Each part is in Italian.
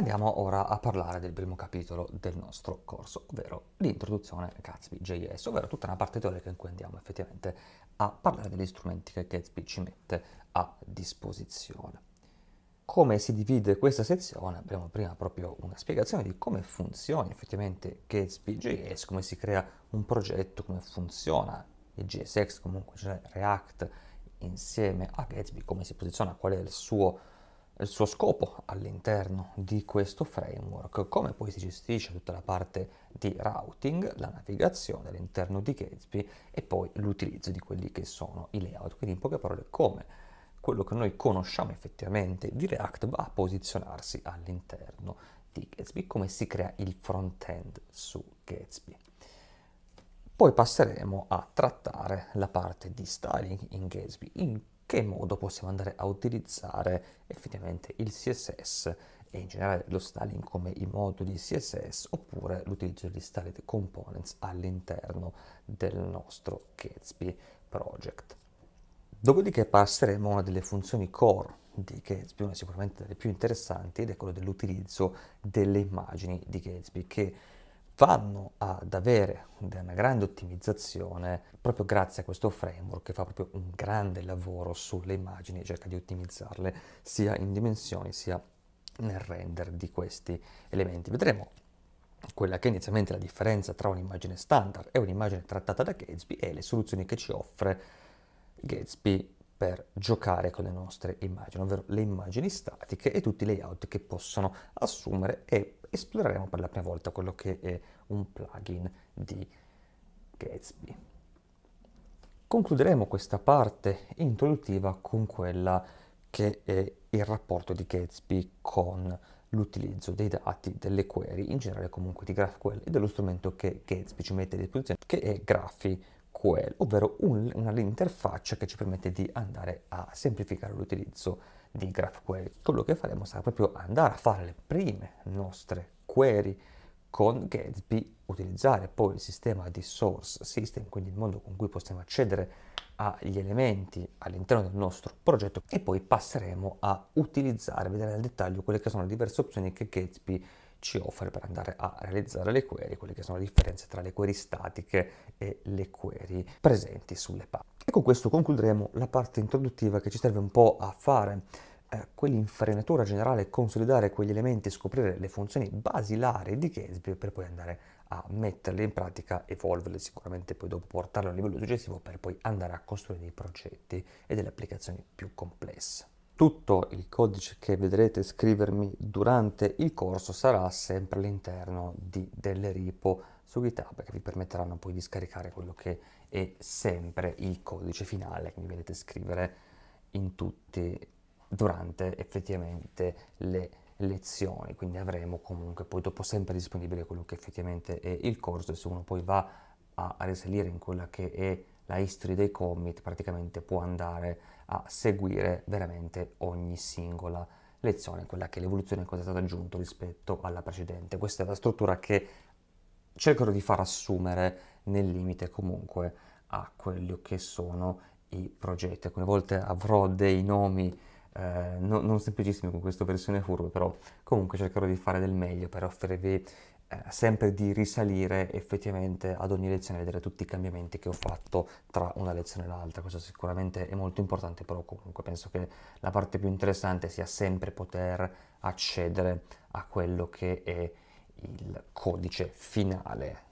Andiamo ora a parlare del primo capitolo del nostro corso, ovvero l'introduzione a Gatsby.js, ovvero tutta una parte teorica in cui andiamo effettivamente a parlare degli strumenti che Gatsby ci mette a disposizione. Come si divide questa sezione? Abbiamo prima proprio una spiegazione di come funziona effettivamente Gatsby.js, come si crea un progetto, come funziona il JSX, comunque cioè React insieme a Gatsby, come si posiziona, qual è il suo il suo scopo all'interno di questo framework, come poi si gestisce tutta la parte di routing, la navigazione all'interno di Gatsby e poi l'utilizzo di quelli che sono i layout. Quindi in poche parole come quello che noi conosciamo effettivamente di React va a posizionarsi all'interno di Gatsby, come si crea il front-end su Gatsby. Poi passeremo a trattare la parte di styling in Gatsby, in che modo possiamo andare a utilizzare effettivamente il CSS e in generale lo styling come i moduli CSS oppure l'utilizzo di styled components all'interno del nostro Gatsby project. Dopodiché passeremo a una delle funzioni core di Gatsby, una sicuramente delle più interessanti, ed è quella dell'utilizzo delle immagini di Gatsby che vanno ad avere una grande ottimizzazione proprio grazie a questo framework che fa proprio un grande lavoro sulle immagini e cerca di ottimizzarle sia in dimensioni sia nel render di questi elementi. Vedremo quella che è inizialmente la differenza tra un'immagine standard e un'immagine trattata da Gatsby e le soluzioni che ci offre Gatsby per giocare con le nostre immagini, ovvero le immagini statiche e tutti i layout che possono assumere e esploreremo per la prima volta quello che è un plugin di Gatsby. Concluderemo questa parte introduttiva con quella che è il rapporto di Gatsby con l'utilizzo dei dati, delle query, in generale comunque di GraphQL e dello strumento che Gatsby ci mette a disposizione, che è Graphy QL, ovvero un, un'interfaccia che ci permette di andare a semplificare l'utilizzo di GraphQL. Quello che faremo sarà proprio andare a fare le prime nostre query con Gatsby, utilizzare poi il sistema di source system, quindi il modo con cui possiamo accedere agli elementi all'interno del nostro progetto e poi passeremo a utilizzare, a vedere nel dettaglio quelle che sono le diverse opzioni che Gatsby ci offre per andare a realizzare le query, quelle che sono le differenze tra le query statiche e le query presenti sulle pagine. E con questo concluderemo la parte introduttiva che ci serve un po' a fare eh, quell'infarinatura generale, consolidare quegli elementi, scoprire le funzioni basilari di Gatsby per poi andare a metterle in pratica, evolverle sicuramente poi dopo portarle a un livello successivo per poi andare a costruire dei progetti e delle applicazioni più complesse tutto il codice che vedrete scrivermi durante il corso sarà sempre all'interno di delle repo su GitHub che vi permetteranno poi di scaricare quello che è sempre il codice finale che mi vedete scrivere in tutti durante effettivamente le lezioni, quindi avremo comunque poi dopo sempre disponibile quello che effettivamente è il corso e se uno poi va a risalire in quella che è la history dei commit praticamente può andare a seguire veramente ogni singola lezione, quella che l'evoluzione che è stata aggiunta rispetto alla precedente. Questa è la struttura che cercherò di far assumere nel limite comunque a quelli che sono i progetti. Alcune volte avrò dei nomi eh, no, non semplicissimi con questa versione furbo, però comunque cercherò di fare del meglio per offrirvi eh, sempre di risalire effettivamente ad ogni lezione e vedere tutti i cambiamenti che ho fatto tra una lezione e l'altra. Questo sicuramente è molto importante, però comunque penso che la parte più interessante sia sempre poter accedere a quello che è il codice finale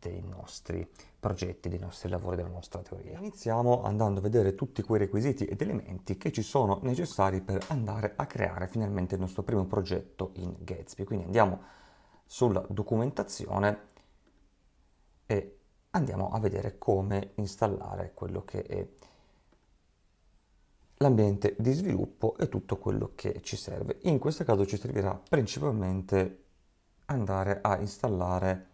dei nostri progetti, dei nostri lavori, della nostra teoria. Iniziamo andando a vedere tutti quei requisiti ed elementi che ci sono necessari per andare a creare finalmente il nostro primo progetto in Gatsby. Quindi andiamo a sulla documentazione e andiamo a vedere come installare quello che è l'ambiente di sviluppo e tutto quello che ci serve. In questo caso ci servirà principalmente andare a installare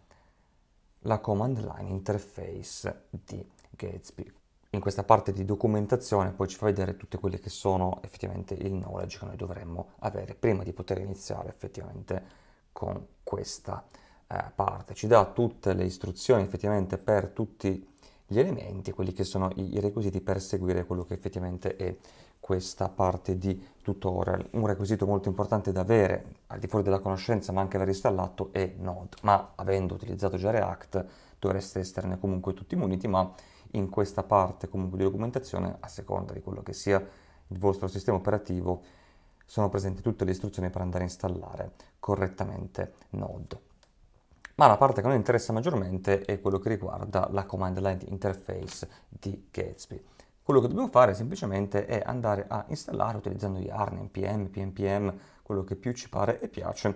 la command line interface di Gatsby. In questa parte di documentazione poi ci fa vedere tutte quelle che sono effettivamente il knowledge che noi dovremmo avere prima di poter iniziare effettivamente con questa eh, parte. Ci dà tutte le istruzioni effettivamente per tutti gli elementi, quelli che sono i requisiti per seguire quello che effettivamente è questa parte di tutorial. Un requisito molto importante da avere, al di fuori della conoscenza ma anche aver installato, è Node. Ma avendo utilizzato già React dovreste esserne comunque tutti muniti, ma in questa parte comunque di documentazione, a seconda di quello che sia il vostro sistema operativo, sono presenti tutte le istruzioni per andare a installare correttamente node. Ma la parte che noi interessa maggiormente è quello che riguarda la command line interface di Gatsby. Quello che dobbiamo fare semplicemente è andare a installare utilizzando Yarn, npm, pnpm, quello che più ci pare e piace.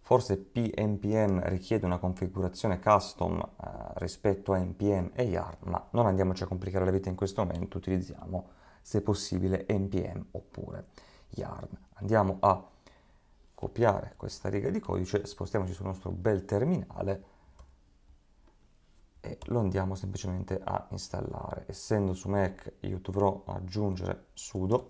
Forse pnpm richiede una configurazione custom eh, rispetto a npm e Yarn, ma non andiamoci a complicare la vita in questo momento, utilizziamo se possibile npm oppure Yarn. Andiamo a copiare questa riga di codice, spostiamoci sul nostro bel terminale e lo andiamo semplicemente a installare. Essendo su Mac io dovrò aggiungere sudo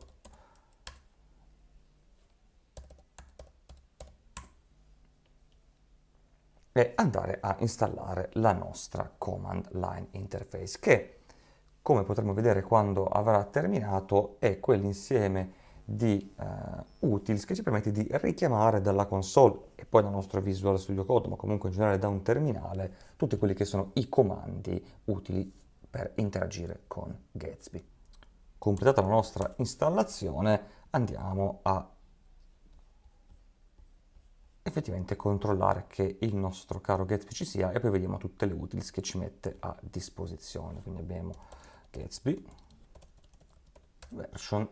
e andare a installare la nostra command line interface che come potremo vedere quando avrà terminato è quell'insieme di eh, Utils che ci permette di richiamare dalla console e poi dal nostro Visual Studio Code, ma comunque in generale da un terminale, tutti quelli che sono i comandi utili per interagire con Gatsby. Completata la nostra installazione, andiamo a effettivamente controllare che il nostro caro Gatsby ci sia e poi vediamo tutte le utils che ci mette a disposizione. Quindi abbiamo Gatsby version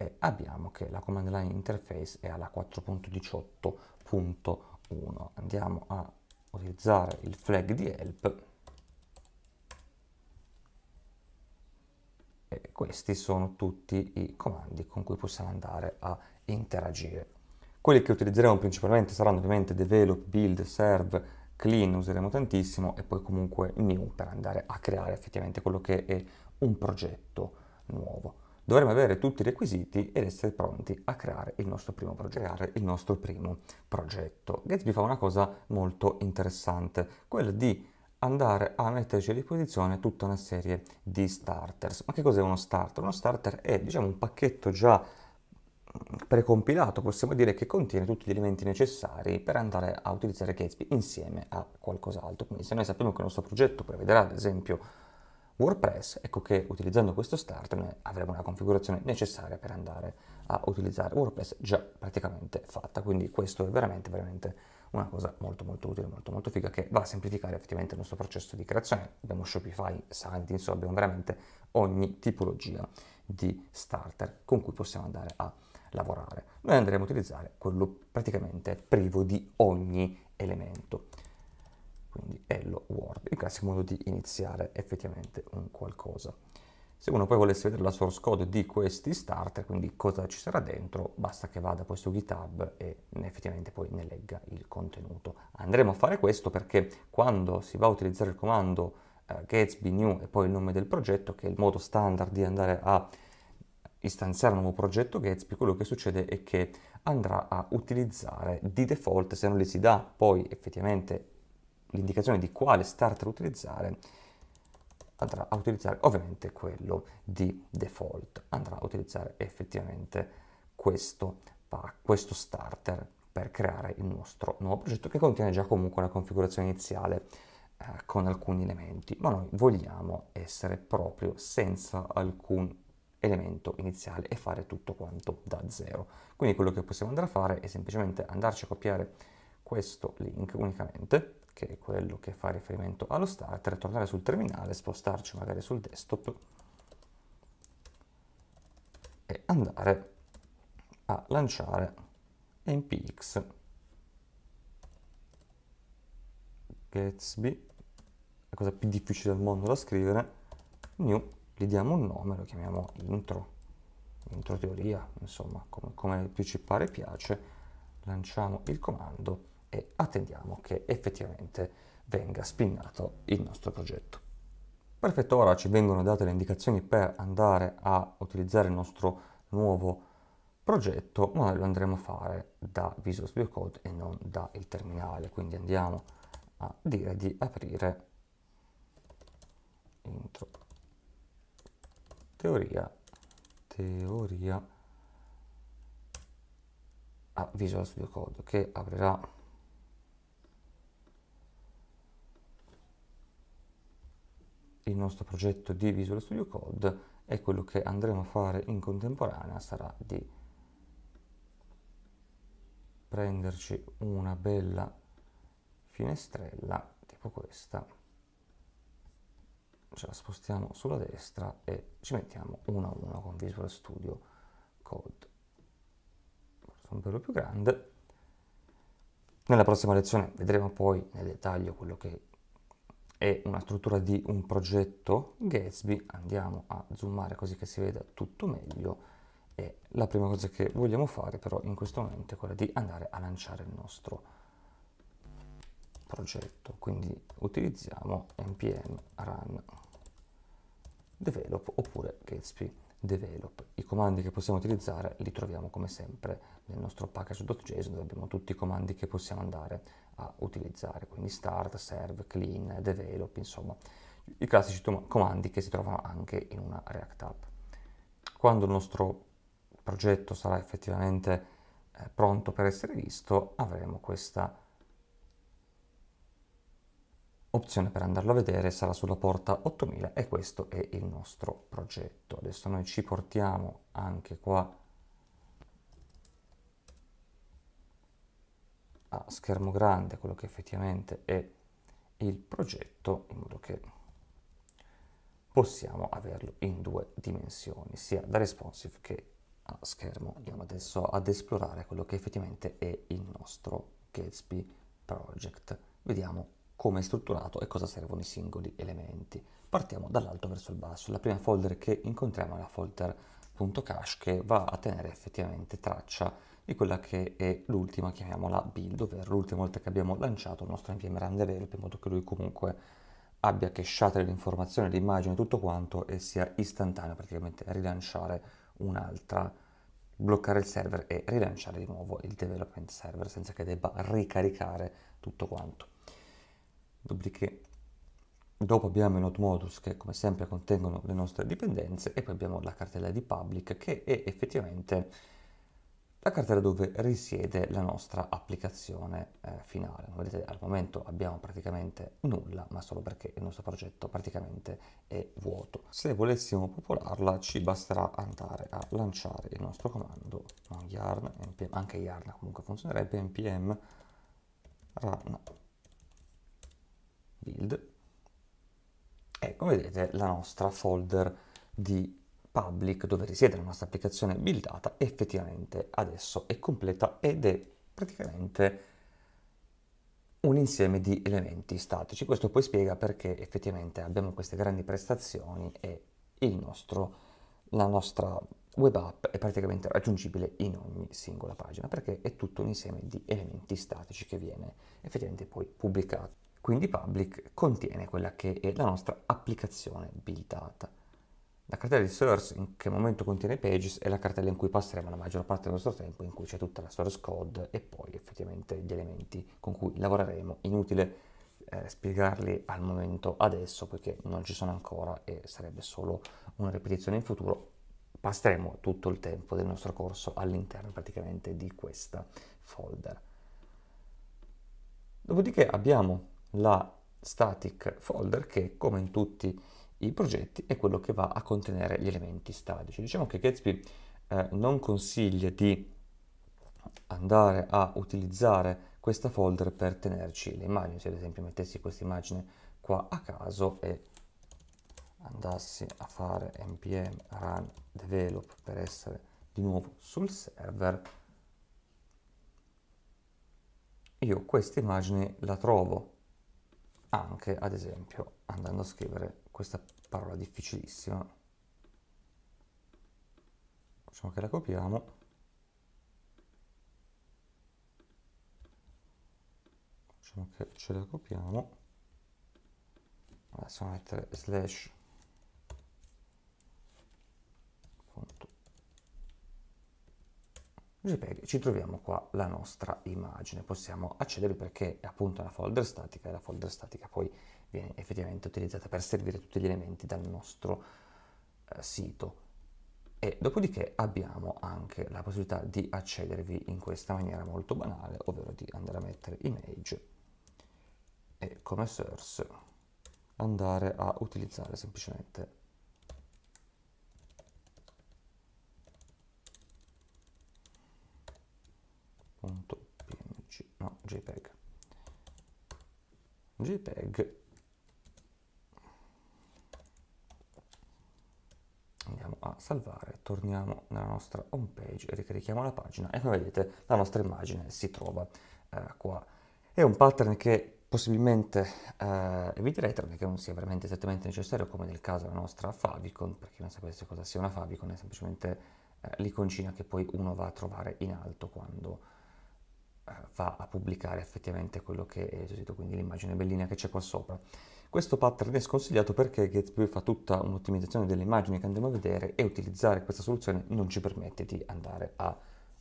eh, abbiamo che la command line interface è alla 4.18.1. Andiamo a utilizzare il flag di help e questi sono tutti i comandi con cui possiamo andare a interagire. Quelli che utilizzeremo principalmente saranno ovviamente develop, build, serve, clean useremo tantissimo e poi comunque new per andare a creare effettivamente quello che è un progetto nuovo dovremmo avere tutti i requisiti ed essere pronti a creare il nostro primo progetto. Il nostro primo progetto. Gatsby fa una cosa molto interessante, quella di andare a metterci a disposizione tutta una serie di starters. Ma che cos'è uno starter? Uno starter è diciamo, un pacchetto già precompilato, possiamo dire che contiene tutti gli elementi necessari per andare a utilizzare Gatsby insieme a qualcos'altro. Quindi se noi sappiamo che il nostro progetto prevederà ad esempio WordPress, ecco che utilizzando questo starter avremo la configurazione necessaria per andare a utilizzare WordPress già praticamente fatta, quindi questo è veramente veramente una cosa molto molto utile, molto molto figa che va a semplificare effettivamente il nostro processo di creazione. Abbiamo Shopify, Santi, insomma abbiamo veramente ogni tipologia di starter con cui possiamo andare a lavorare. Noi andremo a utilizzare quello praticamente privo di ogni elemento quindi hello world, il classico modo di iniziare effettivamente un qualcosa. Se uno poi volesse vedere la source code di questi starter, quindi cosa ci sarà dentro, basta che vada poi su GitHub e effettivamente poi ne legga il contenuto. Andremo a fare questo perché quando si va a utilizzare il comando eh, Gatsby new e poi il nome del progetto, che è il modo standard di andare a istanziare un nuovo progetto Gatsby, quello che succede è che andrà a utilizzare di default, se non le si dà poi effettivamente l'indicazione di quale starter utilizzare, andrà a utilizzare ovviamente quello di default, andrà a utilizzare effettivamente questo, questo starter per creare il nostro nuovo progetto che contiene già comunque una configurazione iniziale eh, con alcuni elementi, ma noi vogliamo essere proprio senza alcun elemento iniziale e fare tutto quanto da zero. Quindi quello che possiamo andare a fare è semplicemente andarci a copiare questo link unicamente che è quello che fa riferimento allo starter, tornare sul terminale, spostarci magari sul desktop e andare a lanciare npx Gatsby, la cosa più difficile del mondo da scrivere, new, gli diamo un nome, lo chiamiamo intro, intro teoria, insomma, come, come più ci pare piace, lanciamo il comando e attendiamo che effettivamente venga spinnato il nostro progetto. Perfetto, ora ci vengono date le indicazioni per andare a utilizzare il nostro nuovo progetto, ma lo andremo a fare da Visual Studio Code e non dal terminale, quindi andiamo a dire di aprire intro teoria teoria a Visual Studio Code che aprirà il nostro progetto di Visual Studio Code e quello che andremo a fare in contemporanea sarà di prenderci una bella finestrella tipo questa ce la spostiamo sulla destra e ci mettiamo uno a uno con Visual Studio Code un pelo più grande nella prossima lezione vedremo poi nel dettaglio quello che e una struttura di un progetto Gatsby, andiamo a zoomare così che si veda tutto meglio e la prima cosa che vogliamo fare però in questo momento è quella di andare a lanciare il nostro progetto, quindi utilizziamo npm run develop oppure Gatsby develop. I comandi che possiamo utilizzare li troviamo come sempre nel nostro package.json dove abbiamo tutti i comandi che possiamo andare a utilizzare, quindi start, serve, clean, develop, insomma i classici comandi che si trovano anche in una React app. Quando il nostro progetto sarà effettivamente eh, pronto per essere visto avremo questa opzione per andarlo a vedere sarà sulla porta 8000 e questo è il nostro progetto. Adesso noi ci portiamo anche qua a schermo grande quello che effettivamente è il progetto in modo che possiamo averlo in due dimensioni, sia da responsive che a schermo. Andiamo adesso ad esplorare quello che effettivamente è il nostro Gatsby Project. Vediamo come è strutturato e cosa servono i singoli elementi. Partiamo dall'alto verso il basso. La prima folder che incontriamo è la folder.cache che va a tenere effettivamente traccia di quella che è l'ultima, chiamiamola build, ovvero l'ultima volta che abbiamo lanciato il nostro npm run develop in modo che lui comunque abbia cacheate l'informazione, l'immagine, tutto quanto e sia istantaneo praticamente rilanciare un'altra, bloccare il server e rilanciare di nuovo il development server senza che debba ricaricare tutto quanto dopodiché dopo abbiamo i note modus che come sempre contengono le nostre dipendenze e poi abbiamo la cartella di public che è effettivamente la cartella dove risiede la nostra applicazione eh, finale. Come vedete al momento abbiamo praticamente nulla, ma solo perché il nostro progetto praticamente è vuoto. Se volessimo popolarla ci basterà andare a lanciare il nostro comando no, yarn, npm, anche yarn comunque funzionerebbe, npm run build come vedete la nostra folder di public dove risiede la nostra applicazione buildata effettivamente adesso è completa ed è praticamente un insieme di elementi statici. Questo poi spiega perché effettivamente abbiamo queste grandi prestazioni e nostro, la nostra web app è praticamente raggiungibile in ogni singola pagina perché è tutto un insieme di elementi statici che viene effettivamente poi pubblicato quindi public contiene quella che è la nostra applicazione buildata. La cartella di source in che momento contiene pages è la cartella in cui passeremo la maggior parte del nostro tempo, in cui c'è tutta la source code e poi effettivamente gli elementi con cui lavoreremo. Inutile eh, spiegarli al momento adesso perché non ci sono ancora e sarebbe solo una ripetizione in futuro. Passeremo tutto il tempo del nostro corso all'interno praticamente di questa folder. Dopodiché abbiamo la static folder che come in tutti i progetti è quello che va a contenere gli elementi statici. Diciamo che Gatsby eh, non consiglia di andare a utilizzare questa folder per tenerci le immagini, se ad esempio mettessi questa immagine qua a caso e andassi a fare npm run develop per essere di nuovo sul server, io questa immagine la trovo anche ad esempio andando a scrivere questa parola difficilissima facciamo che la copiamo facciamo che ce la copiamo adesso mettere slash punto JPEG ci troviamo qua la nostra immagine. Possiamo accedere perché è appunto una folder statica e la folder statica poi viene effettivamente utilizzata per servire tutti gli elementi dal nostro eh, sito. E dopodiché abbiamo anche la possibilità di accedervi in questa maniera molto banale, ovvero di andare a mettere image e come source andare a utilizzare semplicemente png no jpeg jpeg andiamo a salvare torniamo nella nostra home page ricarichiamo la pagina e come vedete la nostra immagine si trova eh, qua è un pattern che possibilmente eh, eviterete perché non sia veramente esattamente necessario come nel caso della nostra favicon per chi non sapesse cosa sia una favicon è semplicemente eh, l'iconcina che poi uno va a trovare in alto quando va a pubblicare effettivamente quello che è esistito, quindi l'immagine bellina che c'è qua sopra. Questo pattern è sconsigliato perché Gatsby fa tutta un'ottimizzazione delle immagini che andremo a vedere e utilizzare questa soluzione non ci permette di andare a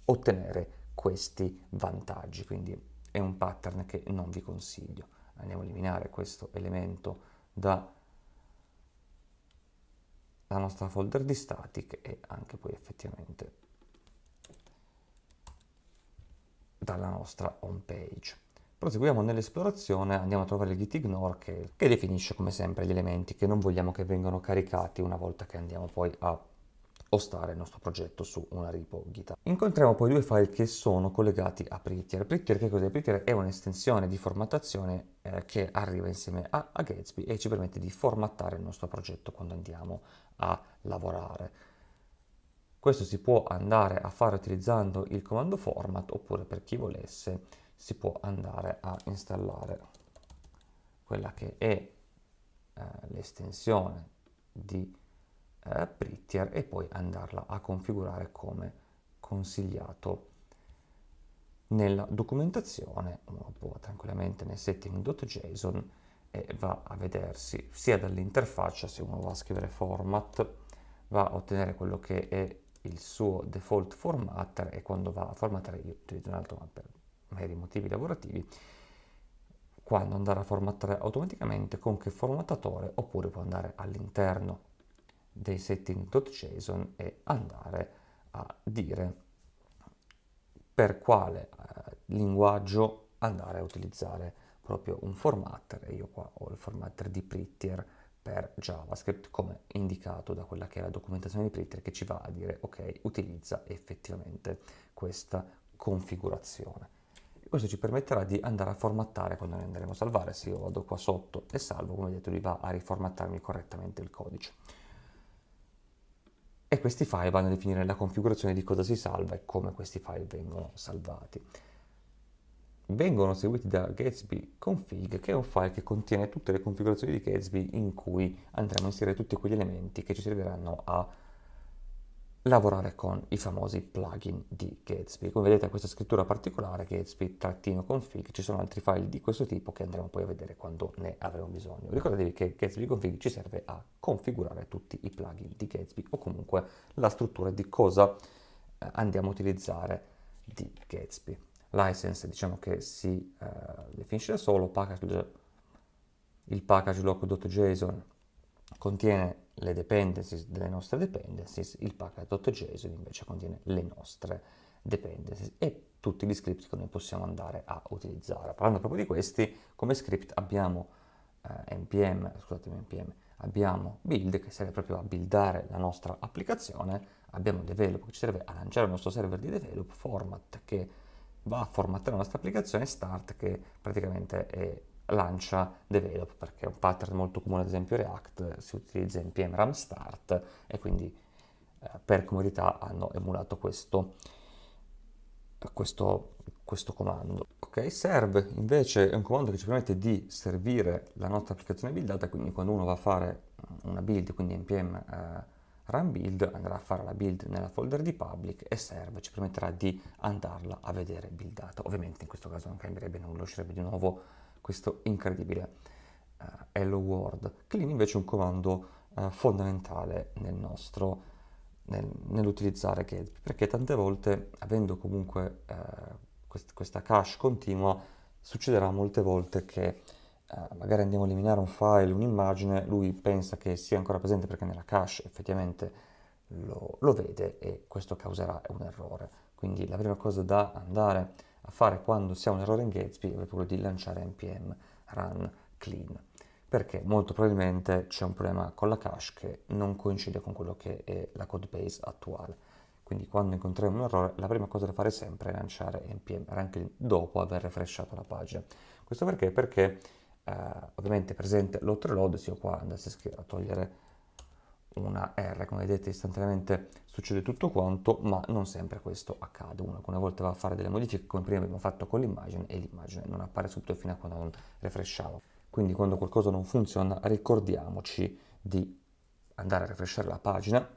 ottenere questi vantaggi, quindi è un pattern che non vi consiglio. Andiamo a eliminare questo elemento dalla nostra folder di static e anche poi effettivamente dalla nostra home page. Proseguiamo nell'esplorazione, andiamo a trovare il gitignore che, che, definisce come sempre gli elementi che non vogliamo che vengano caricati una volta che andiamo poi a ostare il nostro progetto su una repo Git. Incontriamo poi due file che sono collegati a Prettier. Prettier che cos'è? Prettier è un'estensione di formattazione eh, che arriva insieme a, a Gatsby e ci permette di formattare il nostro progetto quando andiamo a lavorare. Questo si può andare a fare utilizzando il comando format oppure per chi volesse si può andare a installare quella che è eh, l'estensione di eh, Prettier e poi andarla a configurare come consigliato nella documentazione uno può tranquillamente nel setting.json e va a vedersi sia dall'interfaccia se uno va a scrivere format va a ottenere quello che è il suo default formatter e quando va a formattare io utilizzo un altro ma per vari motivi lavorativi quando andare a formattare automaticamente con che formattatore oppure può andare all'interno dei setting.json e andare a dire per quale eh, linguaggio andare a utilizzare proprio un formatter e io qua ho il formatter di Prettier per JavaScript come indicato da quella che è la documentazione di Prettier che ci va a dire ok utilizza effettivamente questa configurazione. Questo ci permetterà di andare a formattare quando noi andremo a salvare, se io vado qua sotto e salvo, come detto lui va a riformattarmi correttamente il codice. E questi file vanno a definire la configurazione di cosa si salva e come questi file vengono salvati vengono seguiti da Gatsby config, che è un file che contiene tutte le configurazioni di Gatsby in cui andremo a inserire tutti quegli elementi che ci serviranno a lavorare con i famosi plugin di Gatsby. Come vedete a questa scrittura particolare, Gatsby-config, ci sono altri file di questo tipo che andremo poi a vedere quando ne avremo bisogno. Ricordatevi che Gatsby config ci serve a configurare tutti i plugin di Gatsby o comunque la struttura di cosa eh, andiamo a utilizzare di Gatsby license diciamo che si eh, definisce da solo, package, il package lock.json contiene le dependencies delle nostre dependencies, il package.json invece contiene le nostre dependencies e tutti gli script che noi possiamo andare a utilizzare. Parlando proprio di questi, come script abbiamo eh, npm, scusatemi npm, abbiamo build che serve proprio a buildare la nostra applicazione, abbiamo develop che ci serve a lanciare il nostro server di develop, format che va a formattare la nostra applicazione start che praticamente è, lancia develop perché è un pattern molto comune ad esempio React si utilizza in pmram start e quindi eh, per comodità hanno emulato questo, questo, questo comando ok serve invece è un comando che ci permette di servire la nostra applicazione buildata quindi quando uno va a fare una build quindi npm eh, run build andrà a fare la build nella folder di public e serve ci permetterà di andarla a vedere buildata. Ovviamente in questo caso non cambierebbe nulla, uscirebbe di nuovo questo incredibile uh, hello world. Clean invece è un comando uh, fondamentale nel nostro, nel, nell'utilizzare GetP, perché tante volte avendo comunque uh, quest questa cache continua succederà molte volte che eh, magari andiamo a eliminare un file, un'immagine, lui pensa che sia ancora presente perché nella cache effettivamente lo, lo vede e questo causerà un errore. Quindi la prima cosa da andare a fare quando si ha un errore in Gatsby è quello di lanciare npm run clean perché molto probabilmente c'è un problema con la cache che non coincide con quello che è la code base attuale. Quindi quando incontriamo un errore, la prima cosa da fare sempre è lanciare npm run clean dopo aver refreshato la pagina. Questo perché? Perché eh, ovviamente presente load, se io qua andassi a togliere una R, come vedete istantaneamente succede tutto quanto, ma non sempre questo accade. Uno alcune volte va a fare delle modifiche come prima abbiamo fatto con l'immagine e l'immagine non appare subito fino a quando non refresciamo. Quindi quando qualcosa non funziona ricordiamoci di andare a refresciare la pagina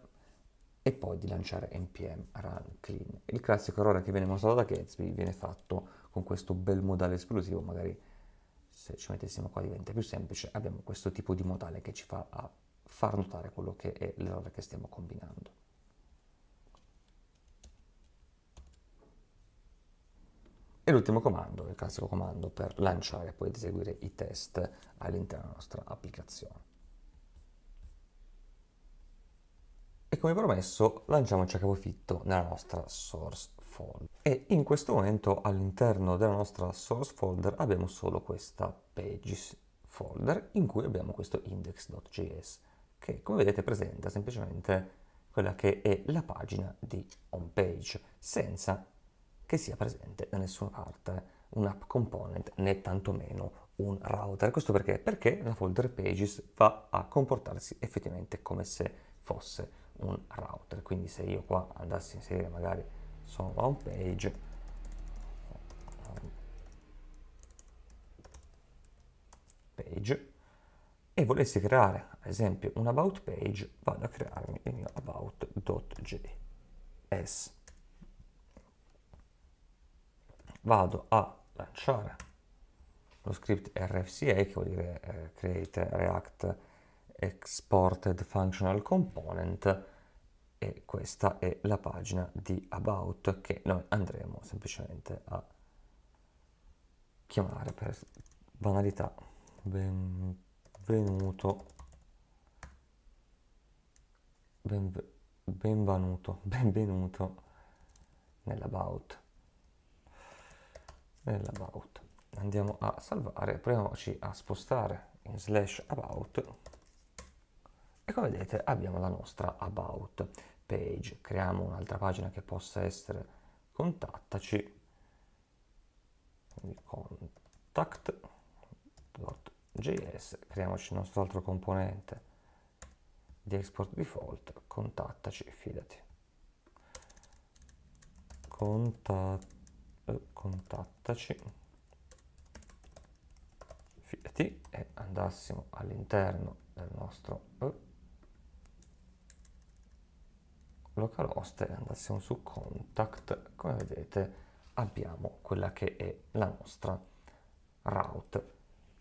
e poi di lanciare npm run clean. Il classico errore che viene mostrato da Gatsby viene fatto con questo bel modale esplosivo magari se ci mettessimo qua diventa più semplice, abbiamo questo tipo di modale che ci fa far notare quello che è l'errore che stiamo combinando. E l'ultimo comando, il classico comando per lanciare e poi eseguire i test all'interno della nostra applicazione. E come promesso lanciamoci a capofitto nella nostra source phone e in questo momento all'interno della nostra source folder abbiamo solo questa pages folder in cui abbiamo questo index.js che come vedete presenta semplicemente quella che è la pagina di home page senza che sia presente da nessuna parte un app component né tantomeno un router. Questo perché? Perché la folder pages va a comportarsi effettivamente come se fosse un router. Quindi se io qua andassi a inserire magari sono home page page e volessi creare ad esempio un about page vado a crearmi il mio about.js vado a lanciare lo script RFCA che vuol dire eh, create react exported functional component e questa è la pagina di About che noi andremo semplicemente a chiamare per banalità benvenuto benv benvenuto benvenuto nell'about nell'about andiamo a salvare proviamoci a spostare in slash about e come vedete abbiamo la nostra about page, creiamo un'altra pagina che possa essere contattaci, quindi contact.js, creiamoci il nostro altro componente di export default, contattaci, fidati. Contat contattaci, fidati e andassimo all'interno del nostro localhost e andassimo su contact, come vedete abbiamo quella che è la nostra route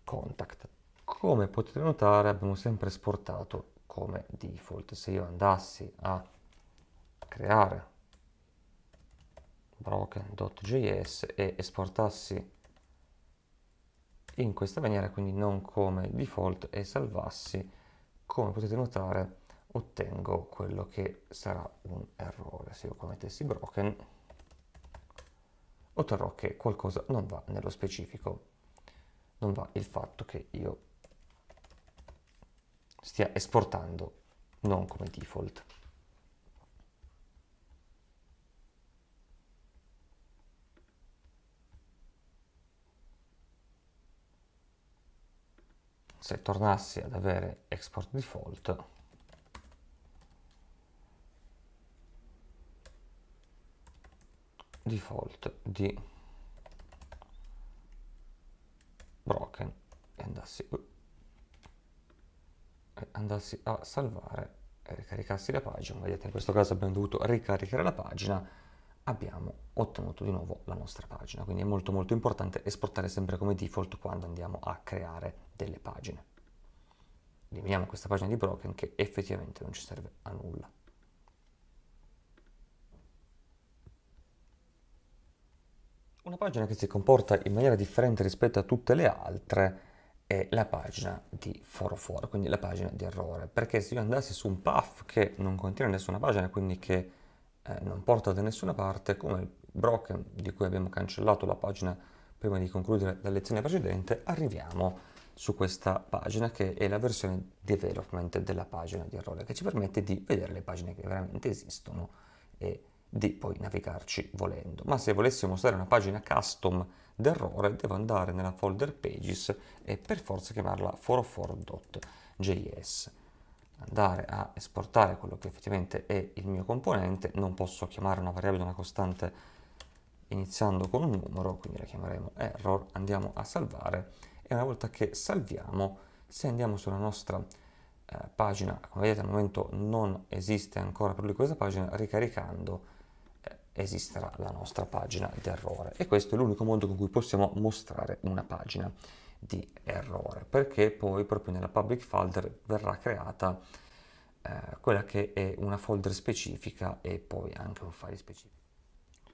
contact. Come potete notare abbiamo sempre esportato come default. Se io andassi a creare broken.js e esportassi in questa maniera, quindi non come default, e salvassi, come potete notare ottengo quello che sarà un errore. Se io commettessi broken, otterrò che qualcosa non va nello specifico. Non va il fatto che io stia esportando non come default. Se tornassi ad avere export default default di broken e andassi, uh, e andassi a salvare e ricaricassi la pagina, vedete in questo caso abbiamo dovuto ricaricare la pagina, abbiamo ottenuto di nuovo la nostra pagina, quindi è molto molto importante esportare sempre come default quando andiamo a creare delle pagine. Eliminiamo questa pagina di broken che effettivamente non ci serve a nulla. Una pagina che si comporta in maniera differente rispetto a tutte le altre è la pagina di foro foro, quindi la pagina di errore, perché se io andassi su un path che non contiene nessuna pagina, quindi che eh, non porta da nessuna parte, come il broken di cui abbiamo cancellato la pagina prima di concludere la lezione precedente, arriviamo su questa pagina che è la versione development della pagina di errore, che ci permette di vedere le pagine che veramente esistono e di poi navigarci volendo. Ma se volessimo mostrare una pagina custom d'errore, devo andare nella folder pages e per forza chiamarla 404.js. Andare a esportare quello che effettivamente è il mio componente, non posso chiamare una variabile una costante iniziando con un numero, quindi la chiameremo error, andiamo a salvare e una volta che salviamo, se andiamo sulla nostra eh, pagina, come vedete al momento non esiste ancora per lui questa pagina, ricaricando esisterà la nostra pagina d'errore e questo è l'unico modo con cui possiamo mostrare una pagina di errore perché poi proprio nella public folder verrà creata eh, quella che è una folder specifica e poi anche un file specifico.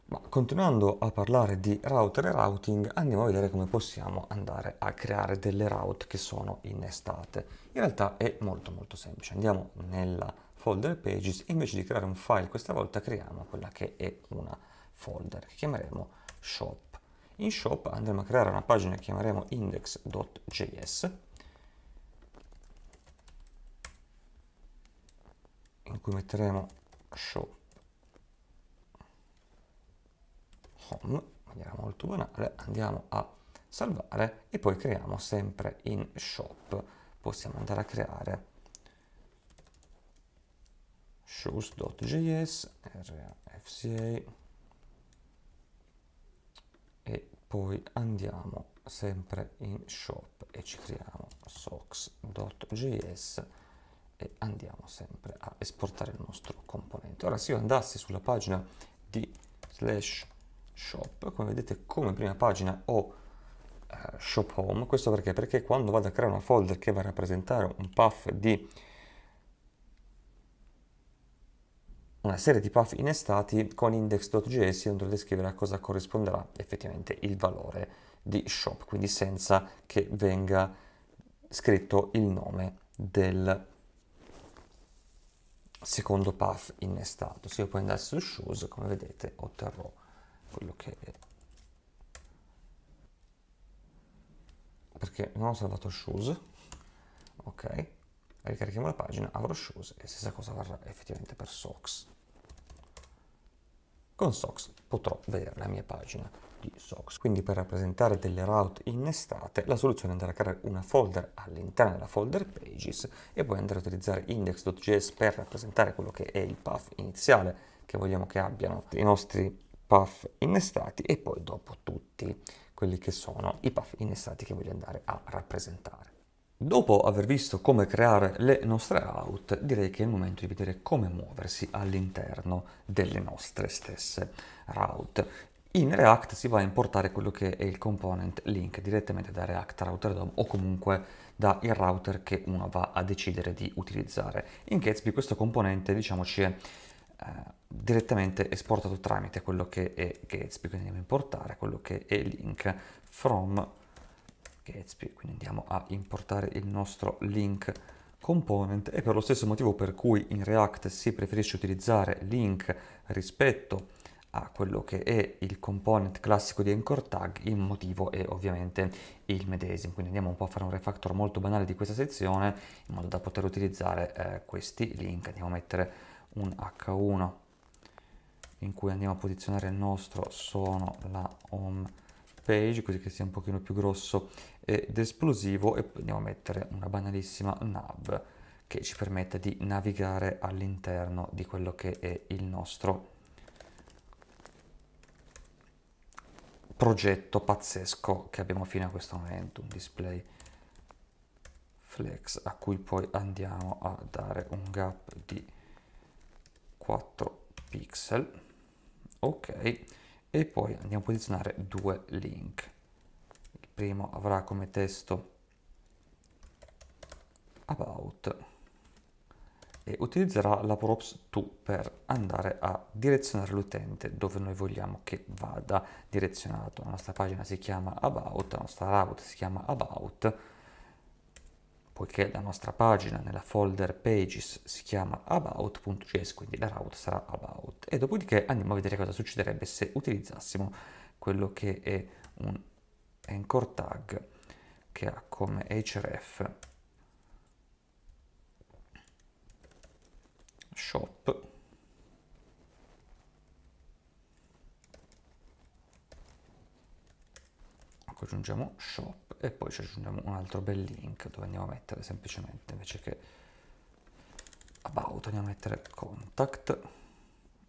Ma continuando a parlare di router e routing, andiamo a vedere come possiamo andare a creare delle route che sono innestate. In realtà è molto molto semplice. Andiamo nella folder pages e invece di creare un file questa volta creiamo quella che è una folder che chiameremo shop. In shop andremo a creare una pagina che chiameremo index.js in cui metteremo shop home in maniera molto banale andiamo a salvare e poi creiamo sempre in shop possiamo andare a creare shows.js, rfca e poi andiamo sempre in shop e ci creiamo socks.js e andiamo sempre a esportare il nostro componente. Ora se io andassi sulla pagina di slash shop, come vedete come prima pagina ho eh, shop home, questo perché? Perché quando vado a creare una folder che va a rappresentare un path di una serie di path innestati con index.js andrò a descrivere a cosa corrisponderà effettivamente il valore di shop, quindi senza che venga scritto il nome del secondo path innestato. Se io poi andassi su shoes, come vedete, otterrò quello che è perché non ho salvato shoes ok ricarichiamo la pagina avrò shoes e stessa cosa varrà effettivamente per socks con SOX potrò vedere la mia pagina di SOX. Quindi per rappresentare delle route innestate, la soluzione è andare a creare una folder all'interno della folder pages e poi andare a utilizzare index.js per rappresentare quello che è il path iniziale che vogliamo che abbiano i nostri path innestati e poi dopo tutti quelli che sono i path innestati che voglio andare a rappresentare. Dopo aver visto come creare le nostre out, direi che è il momento di vedere come muoversi all'interno delle nostre stesse route. In React si va a importare quello che è il component link direttamente da React Router DOM o comunque dal router che uno va a decidere di utilizzare. In Gatsby questo componente diciamo ci è eh, direttamente esportato tramite quello che è Gatsby, quindi andiamo a importare quello che è link from Gatsby, quindi andiamo a importare il nostro link component e per lo stesso motivo per cui in React si preferisce utilizzare link rispetto a quello che è il component classico di anchor tag, il motivo è ovviamente il medesimo. Quindi andiamo un po' a fare un refactor molto banale di questa sezione in modo da poter utilizzare eh, questi link. Andiamo a mettere un H1 in cui andiamo a posizionare il nostro sono la home page così che sia un pochino più grosso ed esplosivo e poi andiamo a mettere una banalissima nav che ci permette di navigare all'interno di quello che è il nostro progetto pazzesco che abbiamo fino a questo momento, un display flex a cui poi andiamo a dare un gap di 4 pixel. Ok e poi andiamo a posizionare due link. Il primo avrà come testo about e utilizzerà la props to per andare a direzionare l'utente dove noi vogliamo che vada direzionato. La nostra pagina si chiama about, la nostra route si chiama about, poiché la nostra pagina nella folder pages si chiama about.js, quindi la route sarà about. E dopodiché andiamo a vedere cosa succederebbe se utilizzassimo quello che è un anchor tag che ha come href shop bianco, aggiungiamo shop e poi ci aggiungiamo un altro bel link dove andiamo a mettere semplicemente invece che about andiamo a mettere contact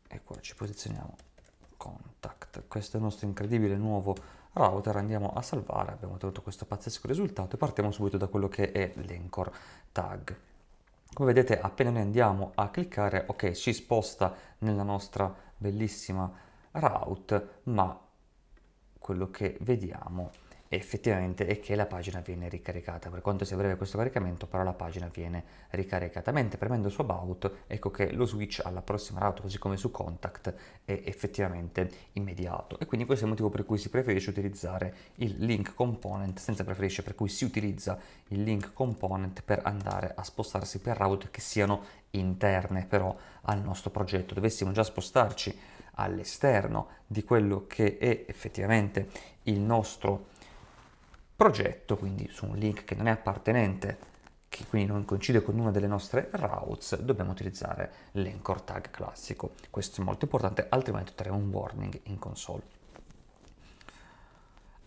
e qua ci posizioniamo contact. Questo è il nostro incredibile nuovo router, andiamo a salvare, abbiamo ottenuto questo pazzesco risultato e partiamo subito da quello che è l'encore tag. Come vedete appena noi andiamo a cliccare, ok, ci sposta nella nostra bellissima route, ma quello che vediamo effettivamente è che la pagina viene ricaricata per quanto sia breve questo caricamento però la pagina viene ricaricata mentre premendo su about ecco che lo switch alla prossima route così come su contact è effettivamente immediato e quindi questo è il motivo per cui si preferisce utilizzare il link component senza preferisce per cui si utilizza il link component per andare a spostarsi per route che siano interne però al nostro progetto dovessimo già spostarci all'esterno di quello che è effettivamente il nostro progetto, quindi su un link che non è appartenente, che quindi non coincide con una delle nostre routes, dobbiamo utilizzare l'anchor tag classico. Questo è molto importante, altrimenti otterremo un warning in console.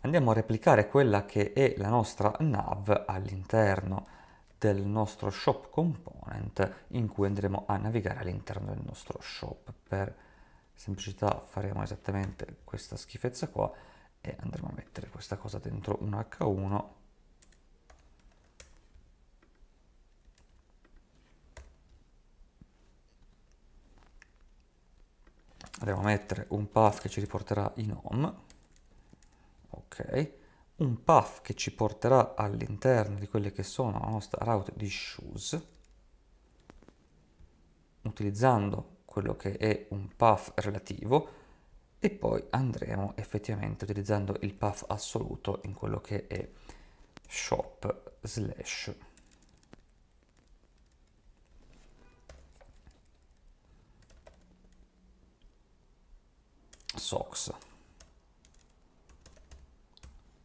Andiamo a replicare quella che è la nostra nav all'interno del nostro shop component in cui andremo a navigare all'interno del nostro shop per semplicità faremo esattamente questa schifezza qua e andremo a mettere questa cosa dentro un H1 andremo a mettere un path che ci riporterà in home ok un path che ci porterà all'interno di quelle che sono la nostra route di shoes utilizzando quello che è un path relativo e poi andremo effettivamente utilizzando il path assoluto in quello che è shop slash socks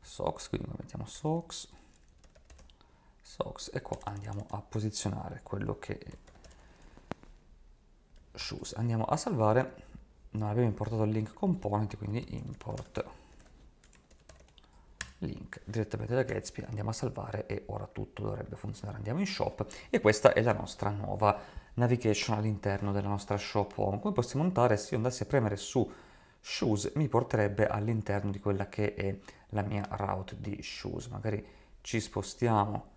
socks quindi mettiamo socks socks e qua andiamo a posizionare quello che è shoes andiamo a salvare non abbiamo importato il link component quindi import link direttamente da Gatsby andiamo a salvare e ora tutto dovrebbe funzionare andiamo in shop e questa è la nostra nuova navigation all'interno della nostra shop home come possiamo notare se io andassi a premere su shoes mi porterebbe all'interno di quella che è la mia route di shoes magari ci spostiamo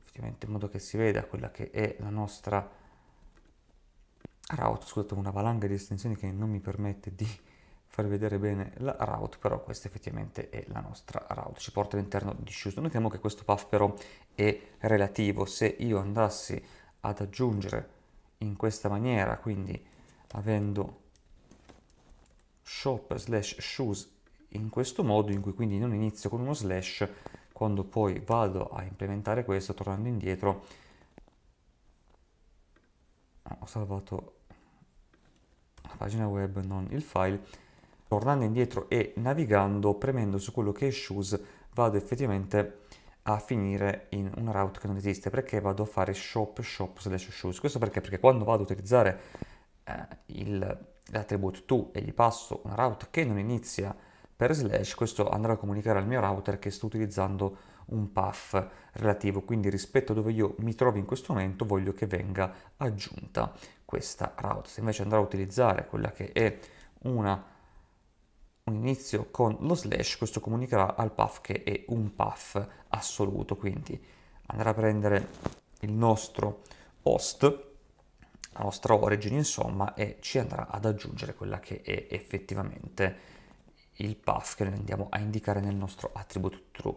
effettivamente in modo che si veda quella che è la nostra route, scusate, una valanga di estensioni che non mi permette di far vedere bene la route, però questa effettivamente è la nostra route, ci porta all'interno di Shoes. Notiamo che questo path però è relativo, se io andassi ad aggiungere in questa maniera, quindi avendo shop slash shoes in questo modo, in cui quindi non inizio con uno slash, quando poi vado a implementare questo, tornando indietro, ho salvato la pagina web, non il file, tornando indietro e navigando, premendo su quello che è shoes, vado effettivamente a finire in una route che non esiste, perché vado a fare shop shop slash shoes. Questo perché? Perché quando vado ad utilizzare eh, il, l'attribute to e gli passo una route che non inizia per slash, questo andrà a comunicare al mio router che sto utilizzando un path relativo, quindi rispetto a dove io mi trovo in questo momento voglio che venga aggiunta questa route. Se invece andrò a utilizzare quella che è una, un inizio con lo slash, questo comunicherà al path che è un path assoluto, quindi andrà a prendere il nostro host la nostra origin insomma e ci andrà ad aggiungere quella che è effettivamente il path che noi andiamo a indicare nel nostro attributo true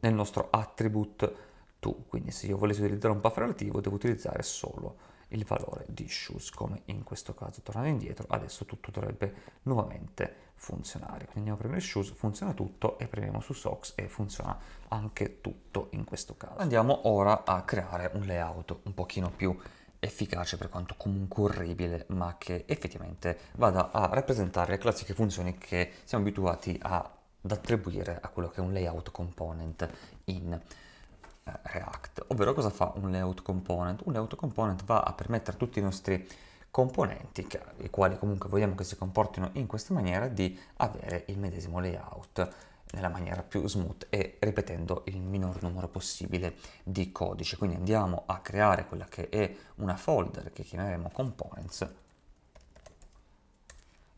nel nostro attribute to, quindi se io volessi utilizzare un path relativo devo utilizzare solo il valore di shoes come in questo caso tornando indietro adesso tutto dovrebbe nuovamente funzionare quindi andiamo a premere shoes funziona tutto e premiamo su socks e funziona anche tutto in questo caso andiamo ora a creare un layout un pochino più efficace per quanto comunque orribile ma che effettivamente vada a rappresentare le classiche funzioni che siamo abituati a da attribuire a quello che è un layout component in eh, React. Ovvero cosa fa un layout component? Un layout component va a permettere a tutti i nostri componenti, che, i quali comunque vogliamo che si comportino in questa maniera, di avere il medesimo layout nella maniera più smooth e ripetendo il minor numero possibile di codice. Quindi andiamo a creare quella che è una folder che chiameremo components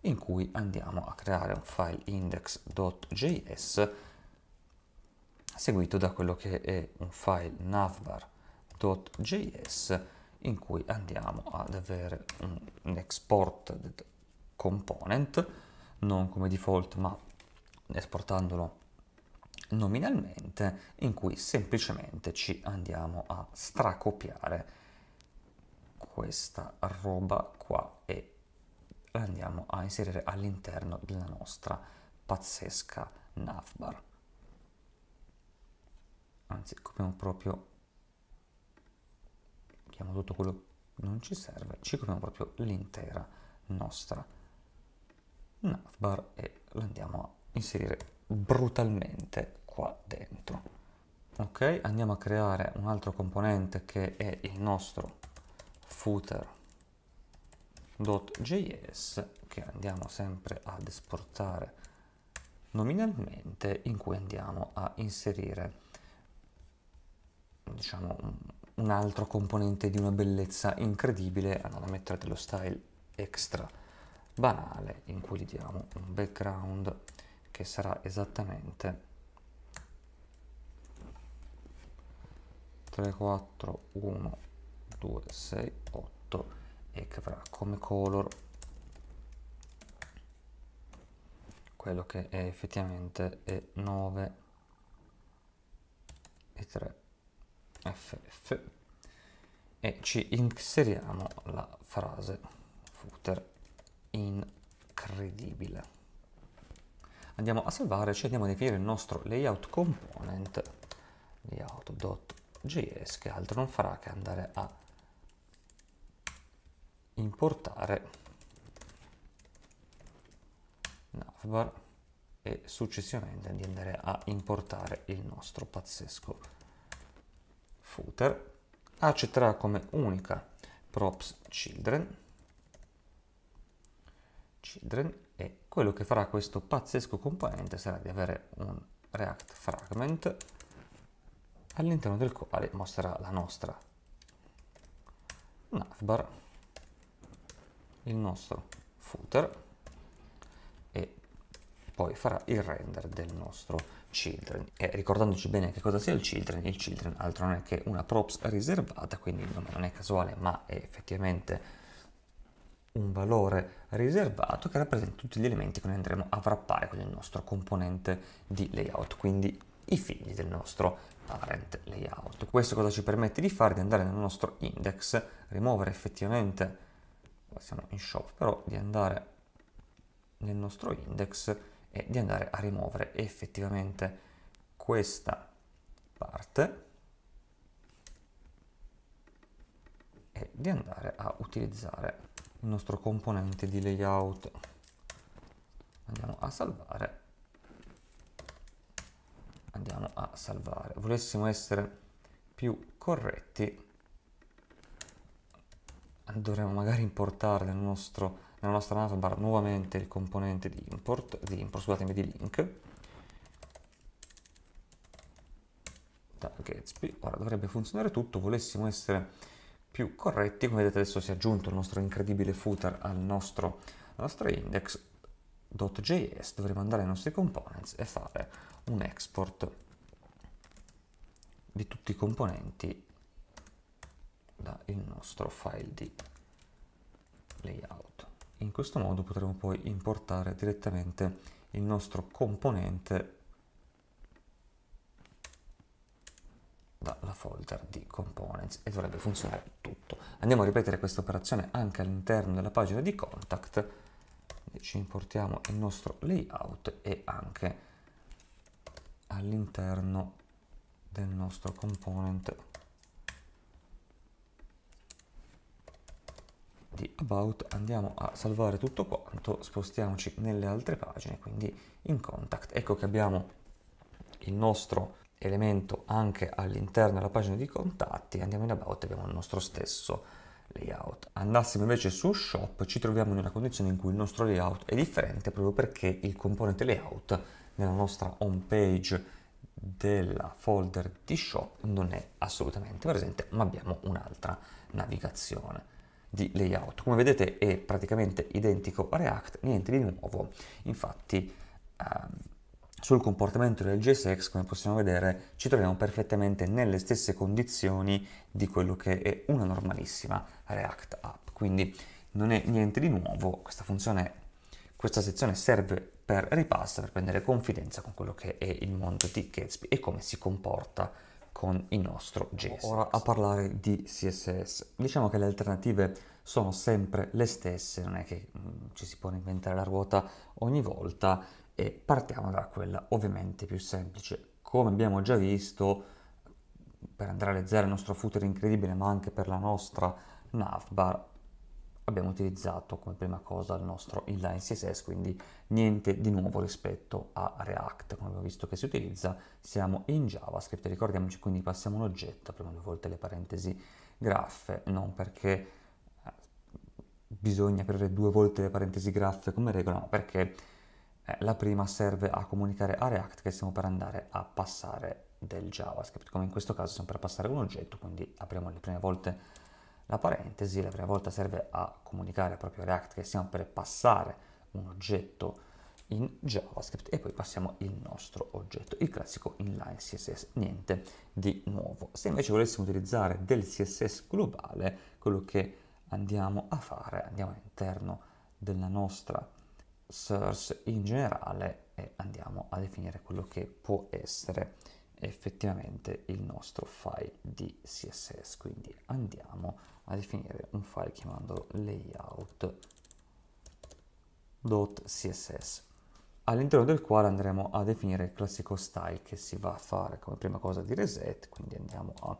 in cui andiamo a creare un file index.js seguito da quello che è un file navbar.js in cui andiamo ad avere un exported component non come default ma esportandolo nominalmente in cui semplicemente ci andiamo a stracopiare questa roba qua e la andiamo a inserire all'interno della nostra pazzesca navbar. Anzi, copiamo proprio, chiamo tutto quello che non ci serve, ci copiamo proprio l'intera nostra navbar e la andiamo a inserire brutalmente qua dentro. Ok, andiamo a creare un altro componente che è il nostro footer .js che andiamo sempre ad esportare nominalmente in cui andiamo a inserire diciamo un altro componente di una bellezza incredibile andiamo a mettere dello style extra banale in cui gli diamo un background che sarà esattamente 3 4 1 2 6 8 e che avrà come color quello che è effettivamente è 9 e 3 ff e ci inseriamo la frase footer incredibile andiamo a salvare ci andiamo a definire il nostro layout component layout.js che altro non farà che andare a importare navbar e successivamente di andare a importare il nostro pazzesco footer accetterà come unica props children children e quello che farà questo pazzesco componente sarà di avere un react fragment all'interno del quale mostrerà la nostra navbar il nostro footer e poi farà il render del nostro children e ricordandoci bene che cosa sia il children il children altro non è che una props riservata quindi non è casuale ma è effettivamente un valore riservato che rappresenta tutti gli elementi che noi andremo a wrappare con il nostro componente di layout quindi i figli del nostro parent layout questo cosa ci permette di fare di andare nel nostro index rimuovere effettivamente siamo in shop, però di andare nel nostro index e di andare a rimuovere effettivamente questa parte e di andare a utilizzare il nostro componente di layout andiamo a salvare andiamo a salvare volessimo essere più corretti dovremmo magari importare nel nostro, nella nostra navbar nuovamente il componente di import, di import, scusatemi, di link. Da Gatsby. Ora dovrebbe funzionare tutto, volessimo essere più corretti, come vedete adesso si è aggiunto il nostro incredibile footer al nostro, alla nostra index.js, dovremmo andare ai nostri components e fare un export di tutti i componenti dal nostro file di layout. In questo modo potremo poi importare direttamente il nostro componente dalla folder di components e dovrebbe funzionare tutto. Andiamo a ripetere questa operazione anche all'interno della pagina di contact. Ci importiamo il nostro layout e anche all'interno del nostro component di About andiamo a salvare tutto quanto, spostiamoci nelle altre pagine, quindi in Contact. Ecco che abbiamo il nostro elemento anche all'interno della pagina di contatti, andiamo in About e abbiamo il nostro stesso layout. Andassimo invece su Shop ci troviamo in una condizione in cui il nostro layout è differente proprio perché il componente layout nella nostra home page della folder di Shop non è assolutamente presente, ma abbiamo un'altra navigazione di layout. Come vedete è praticamente identico a React, niente di nuovo, infatti ehm, sul comportamento del JSX, come possiamo vedere, ci troviamo perfettamente nelle stesse condizioni di quello che è una normalissima React app, quindi non è niente di nuovo, questa funzione, questa sezione serve per ripasso, per prendere confidenza con quello che è il mondo di Gatsby e come si comporta con il nostro JSX. Ora a parlare di CSS. Diciamo che le alternative sono sempre le stesse, non è che mh, mm, ci si può inventare la ruota ogni volta e partiamo da quella ovviamente più semplice. Come abbiamo già visto, per andare a realizzare il nostro footer incredibile, ma anche per la nostra navbar, abbiamo utilizzato come prima cosa il nostro inline CSS, quindi niente di nuovo rispetto a React, come abbiamo visto che si utilizza, siamo in JavaScript, ricordiamoci quindi passiamo un oggetto, apriamo due volte le parentesi graffe, non perché eh, bisogna aprire due volte le parentesi graffe come regola, ma perché eh, la prima serve a comunicare a React che stiamo per andare a passare del JavaScript, come in questo caso siamo per passare un oggetto, quindi apriamo le prime volte la parentesi la prima volta serve a comunicare proprio React che stiamo per passare un oggetto in JavaScript e poi passiamo il nostro oggetto, il classico inline CSS, niente di nuovo. Se invece volessimo utilizzare del CSS globale, quello che andiamo a fare, andiamo all'interno della nostra source in generale e andiamo a definire quello che può essere effettivamente il nostro file di CSS. Quindi andiamo a definire un file chiamandolo layout.css all'interno del quale andremo a definire il classico style che si va a fare come prima cosa di reset, quindi andiamo a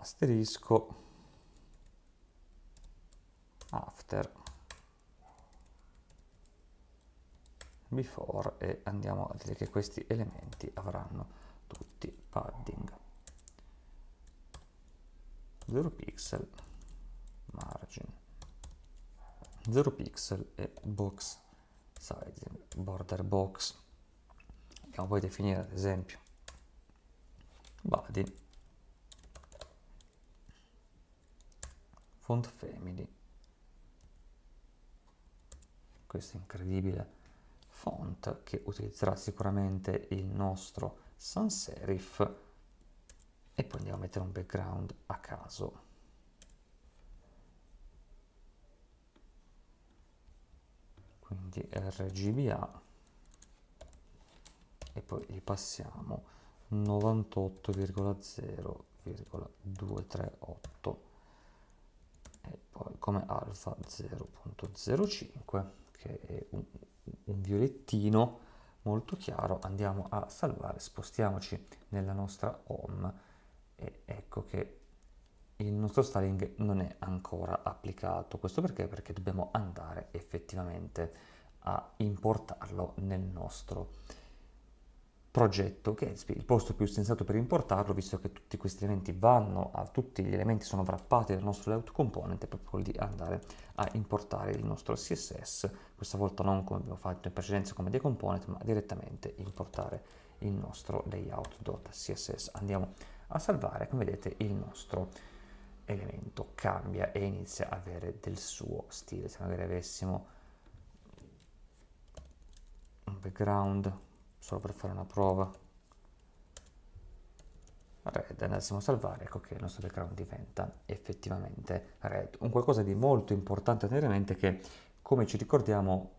asterisco after before e andiamo a dire che questi elementi avranno tutti padding 0 pixel margin 0 pixel e box sizing border box andiamo poi a definire ad esempio body font family questo è incredibile font che utilizzerà sicuramente il nostro sans serif e poi andiamo a mettere un background a caso. Quindi RGBA e poi gli passiamo 98,0,238 e poi come alfa 0.05 che è un un violettino molto chiaro andiamo a salvare spostiamoci nella nostra home e ecco che il nostro styling non è ancora applicato questo perché perché dobbiamo andare effettivamente a importarlo nel nostro progetto, che è il posto più sensato per importarlo, visto che tutti questi elementi vanno, a, tutti gli elementi sono wrappati dal nostro layout component, è proprio quello di andare a importare il nostro CSS, questa volta non come abbiamo fatto in precedenza come dei component, ma direttamente importare il nostro layout.css. Andiamo a salvare, come vedete il nostro elemento cambia e inizia a avere del suo stile, se magari avessimo un background solo per fare una prova red, andassimo a salvare, ecco che il nostro background diventa effettivamente red. Un qualcosa di molto importante a tenere in mente è che, come ci ricordiamo,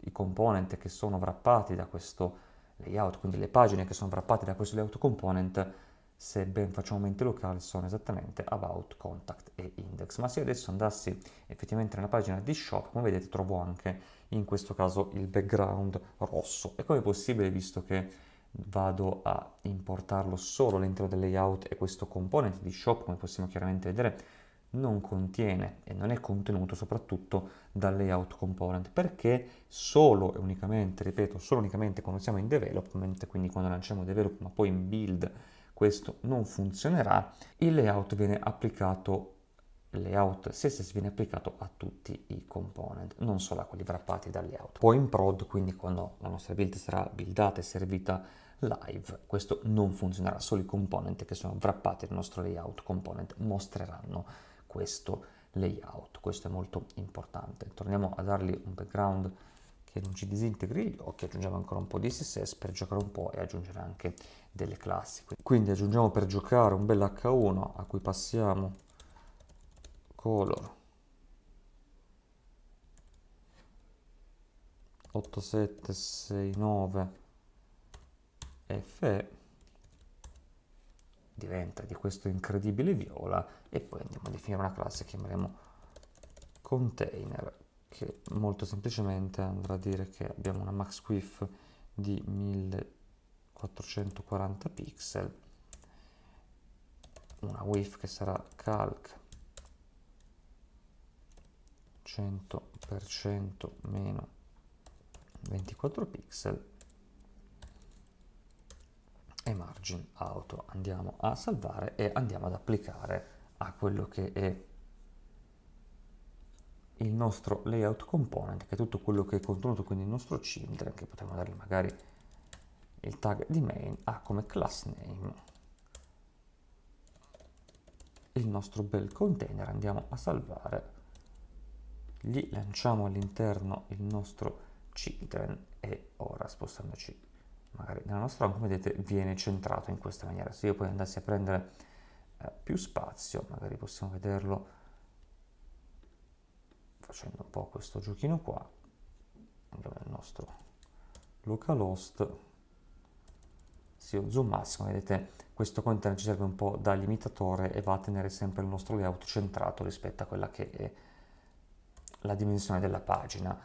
i component che sono wrappati da questo layout, quindi le pagine che sono wrappate da questo layout component, se ben facciamo mente locale, sono esattamente about, contact e index. Ma se io adesso andassi effettivamente nella pagina di shop, come vedete trovo anche in questo caso il background rosso. E come è possibile visto che vado a importarlo solo all'interno del layout e questo componente di shop, come possiamo chiaramente vedere, non contiene e non è contenuto soprattutto dal layout component perché solo e unicamente, ripeto, solo unicamente quando siamo in development, quindi quando lanciamo develop ma poi in build questo non funzionerà, il layout viene applicato layout CSS viene applicato a tutti i component, non solo a quelli wrappati dal layout. Poi in prod, quindi quando la nostra build sarà buildata e servita live, questo non funzionerà, solo i component che sono wrappati nel nostro layout component mostreranno questo layout, questo è molto importante. Torniamo a dargli un background che non ci disintegri gli occhi, aggiungiamo ancora un po' di CSS per giocare un po' e aggiungere anche delle classi. Quindi aggiungiamo per giocare un bel H1 a cui passiamo color 8769 FE diventa di questo incredibile viola e poi andiamo a definire una classe che chiameremo container che molto semplicemente andrà a dire che abbiamo una max width di 1440 pixel una width che sarà calc 100% meno 24 pixel e margin auto andiamo a salvare e andiamo ad applicare a quello che è il nostro layout component che è tutto quello che è contenuto quindi il nostro children che potremmo dargli magari il tag di main ha come class name il nostro bel container andiamo a salvare gli lanciamo all'interno il nostro children e ora spostandoci magari nella nostra home, come vedete viene centrato in questa maniera. Se io poi andassi a prendere eh, più spazio, magari possiamo vederlo facendo un po' questo giochino qua, andiamo nel nostro localhost, se io massimo vedete questo container ci serve un po' da limitatore e va a tenere sempre il nostro layout centrato rispetto a quella che è la dimensione della pagina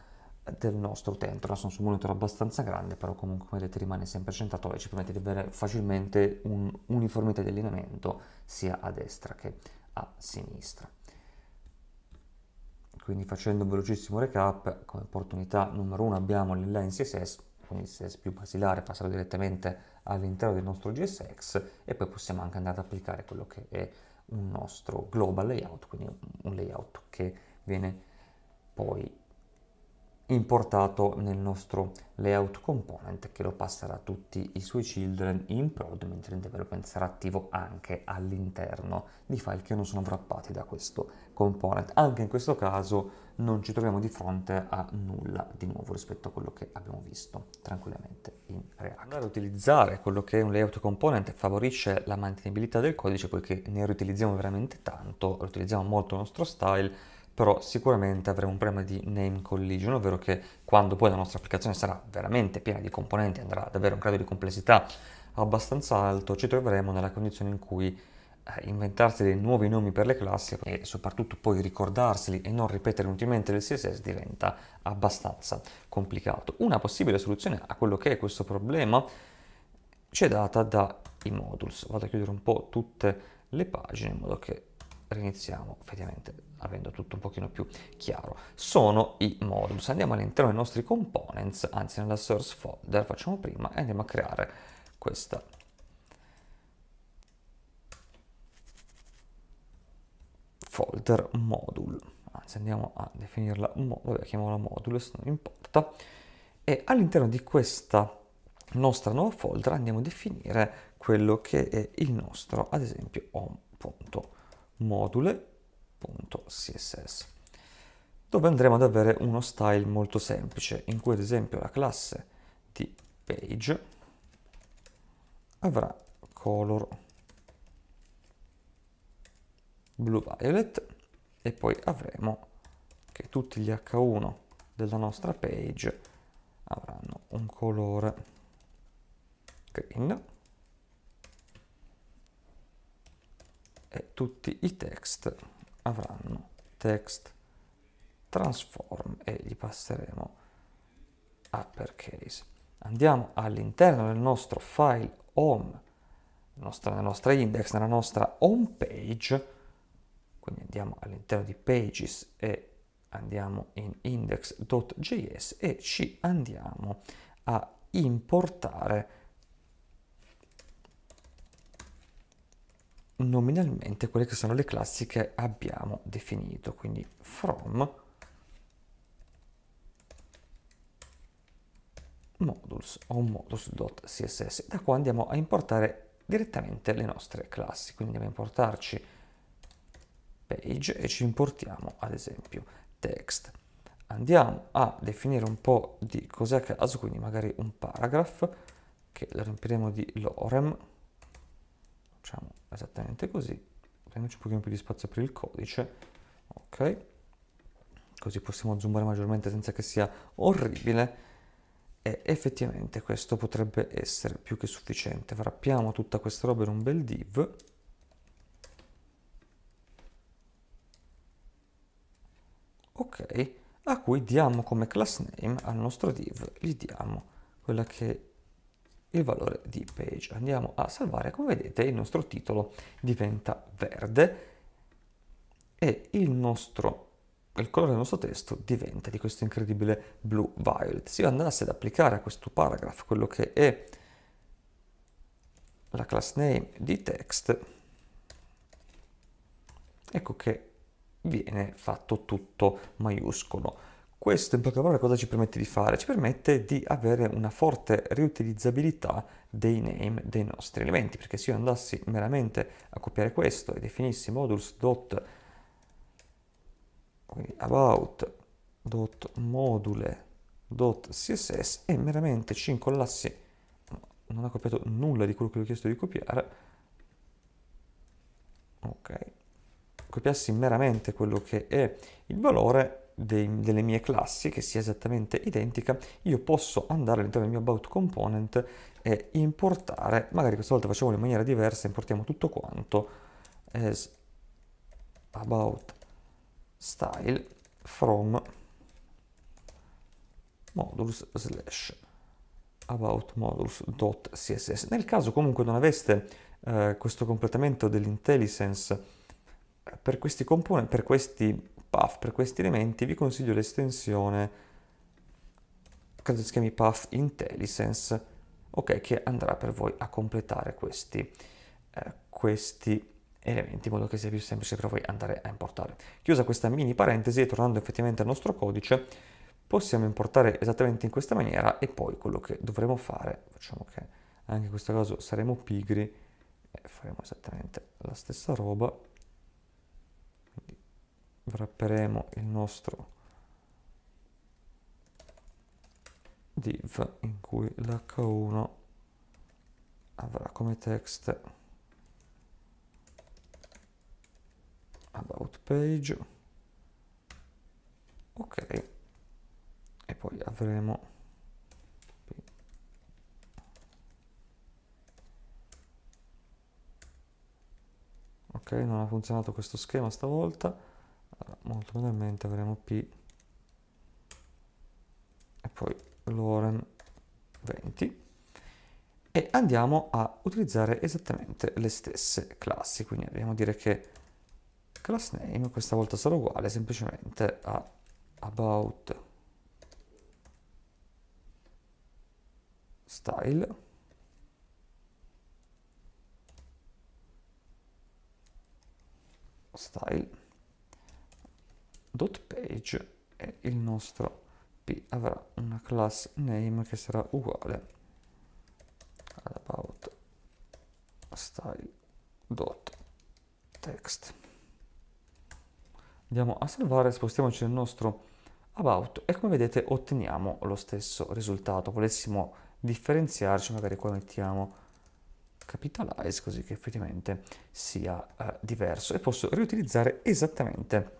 eh, del nostro utente. Ora sono su un monitor abbastanza grande, però comunque come vedete rimane sempre centrato e ci permette di avere facilmente un'uniformità di allineamento sia a destra che a sinistra. Quindi facendo un velocissimo recap, come opportunità numero 1 abbiamo l'inline CSS, quindi il CSS più basilare, passerà direttamente all'interno del nostro GSX e poi possiamo anche andare ad applicare quello che è un nostro global layout, quindi un layout che viene poi importato nel nostro layout component che lo passerà tutti i suoi children in prod mentre in development sarà attivo anche all'interno di file che non sono wrappati da questo component. Anche in questo caso non ci troviamo di fronte a nulla di nuovo rispetto a quello che abbiamo visto tranquillamente in React. Andare a utilizzare quello che è un layout component favorisce la mantenibilità del codice poiché ne riutilizziamo veramente tanto, utilizziamo molto il nostro style però sicuramente avremo un problema di name collision, ovvero che quando poi la nostra applicazione sarà veramente piena di componenti, andrà ad avere un grado di complessità abbastanza alto, ci troveremo nella condizione in cui eh, inventarsi dei nuovi nomi per le classi e soprattutto poi ricordarseli e non ripetere inutilmente del CSS diventa abbastanza complicato. Una possibile soluzione a quello che è questo problema ci è data dai modules. Vado a chiudere un po' tutte le pagine in modo che riniziamo effettivamente avendo tutto un pochino più chiaro sono i modulus andiamo all'interno dei nostri components anzi nella source folder facciamo prima e andiamo a creare questa folder module anzi andiamo a definirla vabbè chiamiamola modulus non importa e all'interno di questa nostra nuova folder andiamo a definire quello che è il nostro ad esempio home.com module.css dove andremo ad avere uno style molto semplice in cui ad esempio la classe di page avrà color blue violet e poi avremo che tutti gli h1 della nostra page avranno un colore green e tutti i text avranno text transform e li passeremo uppercase. Andiamo all'interno del nostro file home, nostra, nella nostra index, nella nostra home page, quindi andiamo all'interno di pages e andiamo in index.js e ci andiamo a importare nominalmente quelle che sono le classi che abbiamo definito, quindi from modules o modules.css, da qua andiamo a importare direttamente le nostre classi, quindi andiamo a importarci page e ci importiamo ad esempio text. Andiamo a definire un po' di cos'è a caso, quindi magari un paragraph che lo riempiremo di lorem, facciamo esattamente così, prendiamoci un pochino più di spazio per il codice, ok, così possiamo zoomare maggiormente senza che sia orribile e effettivamente questo potrebbe essere più che sufficiente. Frappiamo tutta questa roba in un bel div, ok, a cui diamo come class name al nostro div, gli diamo quella che il valore di page. Andiamo a salvare, come vedete il nostro titolo diventa verde e il nostro il colore del nostro testo diventa di questo incredibile blu violet. Se io andassi ad applicare a questo paragraph quello che è la class name di text, ecco che viene fatto tutto maiuscolo. Questo in poche parole cosa ci permette di fare? Ci permette di avere una forte riutilizzabilità dei name dei nostri elementi, perché se io andassi meramente a copiare questo e definissi modules dot quindi about.module.css e meramente ci incollassi, non ha copiato nulla di quello che gli ho chiesto di copiare, ok, copiassi meramente quello che è il valore, dei, delle mie classi che sia esattamente identica, io posso andare all'interno del mio about component e importare, magari questa volta facciamolo in maniera diversa, importiamo tutto quanto as about style from modules slash about modules.css. Nel caso comunque non aveste eh, questo completamento dell'intelligence per questi, component, per questi path per questi elementi vi consiglio l'estensione credo si chiami path IntelliSense ok che andrà per voi a completare questi, eh, questi elementi in modo che sia più semplice per voi andare a importare. Chiusa questa mini parentesi tornando effettivamente al nostro codice, possiamo importare esattamente in questa maniera e poi quello che dovremo fare, facciamo che anche in questo caso saremo pigri e faremo esattamente la stessa roba wrapperemo il nostro div in cui l'h1 avrà come text about page ok e poi avremo ok non ha funzionato questo schema stavolta molto probabilmente avremo P e poi Loren 20 e andiamo a utilizzare esattamente le stesse classi quindi andiamo a dire che class name questa volta sarà uguale semplicemente a about style style page e il nostro p avrà una class name che sarà uguale ad about style andiamo a salvare spostiamoci nel nostro about e come vedete otteniamo lo stesso risultato volessimo differenziarci magari qua mettiamo capitalize così che effettivamente sia eh, diverso e posso riutilizzare esattamente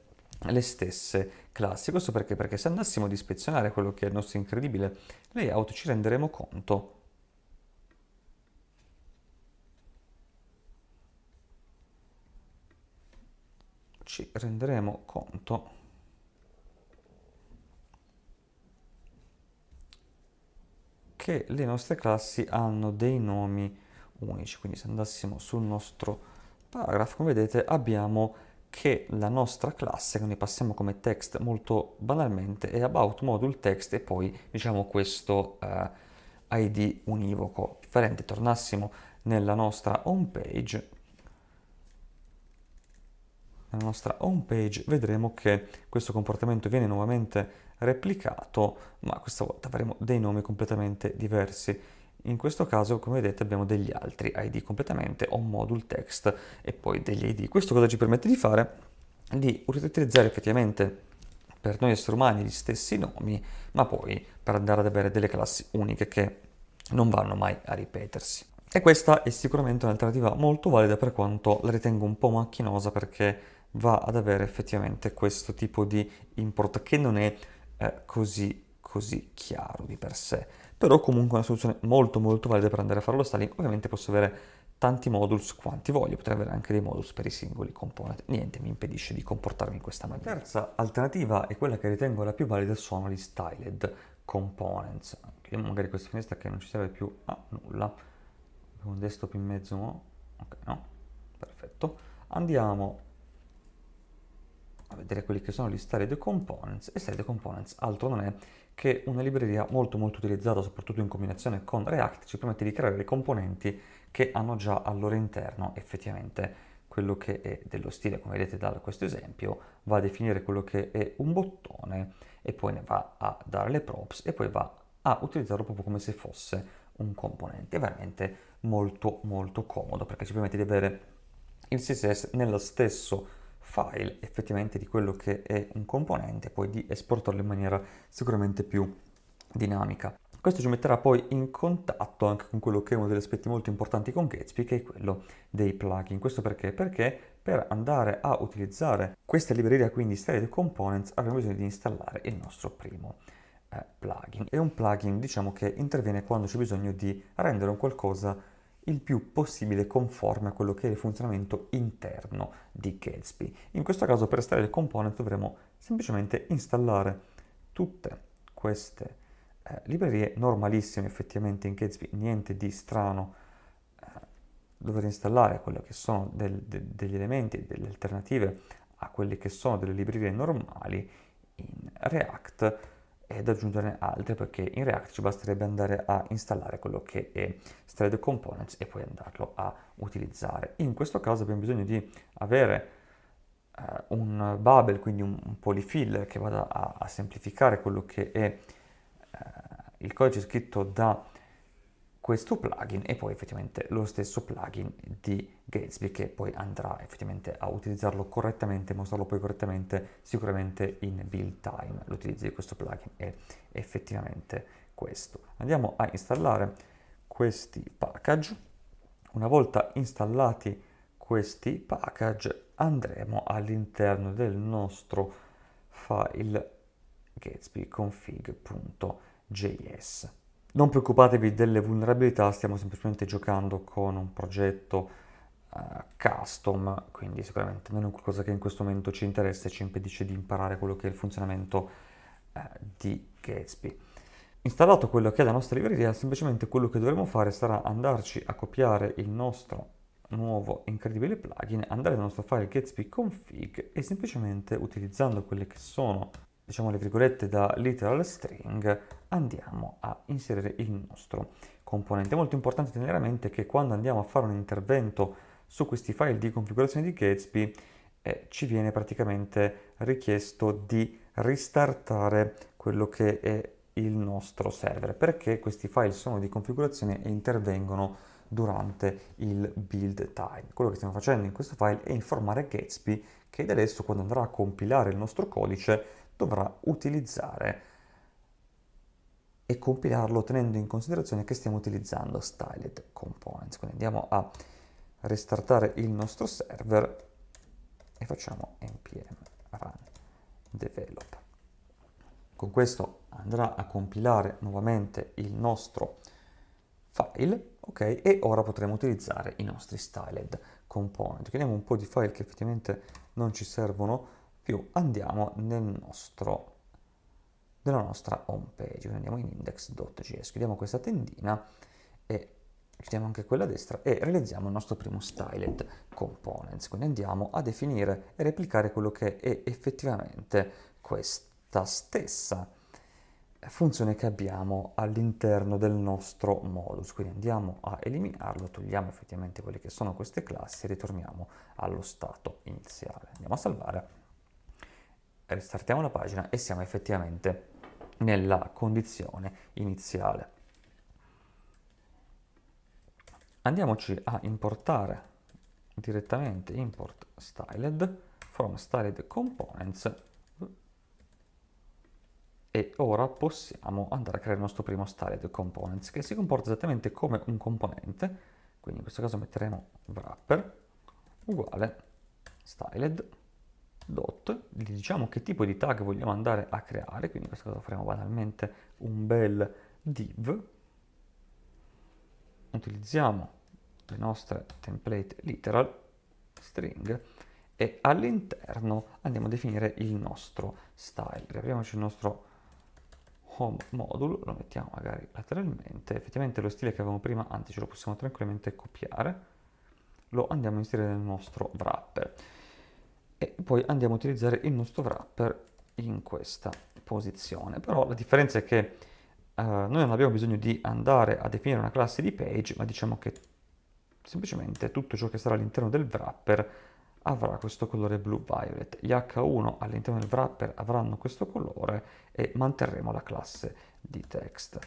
le stesse classi. Questo perché? Perché se andassimo ad ispezionare quello che è il nostro incredibile layout ci renderemo conto ci renderemo conto che le nostre classi hanno dei nomi unici. Quindi se andassimo sul nostro paragrafo, come vedete, abbiamo che la nostra classe, che noi passiamo come text molto banalmente, è about module text e poi diciamo questo uh, eh, id univoco. Differente, tornassimo nella nostra home page, nella nostra home page vedremo che questo comportamento viene nuovamente replicato, ma questa volta avremo dei nomi completamente diversi. In questo caso, come vedete, abbiamo degli altri ID completamente, o module text e poi degli ID. Questo cosa ci permette di fare? Di utilizzare effettivamente per noi esseri umani gli stessi nomi, ma poi per andare ad avere delle classi uniche che non vanno mai a ripetersi. E questa è sicuramente un'alternativa molto valida per quanto la ritengo un po' macchinosa perché va ad avere effettivamente questo tipo di import che non è eh, così, così chiaro di per sé però comunque una soluzione molto molto valida per andare a fare lo styling. Ovviamente posso avere tanti modules quanti voglio, potrei avere anche dei modules per i singoli component, niente mi impedisce di comportarmi in questa maniera. La terza alternativa e quella che ritengo la più valida, sono gli styled components. Chiudiamo magari questa finestra che non ci serve più a nulla. un desktop in mezzo, ok no, perfetto. Andiamo a vedere quelli che sono gli styled components e styled components altro non è che è una libreria molto molto utilizzata soprattutto in combinazione con React ci permette di creare dei componenti che hanno già al loro interno effettivamente quello che è dello stile, come vedete da questo esempio, va a definire quello che è un bottone e poi ne va a dare le props e poi va a utilizzarlo proprio come se fosse un componente. È veramente molto molto comodo perché ci permette di avere il CSS nello stesso file effettivamente di quello che è un componente poi di esportarlo in maniera sicuramente più dinamica. Questo ci metterà poi in contatto anche con quello che è uno degli aspetti molto importanti con Gatsby, che è quello dei plugin. Questo perché? Perché per andare a utilizzare questa libreria, quindi Stereo Components, avremo bisogno di installare il nostro primo eh, plugin. È un plugin, diciamo, che interviene quando c'è bisogno di rendere un qualcosa il più possibile conforme a quello che è il funzionamento interno di Gatsby. In questo caso per stare il component dovremo semplicemente installare tutte queste eh, librerie normalissime effettivamente in Gatsby, niente di strano eh, dover installare quelli che sono del, de, degli elementi, delle alternative a quelle che sono delle librerie normali in React ed aggiungerne altre perché in React ci basterebbe andare a installare quello che è Stride Components e poi andarlo a utilizzare. In questo caso abbiamo bisogno di avere eh, un bubble, quindi un, un polyfill che vada a, a, semplificare quello che è eh, il codice scritto da questo plugin e poi effettivamente lo stesso plugin di Gatsby che poi andrà effettivamente a utilizzarlo correttamente, mostrarlo poi correttamente sicuramente in build time, l'utilizzo di questo plugin è effettivamente questo. Andiamo a installare questi package, una volta installati questi package andremo all'interno del nostro file gatsbyconfig.js non preoccupatevi delle vulnerabilità, stiamo semplicemente giocando con un progetto uh, custom, quindi sicuramente non è qualcosa che in questo momento ci interessa e ci impedisce di imparare quello che è il funzionamento uh, di Gatsby. Installato quello che è la nostra libreria, semplicemente quello che dovremo fare sarà andarci a copiare il nostro nuovo incredibile plugin, andare nel nostro file Gatsby config e semplicemente utilizzando quelle che sono diciamo le virgolette da literal string andiamo a inserire il nostro componente. molto importante tenere a mente che quando andiamo a fare un intervento su questi file di configurazione di Gatsby eh, ci viene praticamente richiesto di ristartare quello che è il nostro server perché questi file sono di configurazione e intervengono durante il build time. Quello che stiamo facendo in questo file è informare Gatsby che adesso quando andrà a compilare il nostro codice dovrà utilizzare e compilarlo tenendo in considerazione che stiamo utilizzando styled components. Quindi andiamo a restartare il nostro server e facciamo npm run develop. Con questo andrà a compilare nuovamente il nostro file, ok? E ora potremo utilizzare i nostri styled component. Chiediamo un po' di file che effettivamente non ci servono più andiamo nel nostro, nella nostra home page, quindi andiamo in index.js, chiudiamo questa tendina e chiudiamo anche quella a destra e realizziamo il nostro primo stylet components, quindi andiamo a definire e replicare quello che è effettivamente questa stessa funzione che abbiamo all'interno del nostro modus, quindi andiamo a eliminarlo, togliamo effettivamente quelle che sono queste classi e ritorniamo allo stato iniziale, andiamo a salvare Restartiamo la pagina e siamo effettivamente nella condizione iniziale. Andiamoci a importare direttamente import styled from styled components e ora possiamo andare a creare il nostro primo styled components che si comporta esattamente come un componente quindi in questo caso metteremo wrapper uguale styled dot, gli diciamo che tipo di tag vogliamo andare a creare, quindi in questo caso faremo banalmente un bel div, utilizziamo le nostre template literal string e all'interno andiamo a definire il nostro style. Riapriamoci il nostro home module, lo mettiamo magari lateralmente, effettivamente lo stile che avevamo prima, anzi ce lo possiamo tranquillamente copiare, lo andiamo a inserire nel nostro wrapper e poi andiamo a utilizzare il nostro wrapper in questa posizione. Però la differenza è che eh, noi non abbiamo bisogno di andare a definire una classe di page, ma diciamo che semplicemente tutto ciò che sarà all'interno del wrapper avrà questo colore blu violet. Gli H1 all'interno del wrapper avranno questo colore e manterremo la classe di text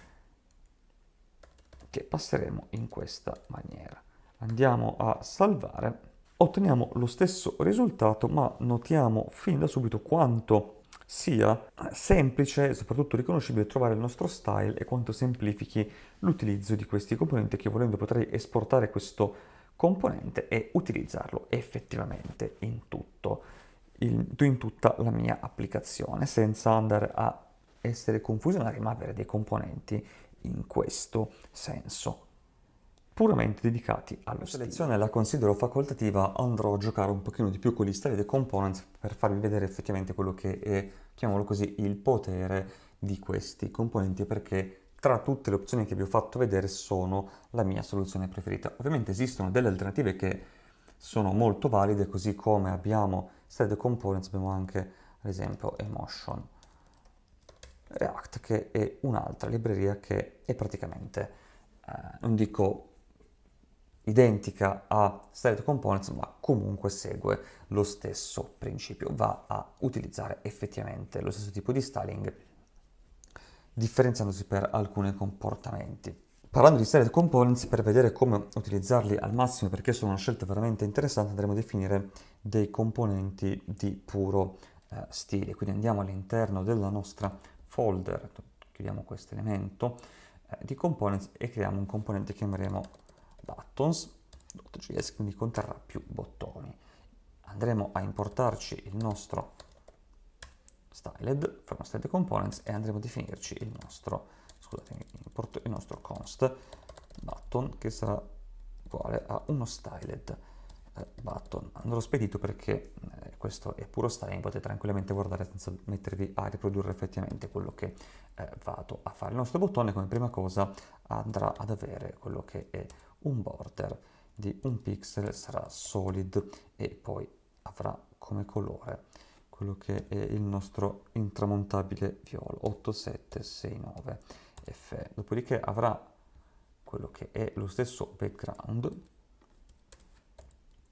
che passeremo in questa maniera. Andiamo a salvare otteniamo lo stesso risultato ma notiamo fin da subito quanto sia semplice e soprattutto riconoscibile trovare il nostro style e quanto semplifichi l'utilizzo di questi componenti che volendo potrei esportare questo componente e utilizzarlo effettivamente in, tutto, in, in tutta la mia applicazione senza andare a essere confusionari ma avere dei componenti in questo senso puramente dedicati allo selezione stile. la considero facoltativa, andrò a giocare un pochino di più con gli style dei components per farvi vedere effettivamente quello che è, chiamiamolo così, il potere di questi componenti perché tra tutte le opzioni che vi ho fatto vedere sono la mia soluzione preferita. Ovviamente esistono delle alternative che sono molto valide, così come abbiamo style components, abbiamo anche ad esempio Emotion React che è un'altra libreria che è praticamente, eh, non dico identica a Stylet Components, ma comunque segue lo stesso principio, va a utilizzare effettivamente lo stesso tipo di styling, differenziandosi per alcuni comportamenti. Parlando di Stylet Components, per vedere come utilizzarli al massimo, perché sono una scelta veramente interessante, andremo a definire dei componenti di puro eh, stile. Quindi andiamo all'interno della nostra folder, chiudiamo questo elemento eh, di components e creiamo un componente che chiameremo buttons.js, quindi conterrà più bottoni. Andremo a importarci il nostro styled from styled components e andremo a definirci il nostro, scusatemi, importo il nostro const button che sarà uguale a uno styled eh, button. Andrò spedito perché questo è puro styling, potete tranquillamente guardare senza mettervi a riprodurre effettivamente quello che eh, vado a fare. Il nostro bottone come prima cosa andrà ad avere quello che è un border di un pixel, sarà solid e poi avrà come colore quello che è il nostro intramontabile viola 8769 F. Dopodiché avrà quello che è lo stesso background,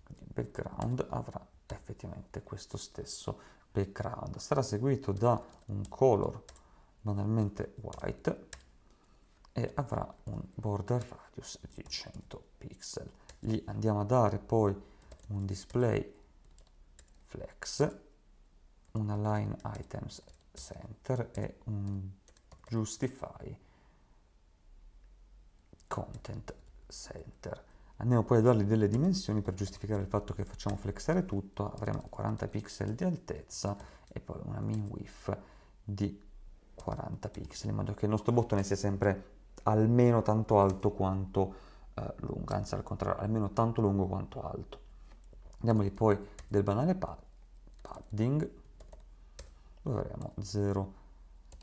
quindi background avrà effettivamente questo stesso background. Sarà seguito da un color banalmente white e avrà un border radius di 100 pixel. Gli andiamo a dare poi un display flex, una line items center e un justify content center. Andiamo poi a dargli delle dimensioni per giustificare il fatto che facciamo flexare tutto, avremo 40 pixel di altezza e poi una min width di 40 pixel, in modo che il nostro bottone sia sempre almeno tanto alto quanto eh, lungo, anzi al contrario, almeno tanto lungo quanto alto. Andiamogli poi del banale pad padding, dove avremo 0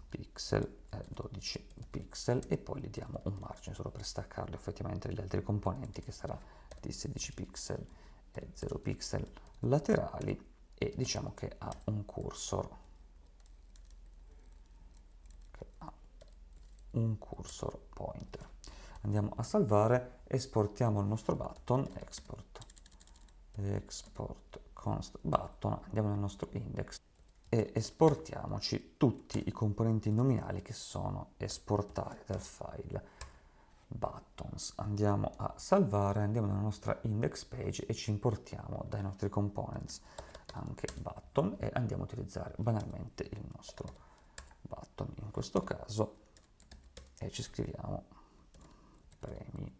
pixel 12 eh, pixel e poi gli diamo un margine solo per staccarlo effettivamente dagli altri componenti che sarà di 16 pixel e 0 pixel laterali e diciamo che ha un cursor che ha un cursor pointer andiamo a salvare esportiamo il nostro button export export const button andiamo nel nostro index e esportiamoci tutti i componenti nominali che sono esportati dal file buttons. Andiamo a salvare, andiamo nella nostra index page e ci importiamo dai nostri components anche button e andiamo a utilizzare banalmente il nostro button in questo caso e ci scriviamo premi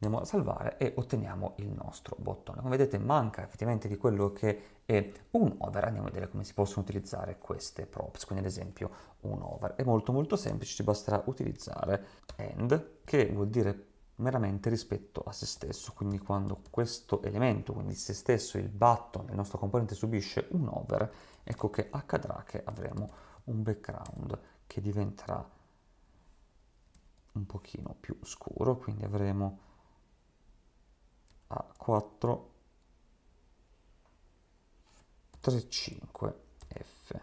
andiamo a salvare e otteniamo il nostro bottone. Come vedete manca effettivamente di quello che è un over, andiamo a vedere come si possono utilizzare queste props, quindi ad esempio un over. È molto molto semplice, ci basterà utilizzare AND, che vuol dire meramente rispetto a se stesso, quindi quando questo elemento, quindi se stesso, il button, il nostro componente subisce un over, ecco che accadrà che avremo un background che diventerà un pochino più scuro, quindi avremo a 4 3 5 f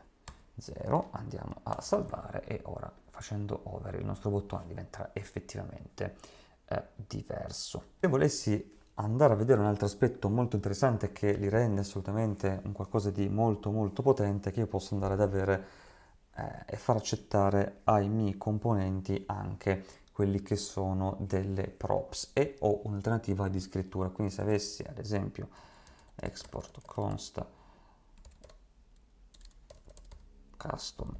0 andiamo a salvare e ora facendo over il nostro bottone diventerà effettivamente eh, diverso se volessi andare a vedere un altro aspetto molto interessante che li rende assolutamente un qualcosa di molto molto potente che io posso andare ad avere eh, e far accettare ai miei componenti anche quelli che sono delle props e ho un'alternativa di scrittura. Quindi se avessi ad esempio export const custom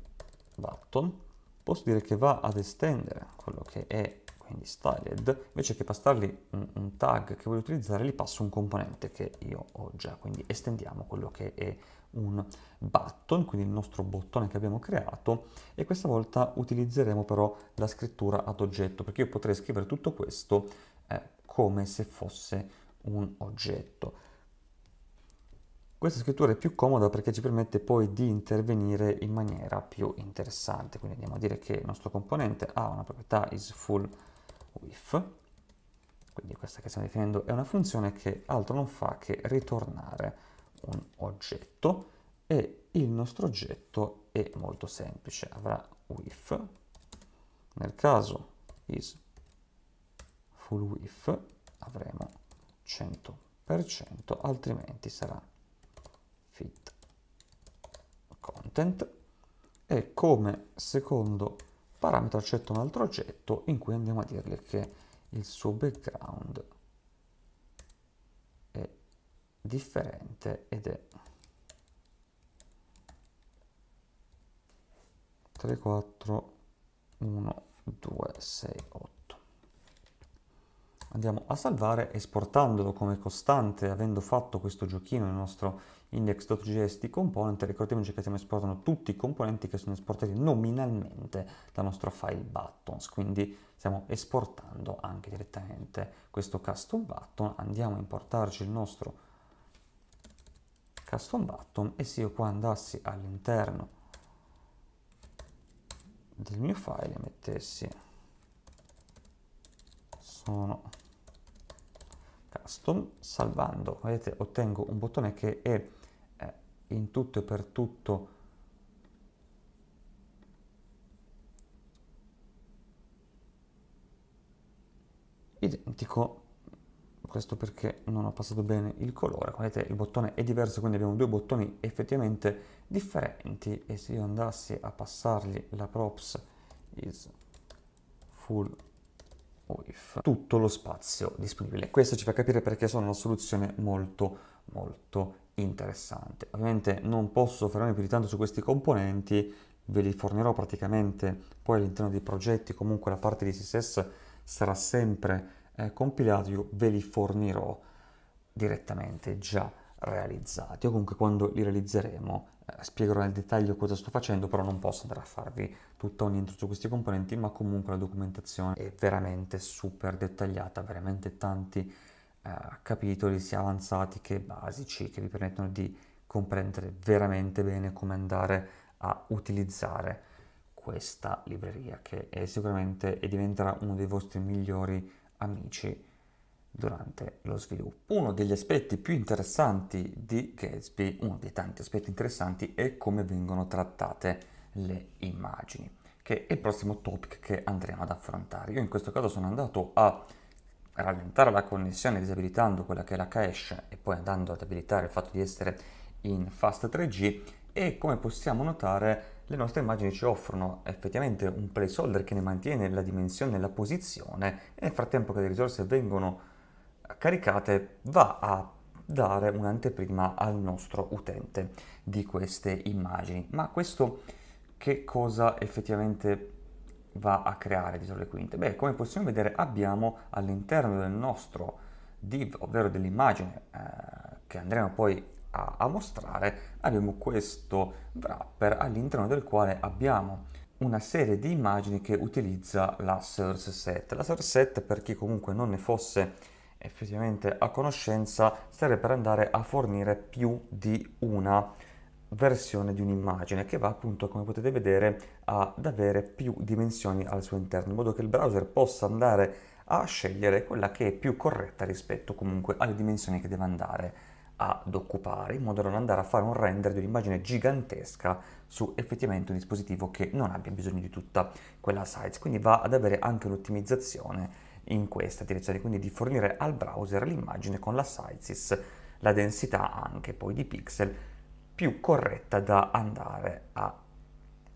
button, posso dire che va ad estendere quello che è quindi styled, invece che passargli un, un tag che voglio utilizzare, gli passo un componente che io ho già, quindi estendiamo quello che è un button, quindi il nostro bottone che abbiamo creato e questa volta utilizzeremo però la scrittura ad oggetto perché io potrei scrivere tutto questo eh, come se fosse un oggetto. Questa scrittura è più comoda perché ci permette poi di intervenire in maniera più interessante, quindi andiamo a dire che il nostro componente ha una proprietà isFullWith, quindi questa che stiamo definendo è una funzione che altro non fa che ritornare un oggetto e il nostro oggetto è molto semplice, avrà with, nel caso is full with avremo 100%, altrimenti sarà fit content e come secondo parametro accetto un altro oggetto in cui andiamo a dirgli che il suo background differente ed è 3 4 1 2 6 8 andiamo a salvare esportandolo come costante avendo fatto questo giochino nel nostro index.js di component ricordiamoci che stiamo esportando tutti i componenti che sono esportati nominalmente dal nostro file buttons quindi stiamo esportando anche direttamente questo custom button andiamo a importarci il nostro custom button e se io qua andassi all'interno del mio file e mettessi sono custom salvando vedete ottengo un bottone che è eh, in tutto e per tutto identico questo perché non ho passato bene il colore come vedete il bottone è diverso quindi abbiamo due bottoni effettivamente differenti e se io andassi a passargli la props is full with tutto lo spazio disponibile questo ci fa capire perché sono una soluzione molto molto interessante ovviamente non posso fermarmi più di tanto su questi componenti ve li fornirò praticamente poi all'interno dei progetti comunque la parte di CSS sarà sempre eh, compilati io ve li fornirò direttamente già realizzati o comunque quando li realizzeremo eh, spiegherò nel dettaglio cosa sto facendo però non posso andare a farvi tutta intro su questi componenti ma comunque la documentazione è veramente super dettagliata veramente tanti eh, capitoli sia avanzati che basici che vi permettono di comprendere veramente bene come andare a utilizzare questa libreria che è sicuramente e diventerà uno dei vostri migliori amici durante lo sviluppo. Uno degli aspetti più interessanti di Gatsby, uno dei tanti aspetti interessanti, è come vengono trattate le immagini, che è il prossimo topic che andremo ad affrontare. Io in questo caso sono andato a rallentare la connessione disabilitando quella che è la cache e poi andando ad abilitare il fatto di essere in fast 3G e come possiamo notare le nostre immagini ci offrono effettivamente un placeholder che ne mantiene la dimensione e la posizione e nel frattempo che le risorse vengono eh, caricate va a dare un'anteprima al nostro utente di queste immagini. Ma questo che cosa effettivamente va a creare dietro le quinte? Beh, come possiamo vedere abbiamo all'interno del nostro div, ovvero dell'immagine eh, che andremo poi a, a mostrare, abbiamo questo wrapper all'interno del quale abbiamo una serie di immagini che utilizza la source set. La source set, per chi comunque non ne fosse effettivamente a conoscenza, serve per andare a fornire più di una versione di un'immagine che va appunto come potete vedere ad avere più dimensioni al suo interno in modo che il browser possa andare a scegliere quella che è più corretta rispetto comunque alle dimensioni che deve andare ad occupare in modo da non andare a fare un render di un'immagine gigantesca su effettivamente un dispositivo che non abbia bisogno di tutta quella size quindi va ad avere anche un'ottimizzazione in questa direzione quindi di fornire al browser l'immagine con la sizes la densità anche poi di pixel più corretta da andare a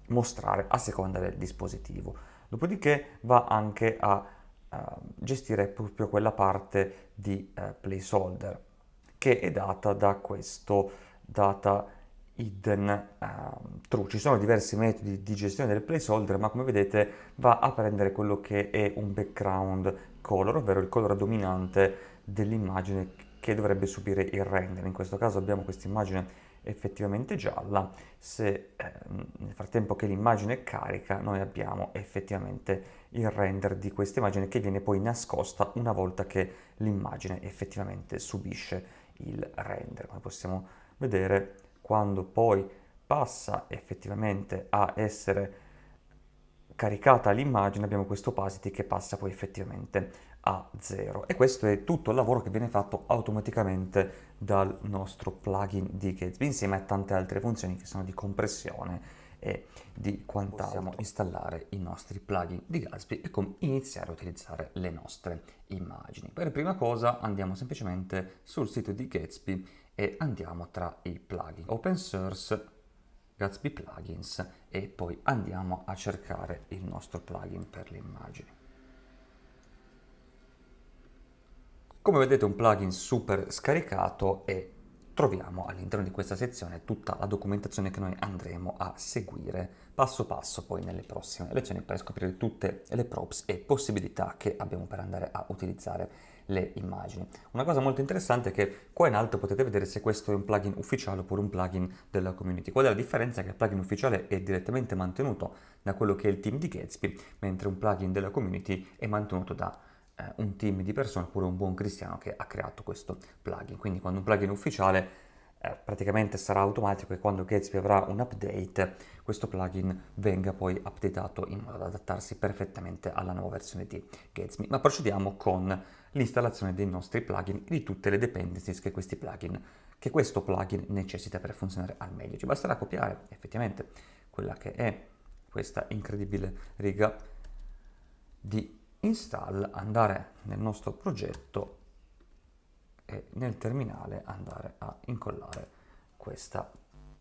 mostrare a seconda del dispositivo dopodiché va anche a uh, gestire proprio quella parte di uh, placeholder che è data da questo data hidden um, ehm, true. Ci sono diversi metodi di gestione del placeholder, ma come vedete va a prendere quello che è un background color, ovvero il colore dominante dell'immagine che dovrebbe subire il render. In questo caso abbiamo questa immagine effettivamente gialla, se eh, nel frattempo che l'immagine carica noi abbiamo effettivamente il render di questa immagine che viene poi nascosta una volta che l'immagine effettivamente subisce render il render. Come possiamo vedere, quando poi passa effettivamente a essere caricata l'immagine, abbiamo questo opacity che passa poi effettivamente a zero. E questo è tutto il lavoro che viene fatto automaticamente dal nostro plugin di Gatsby, insieme a tante altre funzioni che sono di compressione e di quant'altro. Possiamo installare i nostri plugin di Gatsby e come iniziare a utilizzare le nostre immagini. Per prima cosa andiamo semplicemente sul sito di Gatsby e andiamo tra i plugin open source Gatsby plugins e poi andiamo a cercare il nostro plugin per le immagini. Come vedete è un plugin super scaricato e troviamo all'interno di questa sezione tutta la documentazione che noi andremo a seguire passo passo poi nelle prossime lezioni per scoprire tutte le props e possibilità che abbiamo per andare a utilizzare le immagini. Una cosa molto interessante è che qua in alto potete vedere se questo è un plugin ufficiale oppure un plugin della community. Qual è la differenza? Che il plugin ufficiale è direttamente mantenuto da quello che è il team di Gatsby, mentre un plugin della community è mantenuto da eh, un team di persone oppure un buon cristiano che ha creato questo plugin. Quindi quando un plugin è ufficiale eh, praticamente sarà automatico e quando Gatsby avrà un update questo plugin venga poi updatato in modo da adattarsi perfettamente alla nuova versione di Gatsby. Ma procediamo con l'installazione dei nostri plugin e di tutte le dependencies che, plugin, che questo plugin necessita per funzionare al meglio. Ci basterà copiare effettivamente quella che è questa incredibile riga di install, andare nel nostro progetto e nel terminale andare a incollare questa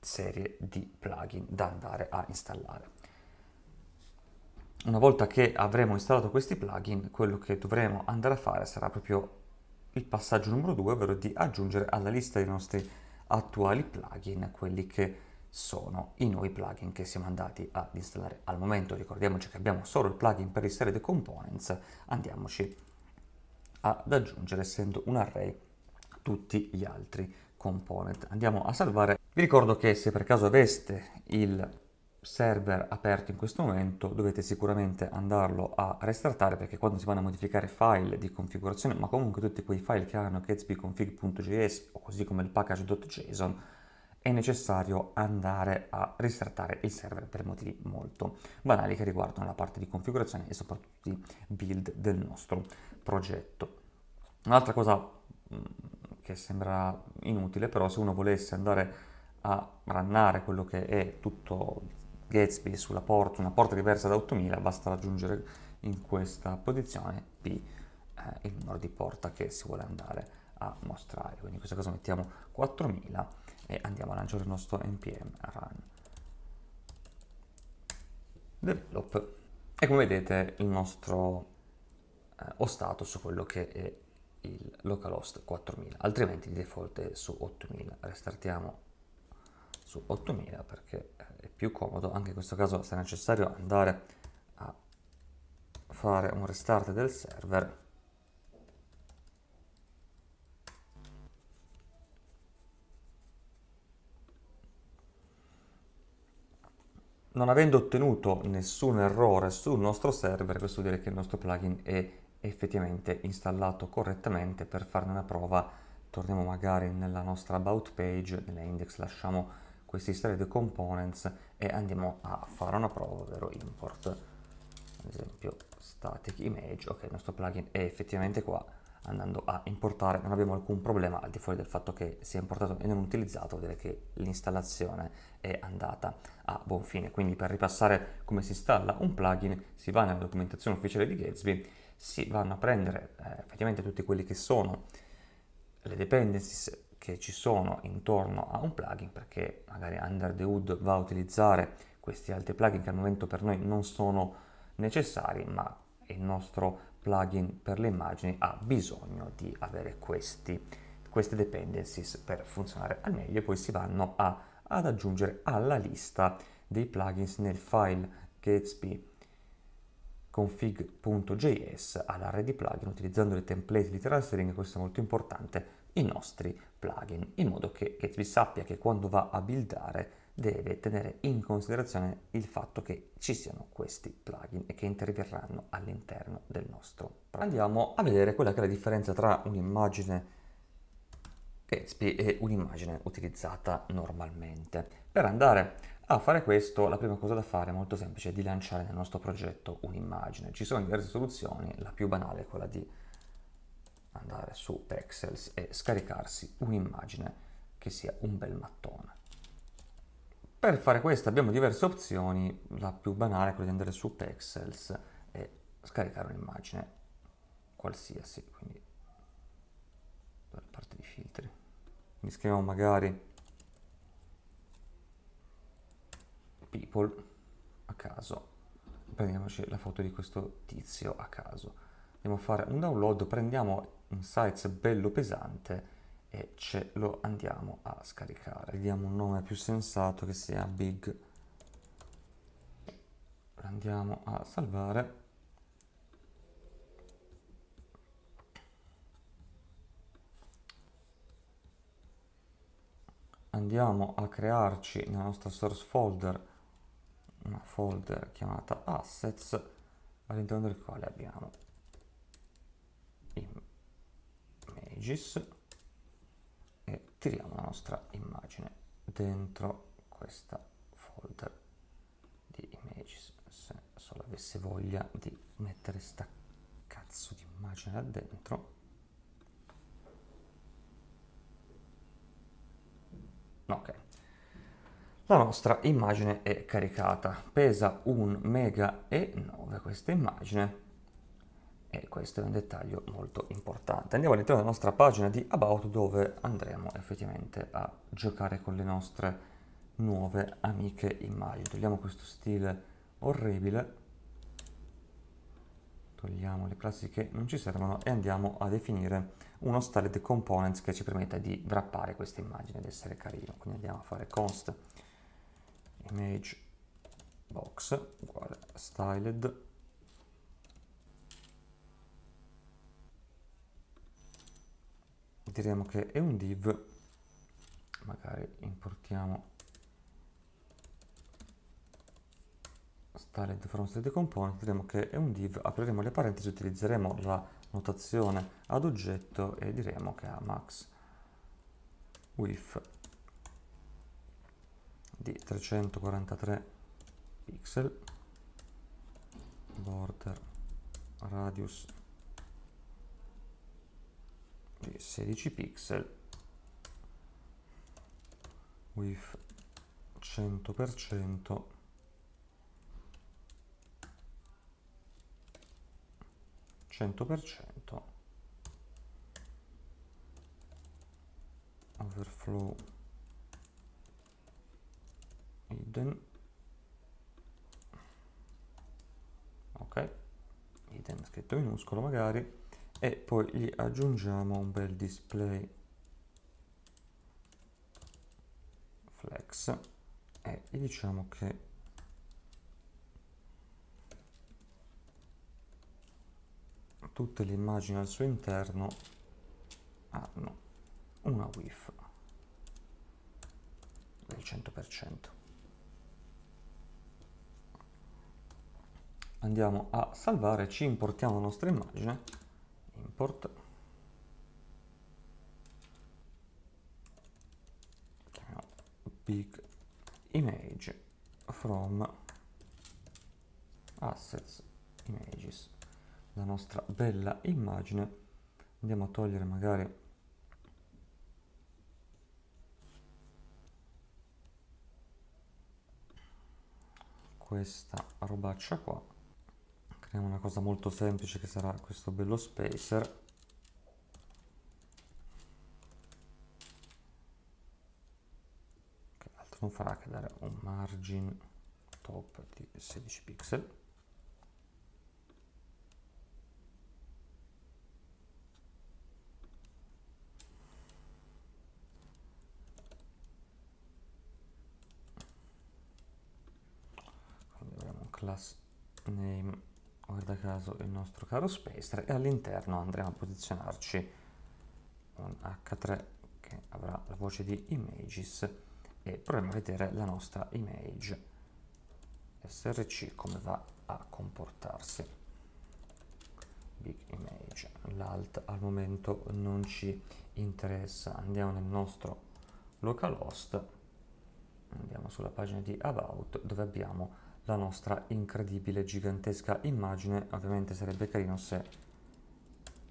serie di plugin da andare a installare. Una volta che avremo installato questi plugin, quello che dovremo andare a fare sarà proprio il passaggio numero 2, ovvero di aggiungere alla lista dei nostri attuali plugin quelli che sono i nuovi plugin che siamo andati ad installare al momento. Ricordiamoci che abbiamo solo il plugin per i Thread Components, andiamoci ad aggiungere essendo un array tutti gli altri component. Andiamo a salvare. Vi ricordo che se per caso aveste il server aperto in questo momento dovete sicuramente andarlo a restartare perché quando si vanno a modificare file di configurazione ma comunque tutti quei file che hanno gatsbyconfig.js o così come il package.json è necessario andare a ristrattare il server per motivi molto banali che riguardano la parte di configurazione e soprattutto di build del nostro progetto. Un'altra cosa mm, che sembra inutile, però se uno volesse andare a rannare quello che è tutto Gatsby sulla porta, una porta diversa da 8000, basta raggiungere in questa posizione P eh, il numero di porta che si vuole andare a mostrare. Quindi in questo caso mettiamo 4000 e andiamo a lanciare il nostro npm run develop e come vedete il nostro eh, ho stato su quello che è il localhost 4000 altrimenti di default è su 8000 restartiamo su 8000 perché eh, è più comodo anche in questo caso se è necessario andare a fare un restart del server non avendo ottenuto nessun errore sul nostro server, questo vuol dire che il nostro plugin è effettivamente installato correttamente. Per farne una prova torniamo magari nella nostra about page, nella index lasciamo questi thread components e andiamo a fare una prova, ovvero import, ad esempio static image, ok il nostro plugin è effettivamente qua, andando a importare non abbiamo alcun problema al di fuori del fatto che sia importato e non utilizzato vuol dire che l'installazione è andata a buon fine quindi per ripassare come si installa un plugin si va nella documentazione ufficiale di Gatsby si vanno a prendere eh, effettivamente tutti quelli che sono le dependencies che ci sono intorno a un plugin perché magari Under the Hood va a utilizzare questi altri plugin che al momento per noi non sono necessari ma il nostro plugin per le immagini ha bisogno di avere questi, queste dependencies per funzionare al meglio e poi si vanno a, ad aggiungere alla lista dei plugins nel file gatsby config.js all'array plugin utilizzando le template di transferring, questo è molto importante, i nostri plugin in modo che Gatsby sappia che quando va a buildare deve tenere in considerazione il fatto che ci siano questi plugin e che interverranno all'interno del nostro progetto. Andiamo a vedere quella che è la differenza tra un'immagine Gatsby e un'immagine utilizzata normalmente. Per andare a fare questo, la prima cosa da fare è molto semplice, è di lanciare nel nostro progetto un'immagine. Ci sono diverse soluzioni, la più banale è quella di andare su Pexels e scaricarsi un'immagine che sia un bel mattone. Per fare questo abbiamo diverse opzioni, la più banale è quella di andare su Pexels e scaricare un'immagine qualsiasi, quindi dalla parte di filtri. Mi scriviamo magari people a caso, prendiamoci la foto di questo tizio a caso. Andiamo a fare un download, prendiamo un size bello pesante e ce lo andiamo a scaricare. Vediamo un nome più sensato che sia Big. Andiamo a salvare. Andiamo a crearci nella nostra source folder una folder chiamata assets all'interno del quale abbiamo images e tiriamo la nostra immagine dentro questa folder di images se solo avessi voglia di mettere sta cazzo di immagine là dentro ok la nostra immagine è caricata pesa 1 mega e 9 questa immagine e questo è un dettaglio molto importante. Andiamo all'interno della nostra pagina di About dove andremo effettivamente a giocare con le nostre nuove amiche immagini. Togliamo questo stile orribile, togliamo le classiche che non ci servono e andiamo a definire uno styled di components che ci permetta di wrappare questa immagine ed essere carino. Quindi andiamo a fare const image box uguale styled diremo che è un div magari importiamo started from state component diremo che è un div apriremo le parentesi utilizzeremo la notazione ad oggetto e diremo che ha max width di 343 pixel border radius di 16 pixel with 100% cento per cento overflow hidden ok hidden scritto minuscolo magari e poi gli aggiungiamo un bel display flex e gli diciamo che tutte le immagini al suo interno hanno una WIF del 100%. Andiamo a salvare, ci importiamo la nostra immagine import big image from assets images la nostra bella immagine andiamo a togliere magari questa robaccia qua creiamo una cosa molto semplice che sarà questo bello spacer che altro non farà che dare un margin top di 16 pixel class name guarda caso il nostro caro Spacer e all'interno andremo a posizionarci un H3 che avrà la voce di images e proviamo a vedere la nostra image src come va a comportarsi big image l'alt al momento non ci interessa andiamo nel nostro localhost andiamo sulla pagina di about dove abbiamo la nostra incredibile gigantesca immagine ovviamente sarebbe carino se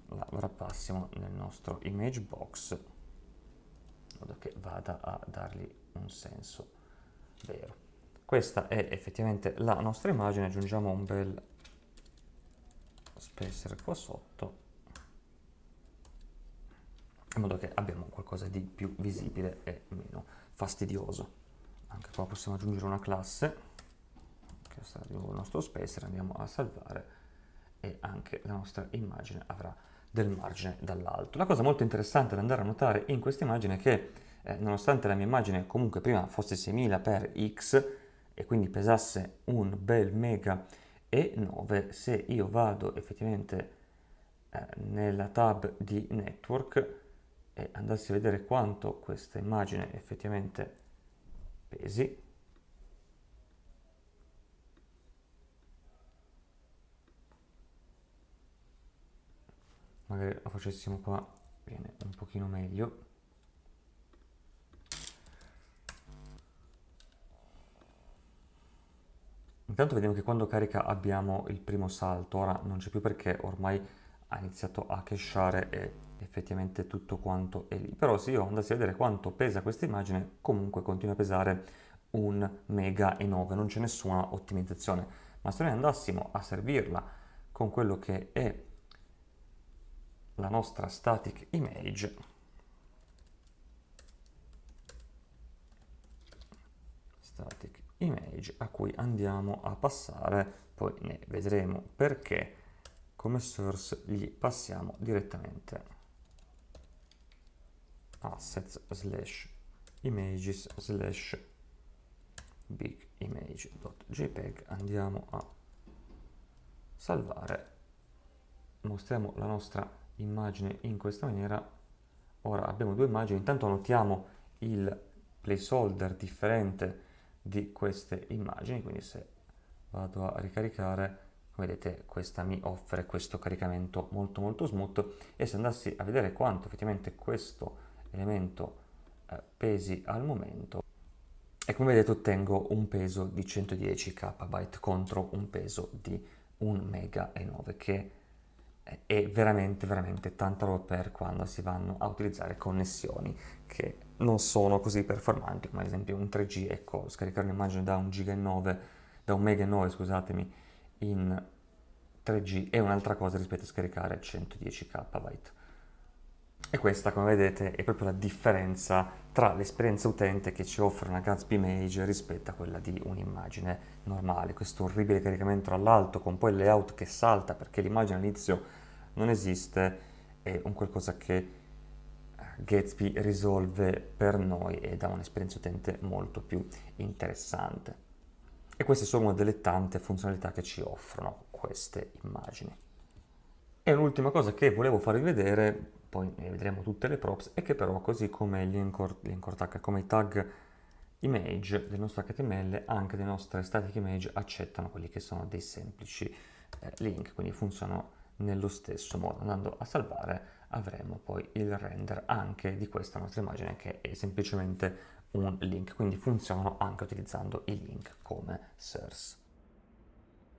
la wrappassimo nel nostro image box in modo che vada a dargli un senso vero questa è effettivamente la nostra immagine aggiungiamo un bel spacer qua sotto in modo che abbiamo qualcosa di più visibile e meno fastidioso anche qua possiamo aggiungere una classe nello stadio, il nostro spacer, andiamo a salvare e anche la nostra immagine avrà del margine dall'alto. La cosa molto interessante da andare a notare in questa immagine è che eh, nonostante la mia immagine comunque prima fosse 6000x e quindi pesasse un bel mega e 9, se io vado effettivamente eh, nella tab di network e andassi a vedere quanto questa immagine effettivamente pesi, magari lo facessimo qua viene un pochino meglio intanto vediamo che quando carica abbiamo il primo salto ora non c'è più perché ormai ha iniziato a cachare e effettivamente tutto quanto è lì però se io andassi a vedere quanto pesa questa immagine comunque continua a pesare un mega e 9 non c'è nessuna ottimizzazione ma se noi andassimo a servirla con quello che è la nostra static image static image a cui andiamo a passare poi ne vedremo perché come source gli passiamo direttamente assets slash images slash bigimage.jpg andiamo a salvare mostriamo la nostra immagine in questa maniera. Ora abbiamo due immagini, intanto notiamo il placeholder differente di queste immagini, quindi se vado a ricaricare vedete questa mi offre questo caricamento molto molto smooth e se andassi a vedere quanto effettivamente questo elemento eh, pesi al momento e come vedete ottengo un peso di 110 KB contro un peso di 1 MB, e 9 che è veramente veramente tanta roba per quando si vanno a utilizzare connessioni che non sono così performanti come ad esempio un 3G ecco scaricare un'immagine da un giga e 9 da un mega e 9 scusatemi in 3G è un'altra cosa rispetto a scaricare 110 KB e questa come vedete è proprio la differenza tra l'esperienza utente che ci offre una Gatsby Mage rispetto a quella di un'immagine normale questo orribile caricamento all'alto con poi il layout che salta perché l'immagine all'inizio non esiste, è un qualcosa che eh, Gatsby risolve per noi e dà un'esperienza utente molto più interessante. E queste sono delle tante funzionalità che ci offrono queste immagini. E l'ultima cosa che volevo farvi vedere, poi ne vedremo tutte le props, è che però così come gli anchor, anchor tag, come i tag image del nostro HTML, anche le nostre static image accettano quelli che sono dei semplici eh, link, quindi funzionano nello stesso modo andando a salvare avremo poi il render anche di questa nostra immagine che è semplicemente un link quindi funzionano anche utilizzando i link come source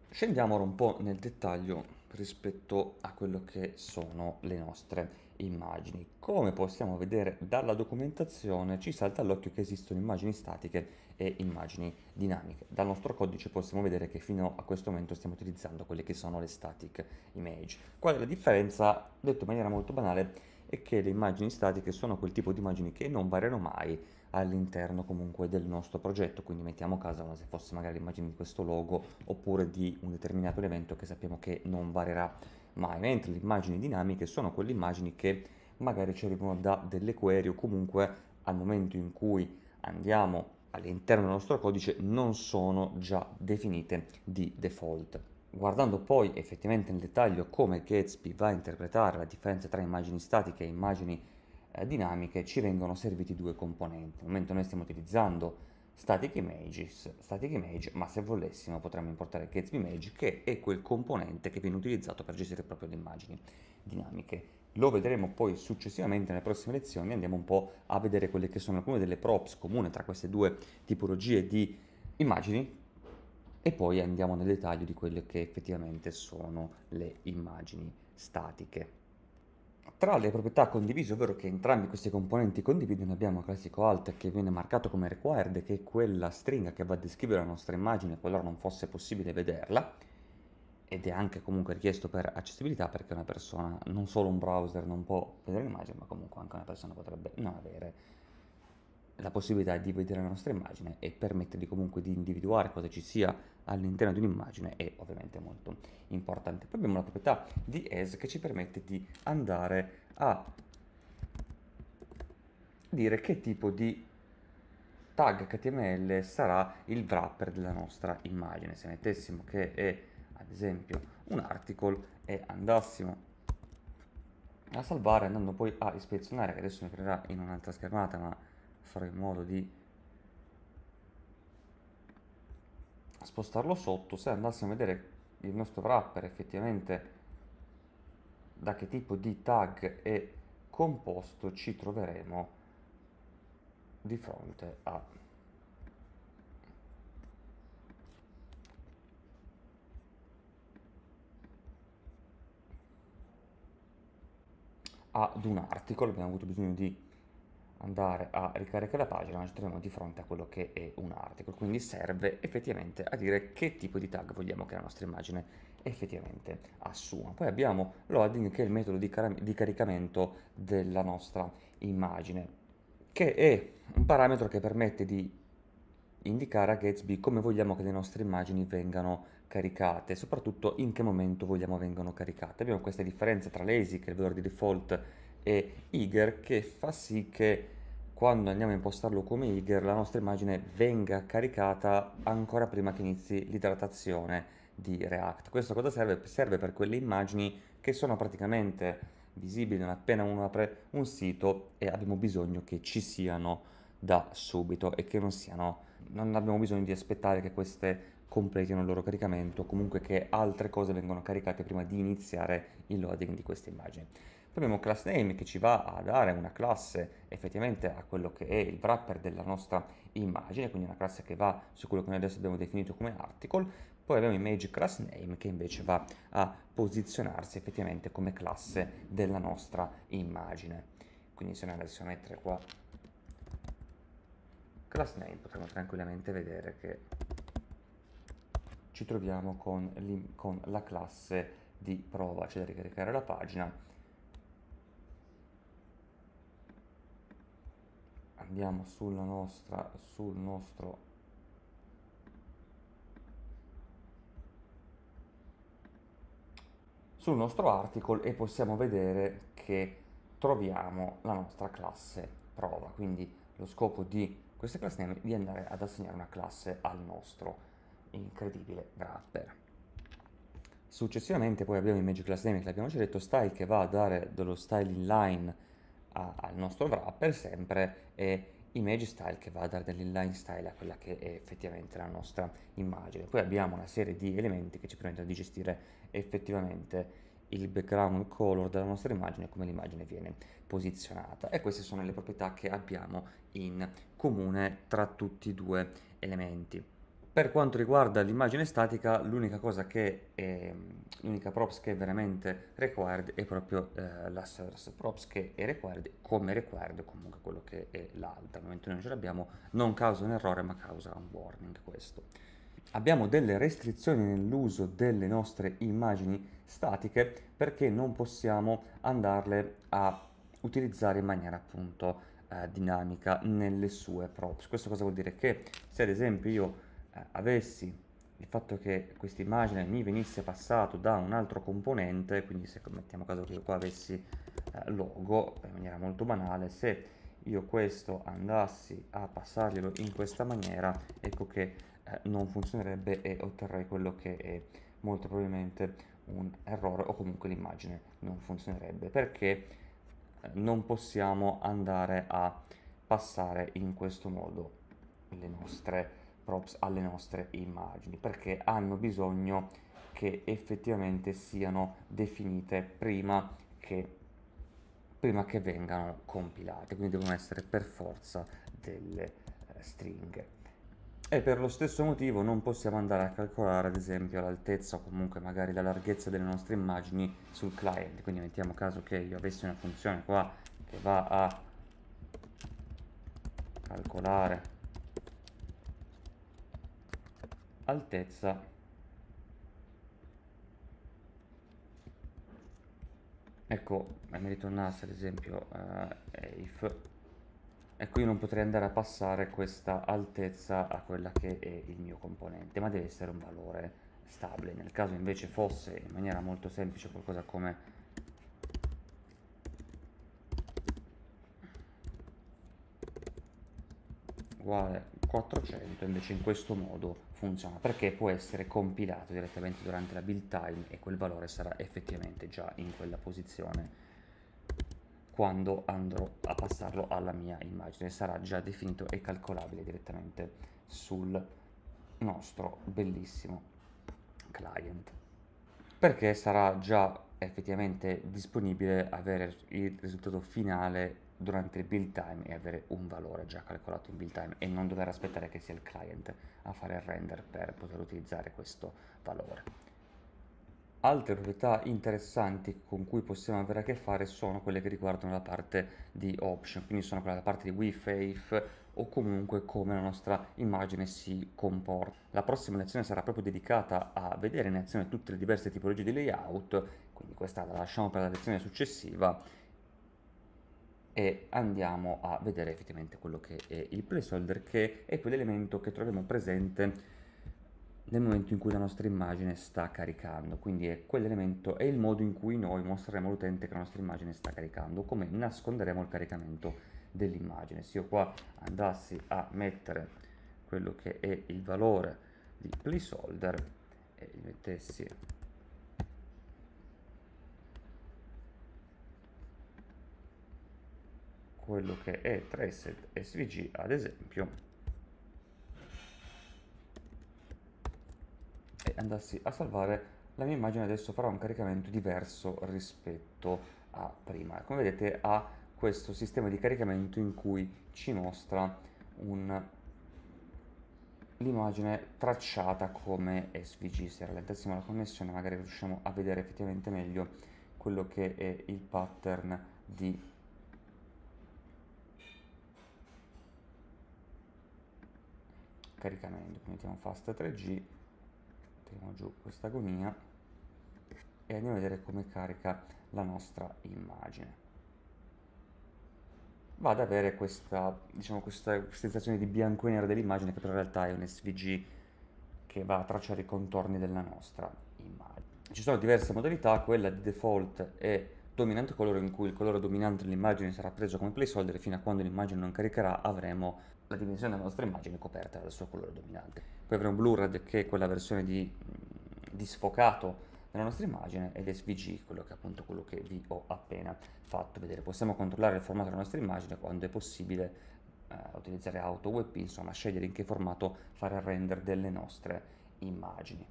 scendiamo ora un po' nel dettaglio rispetto a quello che sono le nostre immagini come possiamo vedere dalla documentazione ci salta all'occhio che esistono immagini statiche e immagini dinamiche. Dal nostro codice possiamo vedere che fino a questo momento stiamo utilizzando quelle che sono le static image. Qual è la differenza? Detto in maniera molto banale è che le immagini statiche sono quel tipo di immagini che non variano mai all'interno comunque del nostro progetto, quindi mettiamo a caso se fosse magari l'immagine di questo logo oppure di un determinato evento che sappiamo che non varierà mai, mentre le immagini dinamiche sono quelle immagini che magari ci arrivano da delle query o comunque al momento in cui andiamo all'interno del nostro codice non sono già definite di default. Guardando poi effettivamente nel dettaglio come Gatsby va a interpretare la differenza tra immagini statiche e immagini eh, dinamiche, ci vengono serviti due componenti. Al momento noi stiamo utilizzando static images, static image, ma se volessimo potremmo importare Gatsby image che è quel componente che viene utilizzato per gestire proprio le immagini dinamiche lo vedremo poi successivamente nelle prossime lezioni, andiamo un po' a vedere quelle che sono alcune delle props comune tra queste due tipologie di immagini e poi andiamo nel dettaglio di quelle che effettivamente sono le immagini statiche. Tra le proprietà condivise, ovvero che entrambi questi componenti condividono, abbiamo il classico alt che viene marcato come required, che è quella stringa che va a descrivere la nostra immagine qualora non fosse possibile vederla, ed è anche comunque richiesto per accessibilità perché una persona, non solo un browser non può vedere l'immagine, ma comunque anche una persona potrebbe non avere la possibilità di vedere la nostra immagine e permettergli comunque di individuare cosa ci sia all'interno di un'immagine è ovviamente molto importante. Poi abbiamo la proprietà di as che ci permette di andare a dire che tipo di tag HTML sarà il wrapper della nostra immagine. Se mettessimo che è esempio un article e andassimo a salvare andando poi a ispezionare che adesso mi creerà in un'altra schermata ma farò in modo di spostarlo sotto se andassimo a vedere il nostro wrapper effettivamente da che tipo di tag è composto ci troveremo di fronte a ad un articolo, abbiamo avuto bisogno di andare a ricaricare la pagina, ma ci troviamo di fronte a quello che è un articolo, quindi serve effettivamente a dire che tipo di tag vogliamo che la nostra immagine effettivamente assuma. Poi abbiamo loading che è il metodo di, car di caricamento della nostra immagine, che è un parametro che permette di indicare a Gatsby come vogliamo che le nostre immagini vengano caricate caricate, soprattutto in che momento vogliamo vengano caricate. Abbiamo questa differenza tra l'ASIC, il valore di default, e Iger che fa sì che quando andiamo a impostarlo come Iger la nostra immagine venga caricata ancora prima che inizi l'idratazione di React. Questo cosa serve? Serve per quelle immagini che sono praticamente visibili non appena uno apre un sito e abbiamo bisogno che ci siano da subito e che non siano, non abbiamo bisogno di aspettare che queste completino il loro caricamento, comunque che altre cose vengono caricate prima di iniziare il loading di queste immagini. Poi abbiamo class name che ci va a dare una classe effettivamente a quello che è il wrapper della nostra immagine, quindi una classe che va su quello che noi adesso abbiamo definito come article. Poi abbiamo image class name che invece va a posizionarsi effettivamente come classe della nostra immagine. Quindi se noi adesso mettere qua class name potremmo tranquillamente vedere che ci troviamo con, con la classe di prova, c'è da ricaricare la pagina. Andiamo sulla nostra, sul nostro sul nostro article e possiamo vedere che troviamo la nostra classe prova. Quindi lo scopo di questa classe name è di andare ad assegnare una classe al nostro incredibile wrapper. Successivamente poi abbiamo il Magic Class Dynamic, l'abbiamo già detto, style che va a dare dello style inline a, al nostro wrapper sempre e image style che va a dare dell'inline style a quella che è effettivamente la nostra immagine. Poi abbiamo una serie di elementi che ci permettono di gestire effettivamente il background color della nostra immagine e come l'immagine viene posizionata e queste sono le proprietà che abbiamo in comune tra tutti i due elementi. Per quanto riguarda l'immagine statica, l'unica cosa che è, ehm, l'unica props che è veramente required è proprio eh, la source props che è required come required comunque quello che è l'altra Al momento noi non ce l'abbiamo, non causa un errore ma causa un warning questo. Abbiamo delle restrizioni nell'uso delle nostre immagini statiche perché non possiamo andarle a utilizzare in maniera appunto eh, dinamica nelle sue props. Questo cosa vuol dire? Che se ad esempio io avessi il fatto che questa immagine mi venisse passato da un altro componente, quindi se mettiamo caso che io qua avessi eh, logo, in maniera molto banale, se io questo andassi a passarglielo in questa maniera, ecco che eh, non funzionerebbe e otterrei quello che è molto probabilmente un errore o comunque l'immagine non funzionerebbe perché eh, non possiamo andare a passare in questo modo le nostre props alle nostre immagini perché hanno bisogno che effettivamente siano definite prima che, prima che vengano compilate, quindi devono essere per forza delle eh, stringhe. E per lo stesso motivo non possiamo andare a calcolare ad esempio l'altezza o comunque magari la larghezza delle nostre immagini sul client, quindi mettiamo caso che io avessi una funzione qua che va a calcolare altezza ecco eh, mi ritornasse ad esempio eh, eh, if ecco io non potrei andare a passare questa altezza a quella che è il mio componente ma deve essere un valore stabile nel caso invece fosse in maniera molto semplice qualcosa come uguale 400 invece in questo modo funziona perché può essere compilato direttamente durante la build time e quel valore sarà effettivamente già in quella posizione quando andrò a passarlo alla mia immagine sarà già definito e calcolabile direttamente sul nostro bellissimo client perché sarà già effettivamente disponibile avere il risultato finale durante il build time e avere un valore già calcolato in build time e non dover aspettare che sia il client a fare il render per poter utilizzare questo valore. Altre proprietà interessanti con cui possiamo avere a che fare sono quelle che riguardano la parte di option, quindi sono quella parte di WeFaith o comunque come la nostra immagine si comporta. La prossima lezione sarà proprio dedicata a vedere in azione tutte le diverse tipologie di layout, quindi questa la lasciamo per la lezione successiva e andiamo a vedere effettivamente quello che è il placeholder che è quell'elemento che troviamo presente nel momento in cui la nostra immagine sta caricando, quindi è quell'elemento è il modo in cui noi mostreremo all'utente che la nostra immagine sta caricando, come nasconderemo il caricamento dell'immagine. Se io qua andassi a mettere quello che è il valore di placeholder e gli mettessi quello che è Traceset SVG ad esempio e andassi a salvare la mia immagine adesso farà un caricamento diverso rispetto a prima come vedete ha questo sistema di caricamento in cui ci mostra l'immagine tracciata come SVG se rallentassimo la connessione magari riusciamo a vedere effettivamente meglio quello che è il pattern di caricamento quindi mettiamo fast 3G tiriamo giù questa agonia e andiamo a vedere come carica la nostra immagine va ad avere questa, diciamo, questa sensazione di bianco e nero dell'immagine che però in realtà è un SVG che va a tracciare i contorni della nostra immagine. Ci sono diverse modalità, quella di default è dominante colore in cui il colore dominante dell'immagine sarà preso come placeholder fino a quando l'immagine non caricherà avremo la dimensione della nostra immagine coperta dal suo colore dominante. Poi avremo Blu-ray che è quella versione di, mm, di sfocato della nostra immagine ed SVG, quello che è appunto quello che vi ho appena fatto vedere. Possiamo controllare il formato della nostra immagine quando è possibile eh, utilizzare auto, insomma scegliere in che formato fare il render delle nostre immagini.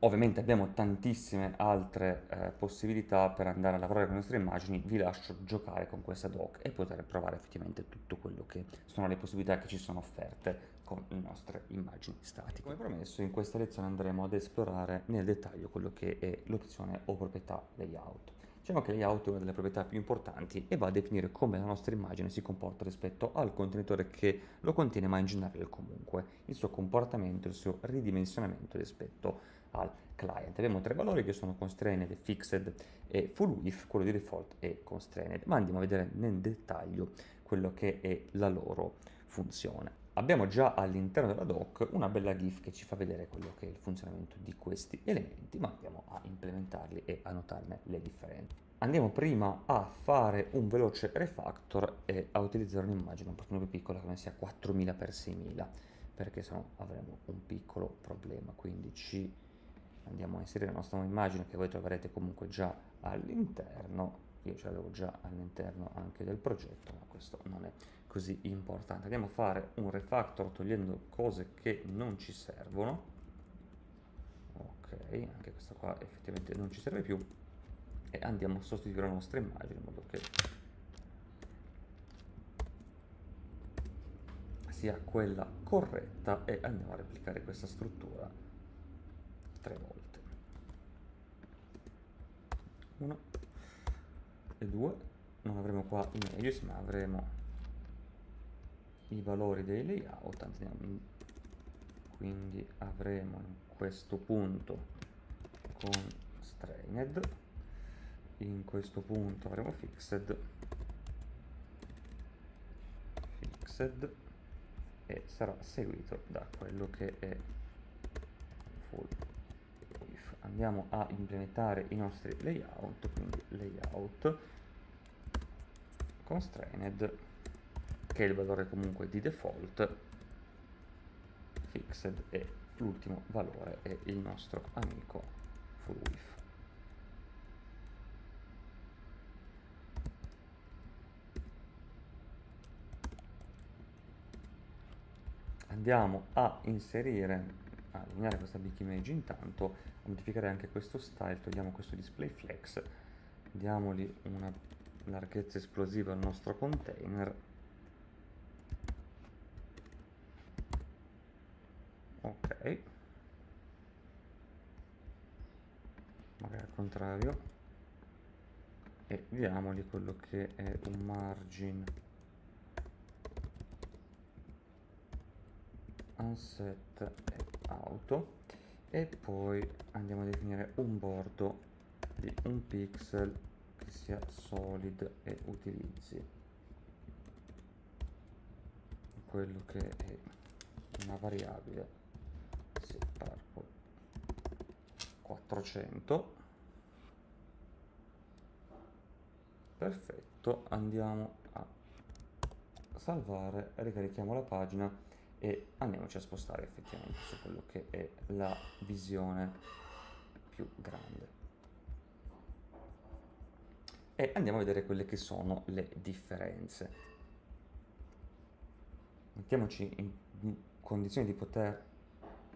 Ovviamente abbiamo tantissime altre eh, possibilità per andare a lavorare con le nostre immagini, vi lascio giocare con questa doc e poter provare effettivamente tutto quello che sono le possibilità che ci sono offerte con le nostre immagini statiche. Come promesso in questa lezione andremo ad esplorare nel dettaglio quello che è l'opzione o proprietà layout. Diciamo che layout è una delle proprietà più importanti e va a definire come la nostra immagine si comporta rispetto al contenitore che lo contiene ma in generale comunque, il suo comportamento, il suo ridimensionamento rispetto a al client. Abbiamo tre valori che sono constrained, fixed e full width, quello di default è constrained, ma andiamo a vedere nel dettaglio quello che è la loro funzione. Abbiamo già all'interno della doc una bella GIF che ci fa vedere quello che è il funzionamento di questi elementi, ma andiamo a implementarli e a notarne le differenze. Andiamo prima a fare un veloce refactor e a utilizzare un'immagine un pochino più piccola che non sia 4000x6000, perché sennò avremo un piccolo problema, quindi ci andiamo a inserire la nostra nuova immagine che voi troverete comunque già all'interno io ce l'avevo già all'interno anche del progetto ma questo non è così importante andiamo a fare un refactor togliendo cose che non ci servono ok anche questa qua effettivamente non ci serve più e andiamo a sostituire la nostra immagine in modo che sia quella corretta e andiamo a replicare questa struttura tre volte 1 e 2 non avremo qua i medius ma avremo i valori dei layout quindi avremo in questo punto constrained in questo punto avremo fixed fixed e sarà seguito da quello che è full andiamo a implementare i nostri layout quindi layout constrained che è il valore comunque di default fixed e l'ultimo valore è il nostro amico full width andiamo a inserire allineare questa big image intanto modificare anche questo style togliamo questo display flex diamogli una larghezza esplosiva al nostro container ok magari al contrario e diamogli quello che è un margin onset e auto e poi andiamo a definire un bordo di un pixel che sia solid e utilizzi quello che è una variabile se parco 400 perfetto andiamo a salvare e ricarichiamo la pagina e andiamoci a spostare effettivamente su quello che è la visione più grande e andiamo a vedere quelle che sono le differenze mettiamoci in condizione di poter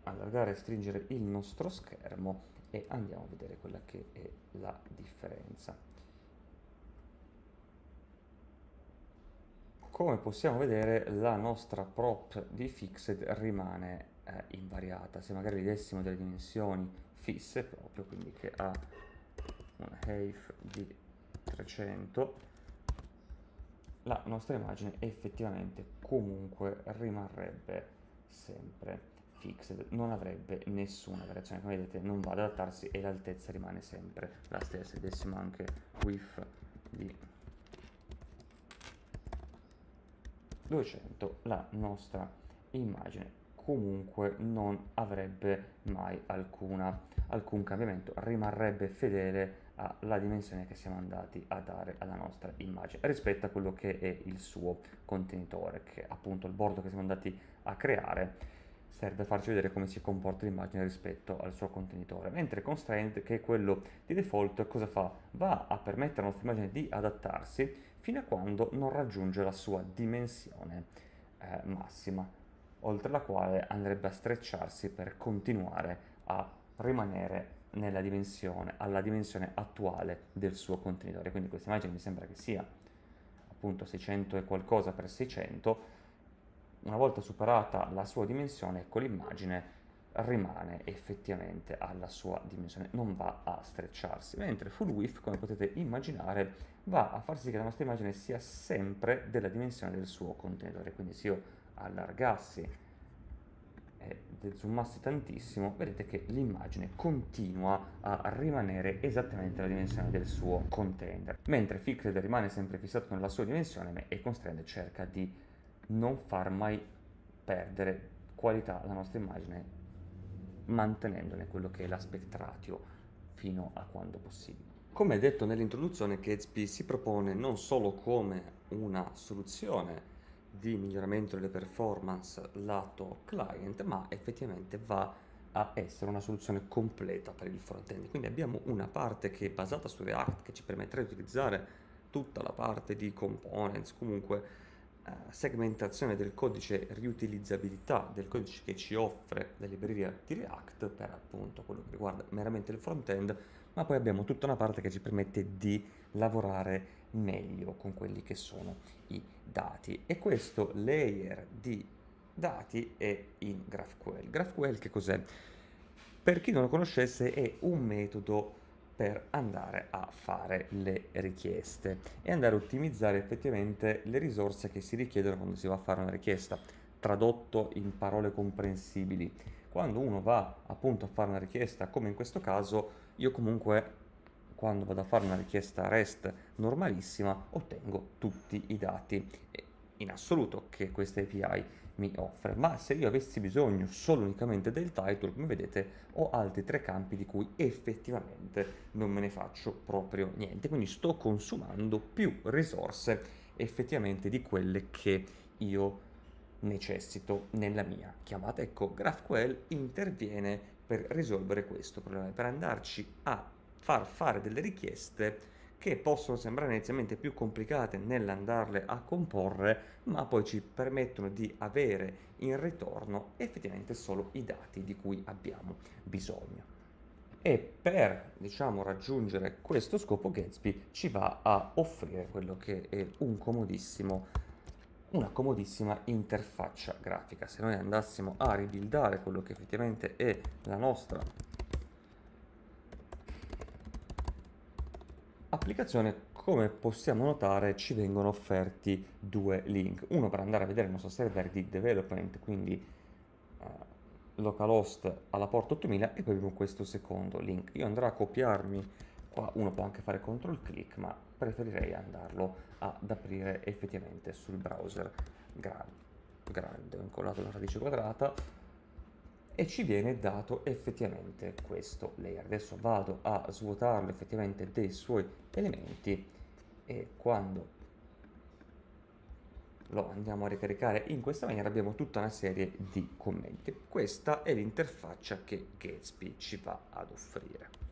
allargare e stringere il nostro schermo e andiamo a vedere quella che è la differenza come possiamo vedere la nostra prop di fixed rimane eh, invariata se magari gli delle dimensioni fisse proprio quindi che ha un height di 300 la nostra immagine effettivamente comunque rimarrebbe sempre fixed, non avrebbe nessuna variazione, come vedete non va ad adattarsi e l'altezza rimane sempre la stessa, dessimo anche width di 200 la nostra immagine comunque non avrebbe mai alcuna, alcun cambiamento, rimarrebbe fedele alla dimensione che siamo andati a dare alla nostra immagine rispetto a quello che è il suo contenitore, che appunto il bordo che siamo andati a creare serve a farci vedere come si comporta l'immagine rispetto al suo contenitore, mentre constraint, che è quello di default, cosa fa? Va a permettere alla nostra immagine di adattarsi fino a quando non raggiunge la sua dimensione eh, massima, oltre la quale andrebbe a strecciarsi per continuare a rimanere nella dimensione, alla dimensione attuale del suo contenitore. Quindi questa immagine mi sembra che sia appunto 600 e qualcosa per 600, una volta superata la sua dimensione, ecco l'immagine rimane effettivamente alla sua dimensione, non va a strecciarsi, mentre full width, come potete immaginare, va a far sì che la nostra immagine sia sempre della dimensione del suo contenitore. Quindi se io allargassi e zoomassi tantissimo, vedete che l'immagine continua a rimanere esattamente la dimensione del suo contender. Mentre Fixed rimane sempre fissato nella sua dimensione e Constraint cerca di non far mai perdere qualità alla nostra immagine mantenendone quello che è l'aspect ratio fino a quando possibile. Come detto nell'introduzione, Gatsby si propone non solo come una soluzione di miglioramento delle performance lato client, ma effettivamente va a essere una soluzione completa per il front-end. Quindi abbiamo una parte che è basata su React, che ci permetterà di utilizzare tutta la parte di components, comunque eh, segmentazione del codice, riutilizzabilità del codice che ci offre la libreria di React per appunto quello che riguarda meramente il front-end, ma poi abbiamo tutta una parte che ci permette di lavorare meglio con quelli che sono i dati e questo layer di dati è in GraphQL. GraphQL che cos'è? Per chi non lo conoscesse è un metodo per andare a fare le richieste e andare a ottimizzare effettivamente le risorse che si richiedono quando si va a fare una richiesta, tradotto in parole comprensibili. Quando uno va appunto a fare una richiesta, come in questo caso, io comunque quando vado a fare una richiesta REST normalissima ottengo tutti i dati in assoluto che questa API mi offre, ma se io avessi bisogno solo unicamente del title, come vedete, ho altri tre campi di cui effettivamente non me ne faccio proprio niente, quindi sto consumando più risorse effettivamente di quelle che io necessito nella mia chiamata. Ecco, GraphQL interviene per risolvere questo problema, per andarci a far fare delle richieste che possono sembrare inizialmente più complicate nell'andarle a comporre, ma poi ci permettono di avere in ritorno effettivamente solo i dati di cui abbiamo bisogno. E per diciamo, raggiungere questo scopo Gatsby ci va a offrire quello che è un comodissimo una comodissima interfaccia grafica. Se noi andassimo a ribuildare quello che effettivamente è la nostra applicazione, come possiamo notare ci vengono offerti due link. Uno per andare a vedere il nostro server di development, quindi eh, localhost alla porta 8000 e poi abbiamo questo secondo link. Io andrò a copiarmi, qua uno può anche fare control click, ma preferirei andarlo ad aprire effettivamente sul browser gran, grande ho incollato la radice quadrata e ci viene dato effettivamente questo layer adesso vado a svuotarlo effettivamente dei suoi elementi e quando lo andiamo a ricaricare in questa maniera abbiamo tutta una serie di commenti questa è l'interfaccia che Gatsby ci va ad offrire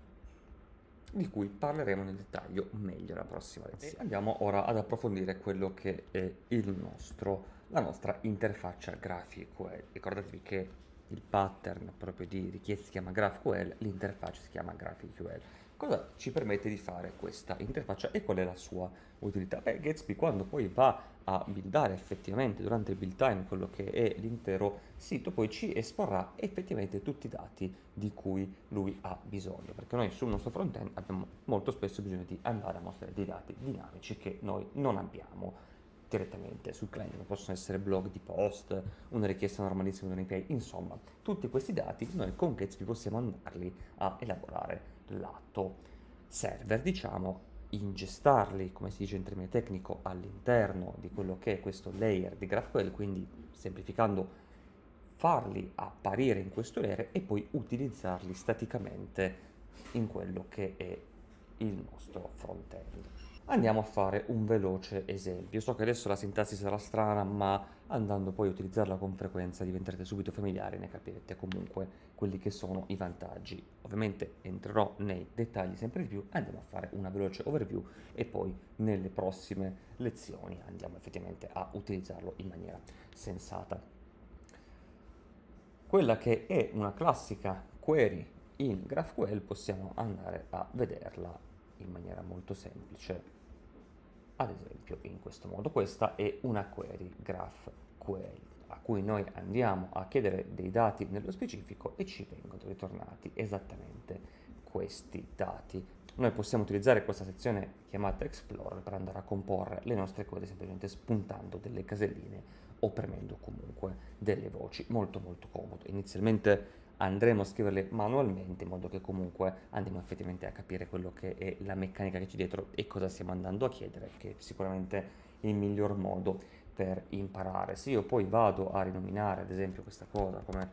di cui parleremo nel dettaglio meglio la prossima lezione. E andiamo ora ad approfondire quello che è nostro, la nostra interfaccia GraphQL. Ricordatevi che il pattern proprio di richiesta si chiama GraphQL, l'interfaccia si chiama GraphQL. Cosa ci permette di fare questa interfaccia e qual è la sua utilità? Beh, Gatsby quando poi va a buildare effettivamente durante il build time quello che è l'intero sito, poi ci esporrà effettivamente tutti i dati di cui lui ha bisogno, perché noi sul nostro front-end abbiamo molto spesso bisogno di andare a mostrare dei dati dinamici che noi non abbiamo direttamente sul client, come possono essere blog di post, una richiesta normalissima di un API, insomma, tutti questi dati noi con Gatsby possiamo andarli a elaborare lato server, diciamo, ingestarli, come si dice in termine tecnico, all'interno di quello che è questo layer di GraphQL, quindi semplificando farli apparire in questo layer e poi utilizzarli staticamente in quello che è il nostro front-end. Andiamo a fare un veloce esempio. So che adesso la sintassi sarà strana, ma andando poi a utilizzarla con frequenza diventerete subito familiari e ne capirete comunque quelli che sono i vantaggi. Ovviamente entrerò nei dettagli sempre di più, andiamo a fare una veloce overview e poi nelle prossime lezioni andiamo effettivamente a utilizzarlo in maniera sensata. Quella che è una classica query in GraphQL possiamo andare a vederla in maniera molto semplice ad esempio in questo modo. Questa è una query graph query a cui noi andiamo a chiedere dei dati nello specifico e ci vengono ritornati esattamente questi dati. Noi possiamo utilizzare questa sezione chiamata Explorer per andare a comporre le nostre query semplicemente spuntando delle caselline o premendo comunque delle voci, molto molto comodo. Inizialmente andremo a scriverle manualmente in modo che comunque andiamo effettivamente a capire quello che è la meccanica che c'è dietro e cosa stiamo andando a chiedere, che è sicuramente il miglior modo per imparare. Se io poi vado a rinominare ad esempio questa cosa come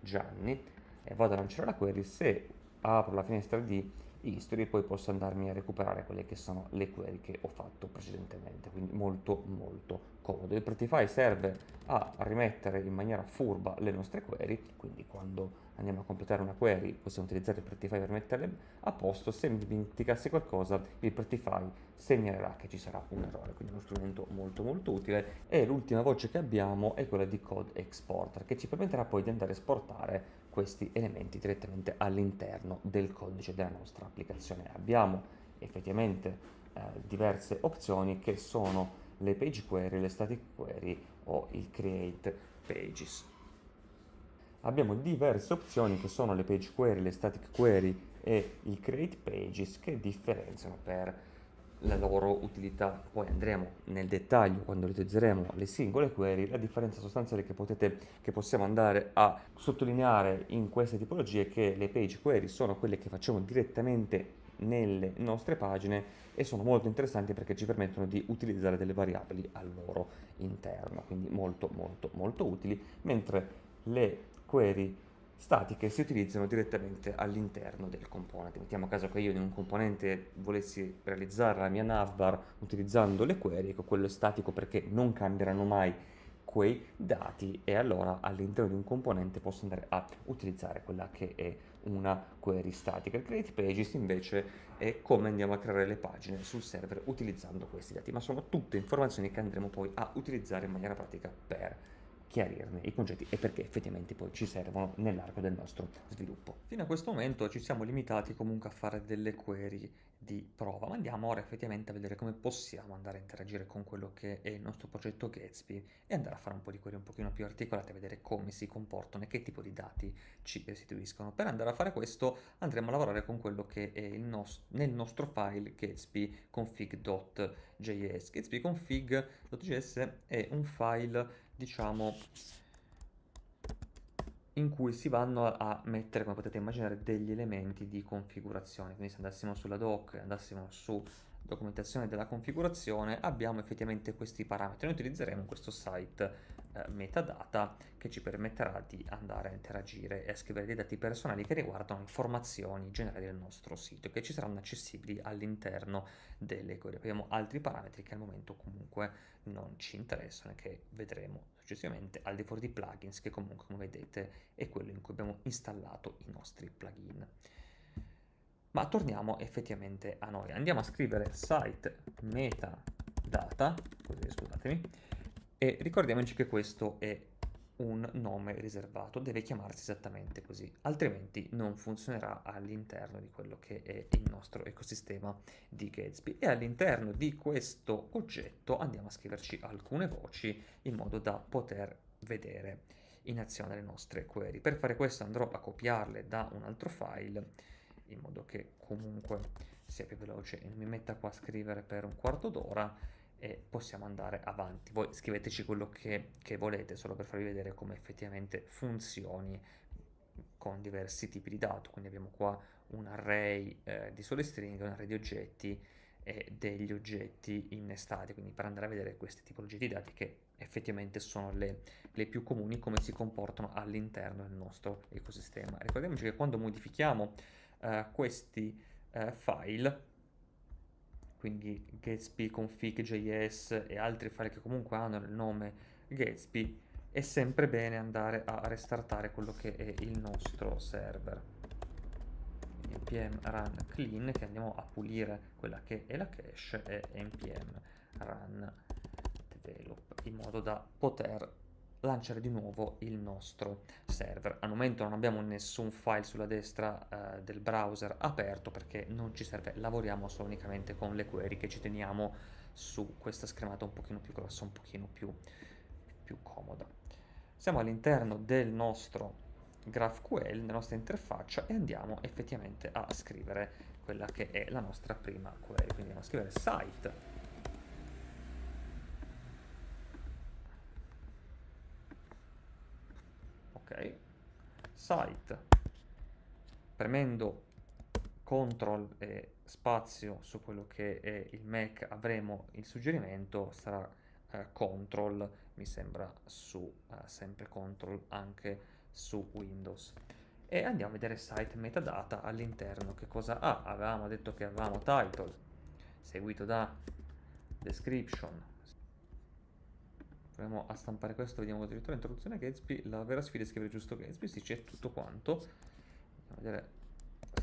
Gianni e vado a lanciare la query, se apro la finestra di history e poi posso andarmi a recuperare quelle che sono le query che ho fatto precedentemente, quindi molto molto comodo. Il Prettify serve a rimettere in maniera furba le nostre query, quindi quando andiamo a completare una query possiamo utilizzare il Prettify per metterle a posto, se mi dimenticasse qualcosa il Prettify segnalerà che ci sarà un errore, quindi è uno strumento molto molto utile e l'ultima voce che abbiamo è quella di Code Exporter che ci permetterà poi di andare a esportare questi elementi direttamente all'interno del codice della nostra applicazione. Abbiamo effettivamente eh, diverse opzioni che sono le page query, le static query o il create pages. Abbiamo diverse opzioni che sono le page query, le static query e il create pages che differenziano per la loro utilità. Poi andremo nel dettaglio quando utilizzeremo le singole query, la differenza sostanziale che, potete, che possiamo andare a sottolineare in queste tipologie è che le page query sono quelle che facciamo direttamente nelle nostre pagine e sono molto interessanti perché ci permettono di utilizzare delle variabili al loro interno, quindi molto molto molto utili, mentre le query statiche si utilizzano direttamente all'interno del componente. Mettiamo a caso che io in un componente volessi realizzare la mia navbar utilizzando le query, ecco quello è statico perché non cambieranno mai quei dati e allora all'interno di un componente posso andare a utilizzare quella che è una query statica. Il create pages invece è come andiamo a creare le pagine sul server utilizzando questi dati, ma sono tutte informazioni che andremo poi a utilizzare in maniera pratica per chiarirne i concetti e perché effettivamente poi ci servono nell'arco del nostro sviluppo. Fino a questo momento ci siamo limitati comunque a fare delle query di prova, ma andiamo ora effettivamente a vedere come possiamo andare a interagire con quello che è il nostro progetto Gatsby e andare a fare un po' di query un pochino più articolate, a vedere come si comportano e che tipo di dati ci restituiscono. Per andare a fare questo andremo a lavorare con quello che è il nostro, nel nostro file gatsby config.js. Gatsby config.js è un file diciamo in cui si vanno a mettere, come potete immaginare, degli elementi di configurazione. Quindi se andassimo sulla doc, andassimo su documentazione della configurazione, abbiamo effettivamente questi parametri. Noi utilizzeremo questo site metadata che ci permetterà di andare a interagire e a scrivere dei dati personali che riguardano informazioni generali del nostro sito che ci saranno accessibili all'interno delle query. Abbiamo altri parametri che al momento comunque non ci interessano e che vedremo successivamente al di fuori di plugins che comunque come vedete è quello in cui abbiamo installato i nostri plugin. Ma torniamo effettivamente a noi. Andiamo a scrivere site metadata, scusatemi, e ricordiamoci che questo è un nome riservato, deve chiamarsi esattamente così, altrimenti non funzionerà all'interno di quello che è il nostro ecosistema di Gatsby. E all'interno di questo oggetto andiamo a scriverci alcune voci in modo da poter vedere in azione le nostre query. Per fare questo andrò a copiarle da un altro file in modo che comunque sia più veloce e mi metta qua a scrivere per un quarto d'ora e possiamo andare avanti. Voi scriveteci quello che, che volete, solo per farvi vedere come effettivamente funzioni con diversi tipi di dato. Quindi abbiamo qua un array eh, di sole stringhe, un array di oggetti e degli oggetti innestati. Quindi per andare a vedere queste tipologie di dati che effettivamente sono le, le più comuni, come si comportano all'interno del nostro ecosistema. Ricordiamoci che quando modifichiamo eh, questi eh, file quindi Gatsby config.js e altri file che comunque hanno il nome Gatsby, è sempre bene andare a restartare quello che è il nostro server. npm run clean che andiamo a pulire quella che è la cache e npm run develop in modo da poter lanciare di nuovo il nostro server. Al momento non abbiamo nessun file sulla destra eh, del browser aperto perché non ci serve, lavoriamo solo unicamente con le query che ci teniamo su questa schermata un pochino più grossa, un pochino più, più comoda. Siamo all'interno del nostro GraphQL, della nostra interfaccia e andiamo effettivamente a scrivere quella che è la nostra prima query, quindi andiamo a scrivere site ok site premendo control e spazio su quello che è il Mac avremo il suggerimento sarà eh, CTRL mi sembra su eh, sempre control anche su Windows e andiamo a vedere site metadata all'interno che cosa ha avevamo detto che avevamo title seguito da description proviamo a stampare questo, vediamo addirittura introduzione Gatsby, la vera sfida è scrivere giusto Gatsby, sì c'è tutto quanto, andiamo a vedere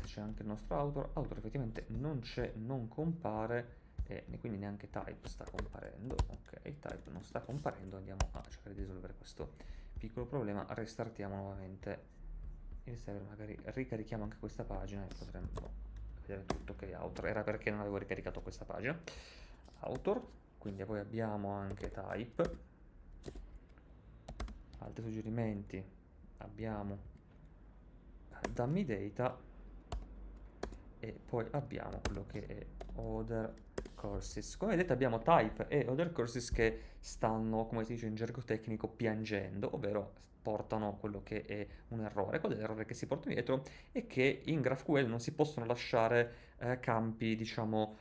se c'è anche il nostro autor, autor effettivamente non c'è, non compare, e quindi neanche type sta comparendo, ok, type non sta comparendo, andiamo a cercare di risolvere questo piccolo problema, restartiamo nuovamente il server, magari ricarichiamo anche questa pagina e potremmo vedere tutto che okay, autor, era perché non avevo ricaricato questa pagina, autor, quindi poi abbiamo anche type, altri suggerimenti abbiamo eh, dummy data e poi abbiamo quello che è order courses come vedete abbiamo type e order courses che stanno come si dice in gergo tecnico piangendo ovvero portano quello che è un errore quello dell'errore che si porta dietro è che in GraphQL non si possono lasciare eh, campi diciamo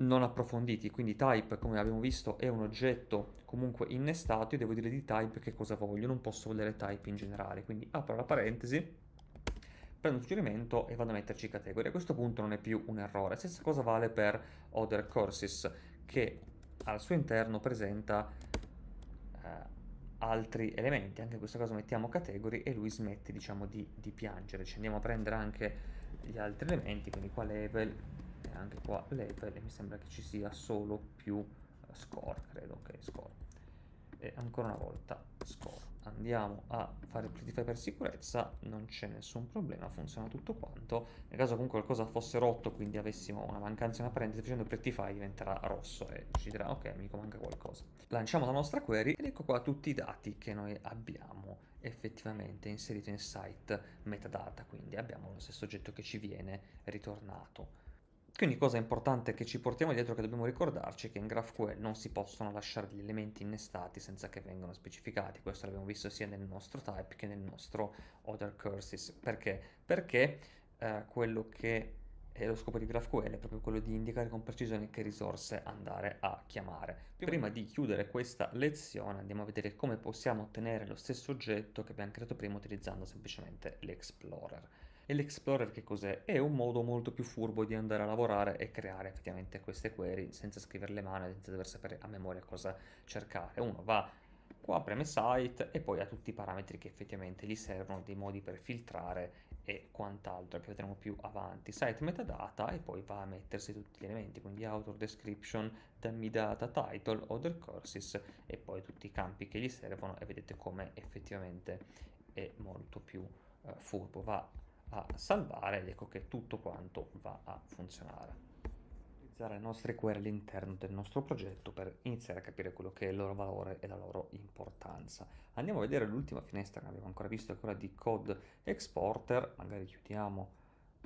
non approfonditi, quindi type come abbiamo visto è un oggetto comunque innestato, io devo dire di type che cosa voglio, non posso volere type in generale, quindi apro la parentesi, prendo un suggerimento e vado a metterci categorie, a questo punto non è più un errore, stessa cosa vale per other courses che al suo interno presenta eh, altri elementi, anche in questo caso mettiamo categorie e lui smette diciamo di, di piangere, ci andiamo a prendere anche gli altri elementi, quindi qua level e anche qua level e mi sembra che ci sia solo più eh, score credo ok score e ancora una volta score andiamo a fare prettify per sicurezza non c'è nessun problema funziona tutto quanto nel caso comunque qualcosa fosse rotto quindi avessimo una mancanza in apparente facendo prettify diventerà rosso e ci dirà ok amico manca qualcosa lanciamo la nostra query ed ecco qua tutti i dati che noi abbiamo effettivamente inserito in site metadata quindi abbiamo lo stesso oggetto che ci viene ritornato quindi cosa importante che ci portiamo dietro che dobbiamo ricordarci è che in GraphQL non si possono lasciare gli elementi innestati senza che vengano specificati, questo l'abbiamo visto sia nel nostro type che nel nostro other curses, perché? Perché eh, quello che è lo scopo di GraphQL è proprio quello di indicare con precisione che risorse andare a chiamare. Prima di chiudere questa lezione andiamo a vedere come possiamo ottenere lo stesso oggetto che abbiamo creato prima utilizzando semplicemente l'Explorer. E l'explorer che cos'è? È un modo molto più furbo di andare a lavorare e creare effettivamente queste query senza scrivere le mani, senza dover sapere a memoria cosa cercare. Uno va qua, preme site e poi ha tutti i parametri che effettivamente gli servono, dei modi per filtrare e quant'altro che vedremo più avanti. Site metadata e poi va a mettersi tutti gli elementi, quindi author description, dummy data, title, other courses e poi tutti i campi che gli servono e vedete come effettivamente è molto più eh, furbo. Va a salvare ed ecco che tutto quanto va a funzionare. Utilizzare le nostre query all'interno del nostro progetto per iniziare a capire quello che è il loro valore e la loro importanza. Andiamo a vedere l'ultima finestra che abbiamo ancora visto, è quella di Code Exporter, magari chiudiamo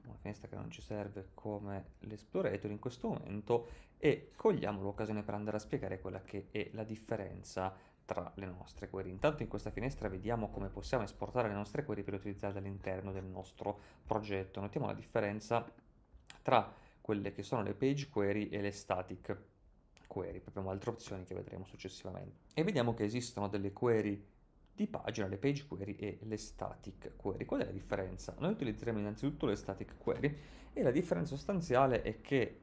una finestra che non ci serve come l'Explorator in questo momento e cogliamo l'occasione per andare a spiegare quella che è la differenza tra le nostre query. Intanto in questa finestra vediamo come possiamo esportare le nostre query per utilizzarle all'interno del nostro progetto. Notiamo la differenza tra quelle che sono le page query e le static query. Abbiamo altre opzioni che vedremo successivamente. E vediamo che esistono delle query di pagina, le page query e le static query. Qual è la differenza? Noi utilizzeremo innanzitutto le static query e la differenza sostanziale è che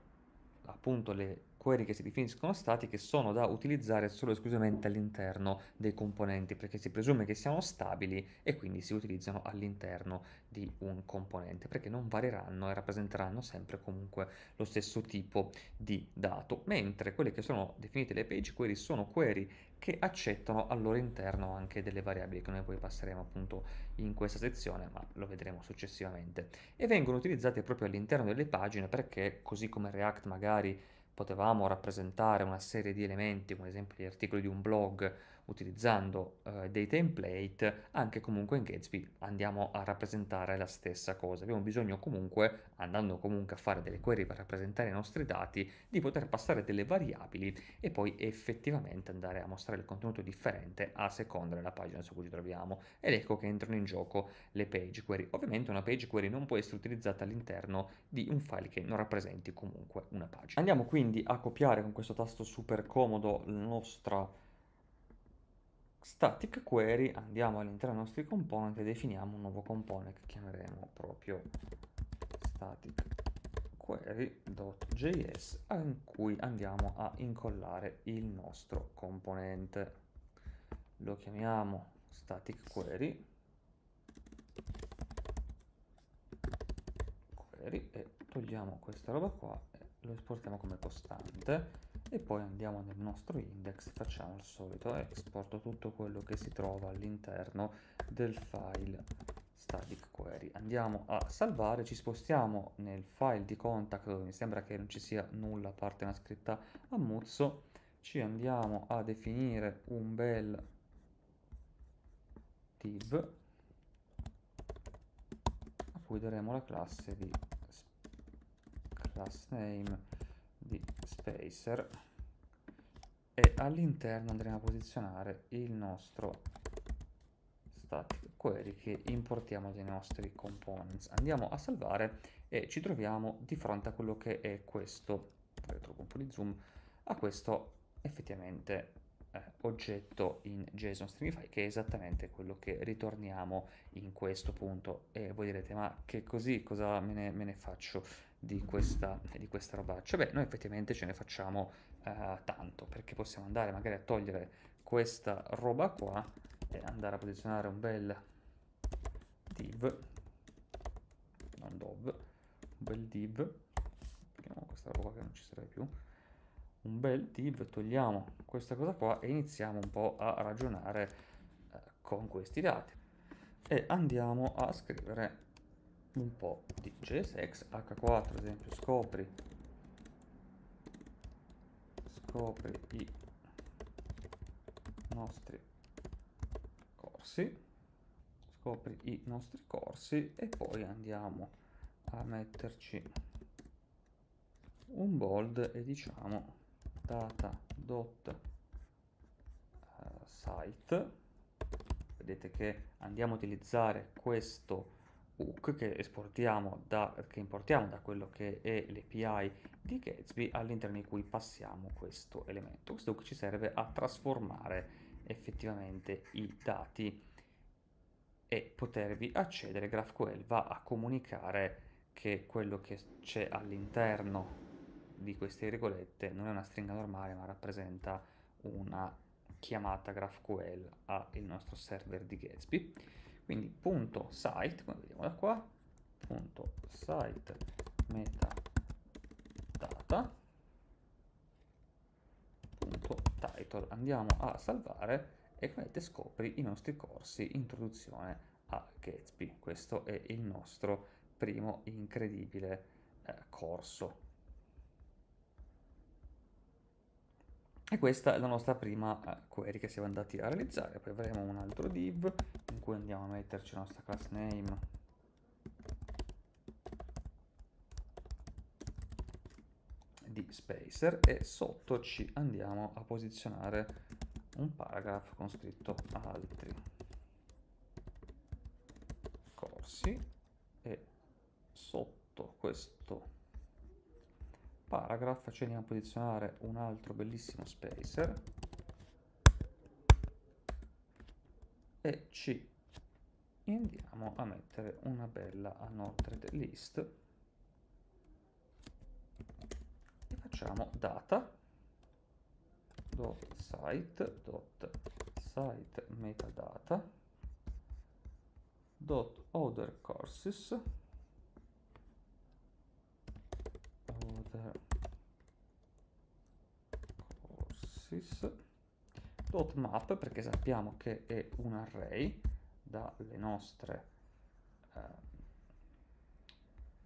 appunto le query che si definiscono stati che sono da utilizzare solo e esclusivamente all'interno dei componenti perché si presume che siano stabili e quindi si utilizzano all'interno di un componente perché non varieranno e rappresenteranno sempre comunque lo stesso tipo di dato mentre quelle che sono definite le page query sono query che accettano al loro interno anche delle variabili che noi poi passeremo appunto in questa sezione ma lo vedremo successivamente e vengono utilizzate proprio all'interno delle pagine perché così come React magari potevamo rappresentare una serie di elementi, come ad esempio gli articoli di un blog utilizzando eh, dei template, anche comunque in Gatsby andiamo a rappresentare la stessa cosa. Abbiamo bisogno comunque, andando comunque a fare delle query per rappresentare i nostri dati, di poter passare delle variabili e poi effettivamente andare a mostrare il contenuto differente a seconda della pagina su cui ci troviamo. Ed ecco che entrano in gioco le page query. Ovviamente una page query non può essere utilizzata all'interno di un file che non rappresenti comunque una pagina. Andiamo quindi a copiare con questo tasto super comodo la nostra static query andiamo all'interno dei nostri component e definiamo un nuovo component che chiameremo proprio static query.js in cui andiamo a incollare il nostro componente lo chiamiamo static query, query e togliamo questa roba qua e lo esportiamo come costante e poi andiamo nel nostro index facciamo il solito export tutto quello che si trova all'interno del file static query andiamo a salvare ci spostiamo nel file di contact dove mi sembra che non ci sia nulla a parte una scritta a muzzo ci andiamo a definire un bel div a cui daremo la classe di class name di spacer e all'interno andremo a posizionare il nostro static query che importiamo dai nostri components. Andiamo a salvare e ci troviamo di fronte a quello che è questo, trovo un po' di zoom, a questo effettivamente eh, oggetto in JSON Stringify, che è esattamente quello che ritorniamo in questo punto. E voi direte, ma che così cosa me ne, me ne faccio di questa, di questa robaccia? Beh, noi effettivamente ce ne facciamo eh, tanto, perché possiamo andare magari a togliere questa roba qua e andare a posizionare un bel div, non dov, un bel div, perché questa roba qua che non ci serve più, un bel div, togliamo questa cosa qua e iniziamo un po' a ragionare eh, con questi dati. E andiamo a scrivere un po' di JSX, H4 ad esempio, scopri, scopri i nostri corsi, scopri i nostri corsi e poi andiamo a metterci un bold e diciamo data.site eh, vedete che andiamo a utilizzare questo hook che esportiamo da, che importiamo da quello che è l'API di Gatsby all'interno di cui passiamo questo elemento questo hook ci serve a trasformare effettivamente i dati e potervi accedere GraphQL va a comunicare che quello che c'è all'interno di queste virgolette non è una stringa normale ma rappresenta una chiamata GraphQL al nostro server di Gatsby. Quindi punto .site, come vediamo da qua, punto .site metadata punto .title. Andiamo a salvare e come vedete scopri i nostri corsi introduzione a Gatsby. Questo è il nostro primo incredibile eh, corso E questa è la nostra prima eh, query che siamo andati a realizzare. Poi avremo un altro div in cui andiamo a metterci la nostra class name. di spacer e sotto ci andiamo a posizionare un paragraph con scritto altri corsi e sotto questo paragraph, ci andiamo a posizionare un altro bellissimo spacer e ci andiamo a mettere una bella annotated list e facciamo data dot site dot site metadata dot other courses Eh. courses.map perché sappiamo che è un array dalle nostre eh,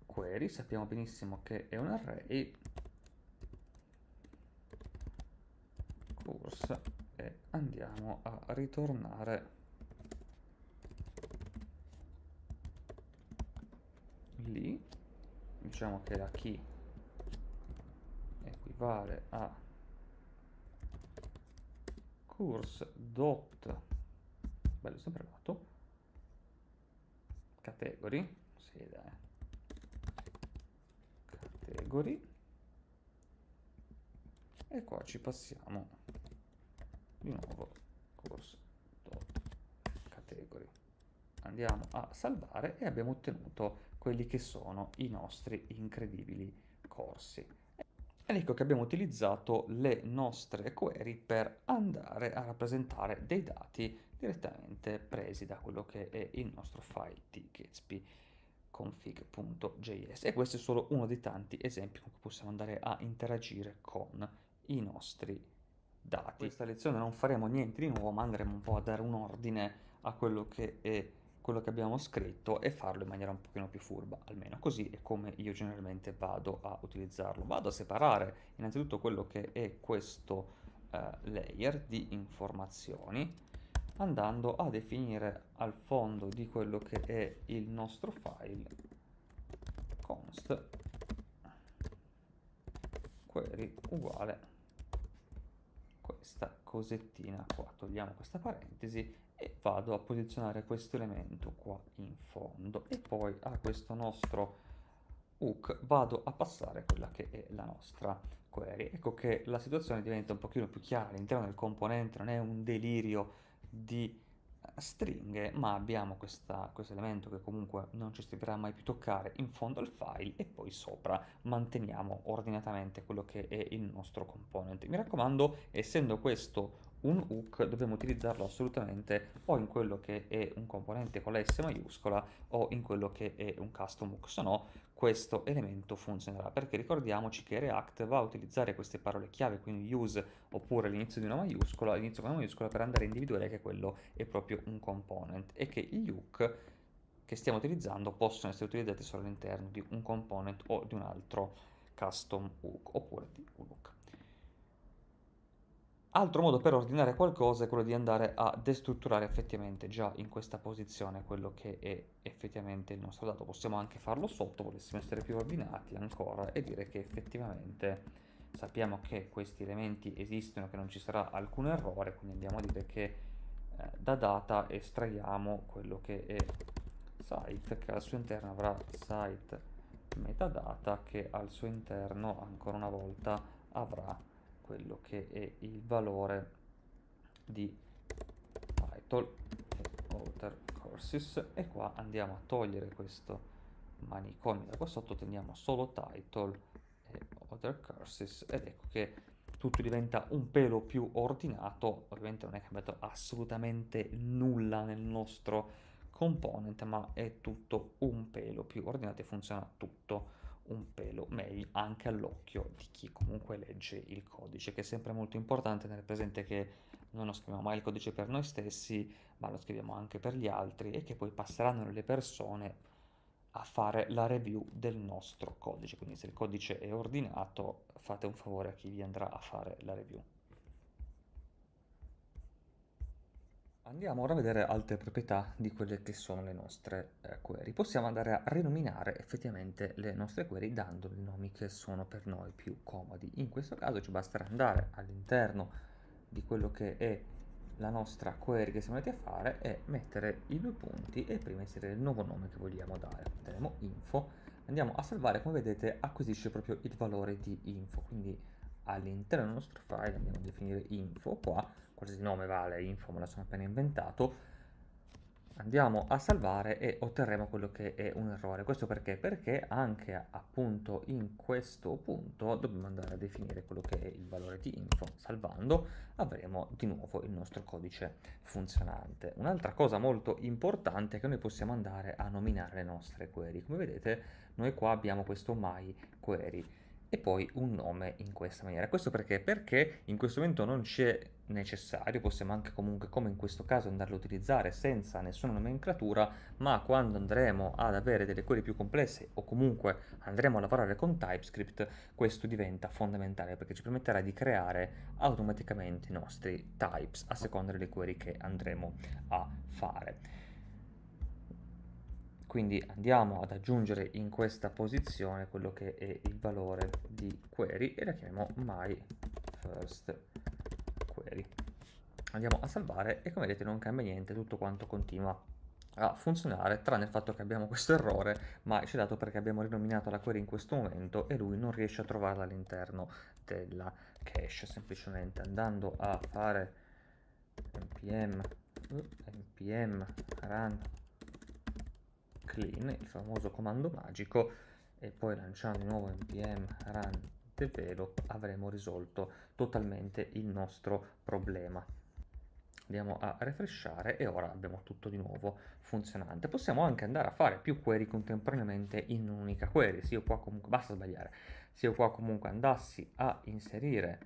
query, sappiamo benissimo che è un array course e andiamo a ritornare lì diciamo che la key uguale a course dot bello sempre noto category sì dai category e qua ci passiamo di nuovo course dot category andiamo a salvare e abbiamo ottenuto quelli che sono i nostri incredibili corsi ed ecco che abbiamo utilizzato le nostre query per andare a rappresentare dei dati direttamente presi da quello che è il nostro file di Gatsby config.js e questo è solo uno dei tanti esempi con cui possiamo andare a interagire con i nostri dati. In questa lezione non faremo niente di nuovo ma andremo un po' a dare un ordine a quello che è quello che abbiamo scritto e farlo in maniera un pochino più furba, almeno così è come io generalmente vado a utilizzarlo. Vado a separare innanzitutto quello che è questo eh, layer di informazioni andando a definire al fondo di quello che è il nostro file const query uguale questa cosettina qua togliamo questa parentesi e vado a posizionare questo elemento qua in fondo e poi a questo nostro hook vado a passare quella che è la nostra query. Ecco che la situazione diventa un pochino più chiara, all'interno del componente non è un delirio di eh, stringhe, ma abbiamo questa, questo elemento che comunque non ci si verrà mai più toccare in fondo al file e poi sopra manteniamo ordinatamente quello che è il nostro component. Mi raccomando, essendo questo un hook dobbiamo utilizzarlo assolutamente o in quello che è un componente con la S maiuscola o in quello che è un custom hook, se no questo elemento funzionerà, perché ricordiamoci che React va a utilizzare queste parole chiave, quindi use oppure l'inizio di una maiuscola, l'inizio con una maiuscola per andare a individuare che quello è proprio un component e che gli hook che stiamo utilizzando possono essere utilizzati solo all'interno di un component o di un altro custom hook oppure di un hook. Altro modo per ordinare qualcosa è quello di andare a destrutturare effettivamente già in questa posizione quello che è effettivamente il nostro dato. Possiamo anche farlo sotto, volessimo essere più ordinati ancora e dire che effettivamente sappiamo che questi elementi esistono, che non ci sarà alcun errore, quindi andiamo a dire che eh, da data estraiamo quello che è site, che al suo interno avrà site metadata, che al suo interno ancora una volta avrà quello che è il valore di title e author courses e qua andiamo a togliere questo manicomio da qua sotto teniamo solo title e author courses ed ecco che tutto diventa un pelo più ordinato ovviamente non è cambiato assolutamente nulla nel nostro component ma è tutto un pelo più ordinato e funziona tutto un pelo meglio anche all'occhio di chi comunque legge il codice, che è sempre molto importante tenere presente che non lo scriviamo mai il codice per noi stessi, ma lo scriviamo anche per gli altri e che poi passeranno le persone a fare la review del nostro codice. Quindi se il codice è ordinato, fate un favore a chi vi andrà a fare la review. Andiamo ora a vedere altre proprietà di quelle che sono le nostre eh, query. Possiamo andare a rinominare effettivamente le nostre query dando i nomi che sono per noi più comodi. In questo caso ci basterà andare all'interno di quello che è la nostra query che siamo andati a fare e mettere i due punti e prima inserire il nuovo nome che vogliamo dare. Teremo info, andiamo a salvare, come vedete acquisisce proprio il valore di info, quindi all'interno del nostro file andiamo a definire info qua, qualsiasi nome vale info me la sono appena inventato, andiamo a salvare e otterremo quello che è un errore. Questo perché? Perché anche appunto in questo punto dobbiamo andare a definire quello che è il valore di info. Salvando avremo di nuovo il nostro codice funzionante. Un'altra cosa molto importante è che noi possiamo andare a nominare le nostre query. Come vedete noi qua abbiamo questo my query e poi un nome in questa maniera. Questo perché? Perché in questo momento non c'è necessario, possiamo anche comunque come in questo caso andarlo a utilizzare senza nessuna nomenclatura, ma quando andremo ad avere delle query più complesse o comunque andremo a lavorare con TypeScript, questo diventa fondamentale perché ci permetterà di creare automaticamente i nostri types a seconda delle query che andremo a fare quindi andiamo ad aggiungere in questa posizione quello che è il valore di query e la chiamiamo my first query andiamo a salvare e come vedete non cambia niente tutto quanto continua a funzionare tranne il fatto che abbiamo questo errore ma ci è dato perché abbiamo rinominato la query in questo momento e lui non riesce a trovarla all'interno della cache semplicemente andando a fare npm npm run clean, il famoso comando magico, e poi lanciando di nuovo npm run develop avremo risolto totalmente il nostro problema. Andiamo a refreshare e ora abbiamo tutto di nuovo funzionante. Possiamo anche andare a fare più query contemporaneamente in un'unica query. Se io qua comunque, basta sbagliare, se io qua comunque andassi a inserire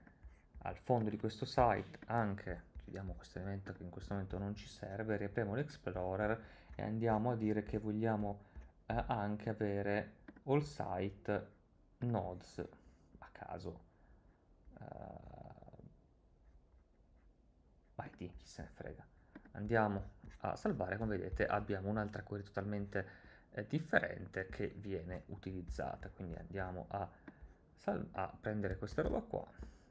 al fondo di questo site anche, chiudiamo questo elemento che in questo momento non ci serve, riapriamo l'Explorer e andiamo a dire che vogliamo eh, anche avere all site nodes a caso uh, eh, id chi se ne frega andiamo a salvare come vedete abbiamo un'altra query totalmente eh, differente che viene utilizzata quindi andiamo a, a prendere questa roba qua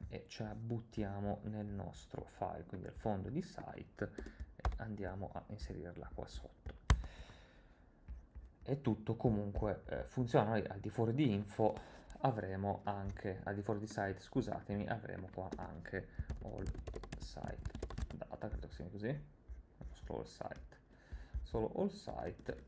e ce la buttiamo nel nostro file quindi al fondo di site andiamo a inserirla qua sotto e tutto comunque eh, funziona Noi, al di fuori di info avremo anche al di fuori di site scusatemi avremo qua anche all site data credo che sia così solo all site solo all site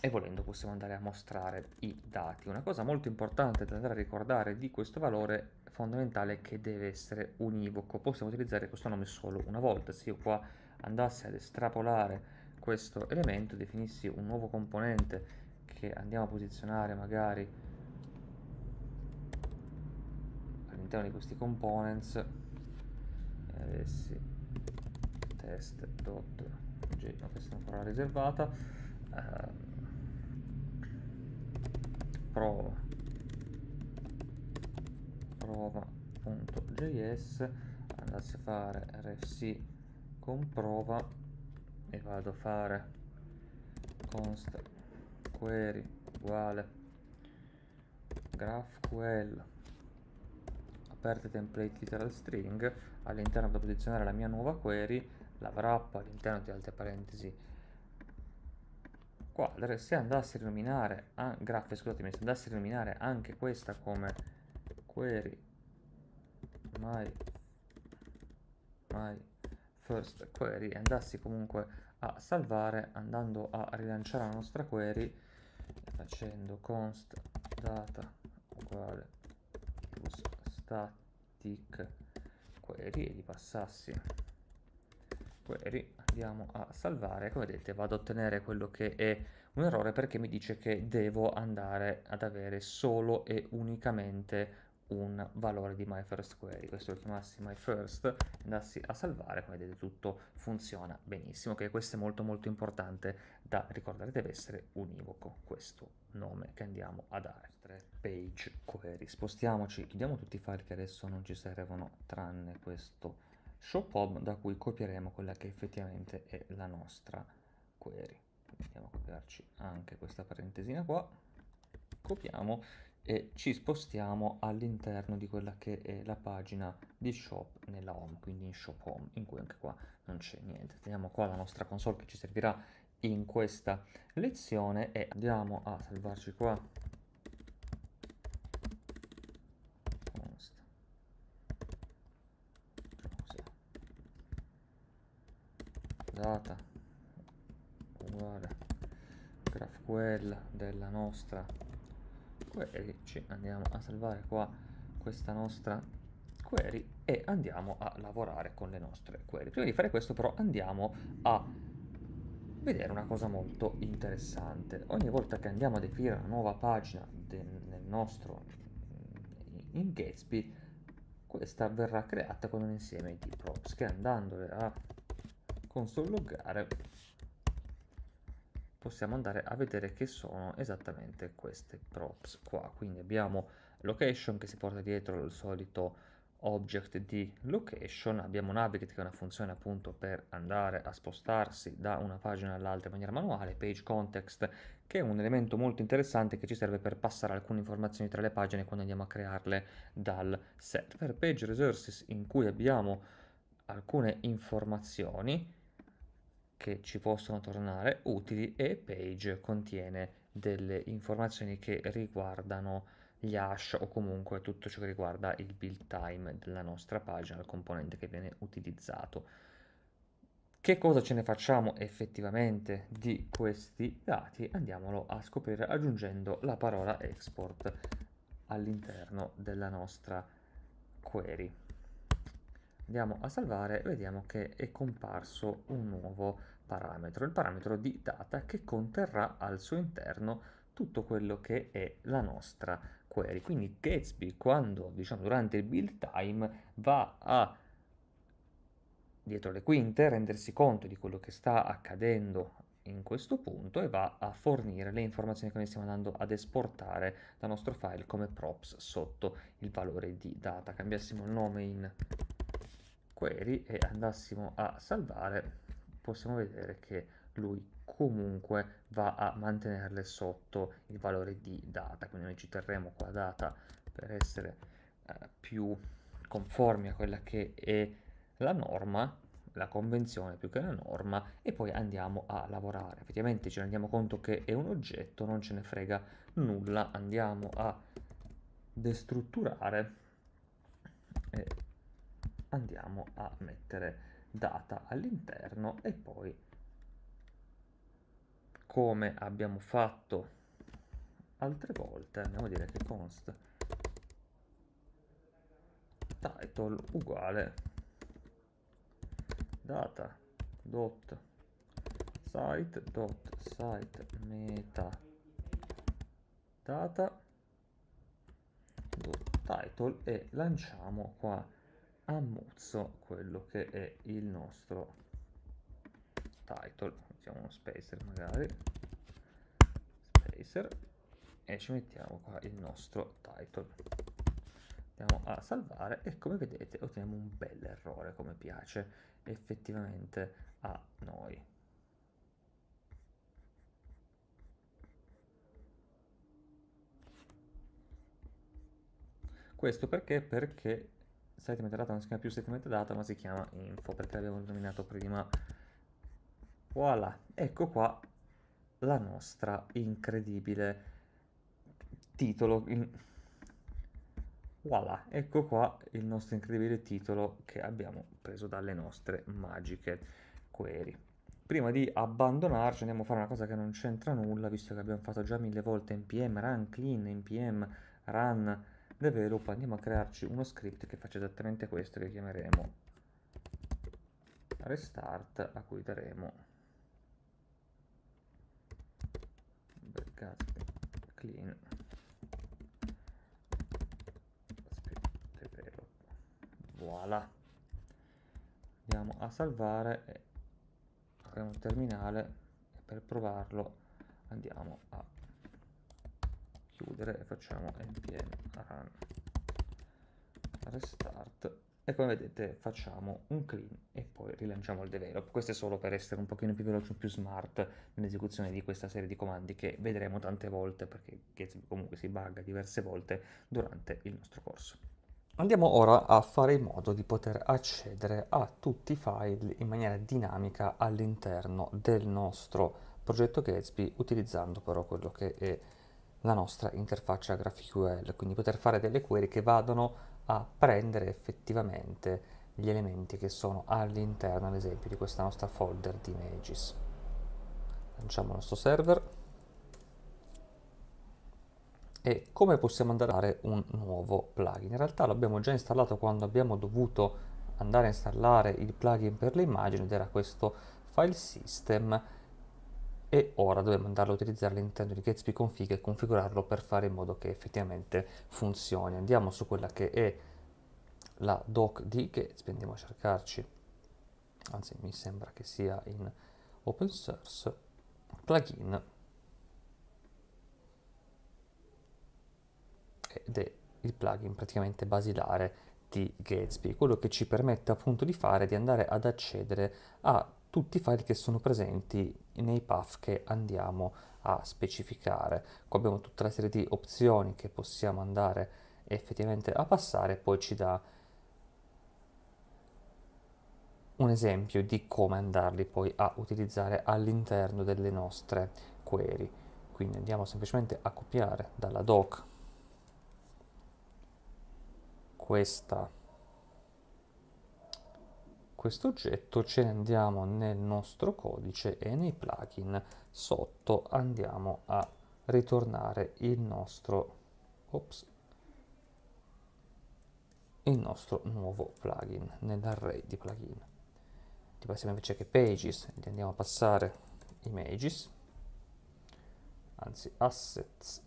e volendo possiamo andare a mostrare i dati una cosa molto importante da andare a ricordare di questo valore fondamentale che deve essere univoco. Possiamo utilizzare questo nome solo una volta. Se io qua andassi ad estrapolare questo elemento, definissi un nuovo componente che andiamo a posizionare magari all'interno di questi components e avessi test.g, no, questa è una parola riservata, eh, pro comprova.js andasse a fare rfc comprova e vado a fare const query uguale graphql aperte template literal string all'interno da posizionare la mia nuova query la wrappa all'interno di altre parentesi quadre se andassi a rinominare ah, graffe scusatemi se andassi a rinominare anche questa come query my, my first query e andassi comunque a salvare andando a rilanciare la nostra query facendo const data uguale plus static query e gli passassi query andiamo a salvare come vedete vado a ottenere quello che è un errore perché mi dice che devo andare ad avere solo e unicamente un valore di my first query Questo lo chiamassi first andassi a salvare, come vedete tutto funziona benissimo, che okay? questo è molto molto importante da ricordare, deve essere univoco questo nome che andiamo a dare. Page query, spostiamoci, chiudiamo tutti i file che adesso non ci servono tranne questo show pub da cui copieremo quella che effettivamente è la nostra query. Andiamo a copiarci anche questa parentesina qua, copiamo e ci spostiamo all'interno di quella che è la pagina di shop nella home, quindi in shop home, in cui anche qua non c'è niente. Teniamo qua la nostra console che ci servirà in questa lezione e andiamo a salvarci qua data uguale GraphQL della nostra query ci andiamo a salvare qua questa nostra query e andiamo a lavorare con le nostre query prima di fare questo però andiamo a vedere una cosa molto interessante ogni volta che andiamo a definire una nuova pagina nel nostro in Gatsby questa verrà creata con un insieme di props che andandole a console loggare possiamo andare a vedere che sono esattamente queste props qua quindi abbiamo location che si porta dietro il solito object di location abbiamo navigate che è una funzione appunto per andare a spostarsi da una pagina all'altra in maniera manuale page context che è un elemento molto interessante che ci serve per passare alcune informazioni tra le pagine quando andiamo a crearle dal server page resources in cui abbiamo alcune informazioni che ci possono tornare utili e page contiene delle informazioni che riguardano gli hash o comunque tutto ciò che riguarda il build time della nostra pagina, il componente che viene utilizzato. Che cosa ce ne facciamo effettivamente di questi dati? Andiamolo a scoprire aggiungendo la parola export all'interno della nostra query andiamo a salvare e vediamo che è comparso un nuovo parametro, il parametro di data che conterrà al suo interno tutto quello che è la nostra query. Quindi Gatsby quando diciamo durante il build time va a dietro le quinte rendersi conto di quello che sta accadendo in questo punto e va a fornire le informazioni che noi stiamo andando ad esportare dal nostro file come props sotto il valore di data. Cambiassimo il nome in query e andassimo a salvare possiamo vedere che lui comunque va a mantenerle sotto il valore di data quindi noi ci terremo qua data per essere eh, più conformi a quella che è la norma la convenzione più che la norma e poi andiamo a lavorare effettivamente ci rendiamo conto che è un oggetto non ce ne frega nulla andiamo a destrutturare eh, andiamo a mettere data all'interno e poi come abbiamo fatto altre volte andiamo a dire che const title uguale data dot site dot site meta data dot title e lanciamo qua ammuzzo quello che è il nostro title usiamo uno spacer magari spacer e ci mettiamo qua il nostro title andiamo a salvare e come vedete otteniamo un bel errore come piace effettivamente a noi questo perché perché statement data non si chiama più statement data ma si chiama info perché l'abbiamo nominato prima voilà ecco qua la nostra incredibile titolo in... voilà ecco qua il nostro incredibile titolo che abbiamo preso dalle nostre magiche query prima di abbandonarci andiamo a fare una cosa che non c'entra nulla visto che abbiamo fatto già mille volte npm run clean npm run develop andiamo a crearci uno script che faccia esattamente questo che chiameremo restart a cui daremo clean develop voilà andiamo a salvare e apriamo il terminale per provarlo andiamo a chiudere e facciamo npm run restart e come vedete facciamo un clean e poi rilanciamo il develop. Questo è solo per essere un pochino più veloce, più smart nell'esecuzione di questa serie di comandi che vedremo tante volte perché Gatsby comunque si bugga diverse volte durante il nostro corso. Andiamo ora a fare in modo di poter accedere a tutti i file in maniera dinamica all'interno del nostro progetto Gatsby utilizzando però quello che è la nostra interfaccia GraphQL, quindi poter fare delle query che vadano a prendere effettivamente gli elementi che sono all'interno, ad esempio, di questa nostra folder di images. Lanciamo il nostro server e come possiamo andare a fare un nuovo plugin. In realtà l'abbiamo già installato quando abbiamo dovuto andare a installare il plugin per le immagini ed era questo file system e ora dobbiamo andare a utilizzare all'interno di Gatsby Config e configurarlo per fare in modo che effettivamente funzioni. Andiamo su quella che è la doc di Gatsby, andiamo a cercarci, anzi mi sembra che sia in open source, plugin, ed è il plugin praticamente basilare di Gatsby, quello che ci permette appunto di fare, di andare ad accedere a tutti i file che sono presenti nei path che andiamo a specificare. Qua abbiamo tutta una serie di opzioni che possiamo andare effettivamente a passare, poi ci dà un esempio di come andarli poi a utilizzare all'interno delle nostre query. Quindi andiamo semplicemente a copiare dalla doc questa questo oggetto, ce ne andiamo nel nostro codice e nei plugin sotto andiamo a ritornare il nostro, ops, il nostro nuovo plugin nell'array di plugin. Ti passiamo invece che pages, gli andiamo a passare images, anzi assets,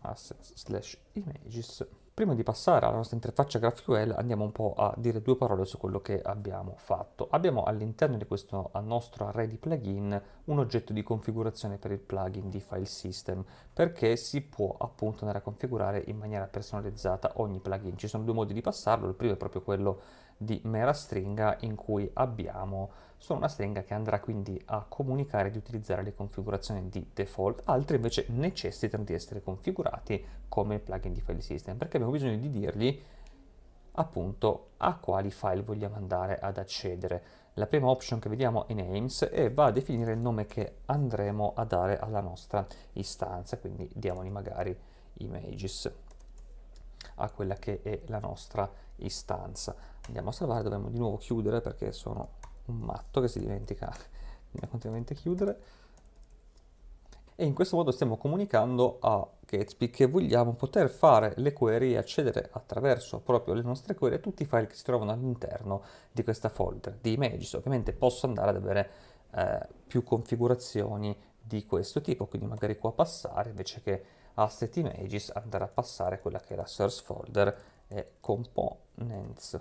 assets slash images Prima di passare alla nostra interfaccia GraphQL andiamo un po' a dire due parole su quello che abbiamo fatto. Abbiamo all'interno di questo nostro array di plugin un oggetto di configurazione per il plugin di file system perché si può appunto andare a configurare in maniera personalizzata ogni plugin. Ci sono due modi di passarlo, il primo è proprio quello di mera stringa in cui abbiamo sono una stringa che andrà quindi a comunicare di utilizzare le configurazioni di default, altre invece necessitano di essere configurati come plugin di file system, perché abbiamo bisogno di dirgli appunto a quali file vogliamo andare ad accedere. La prima option che vediamo è names e va a definire il nome che andremo a dare alla nostra istanza, quindi diamogli magari images a quella che è la nostra istanza. Andiamo a salvare, dobbiamo di nuovo chiudere perché sono un matto che si dimentica continuamente a chiudere. E in questo modo stiamo comunicando a Gatsby che vogliamo poter fare le query e accedere attraverso proprio le nostre query a tutti i file che si trovano all'interno di questa folder di images. Ovviamente posso andare ad avere eh, più configurazioni di questo tipo, quindi magari qua passare invece che asset images andare a passare quella che è la source folder e components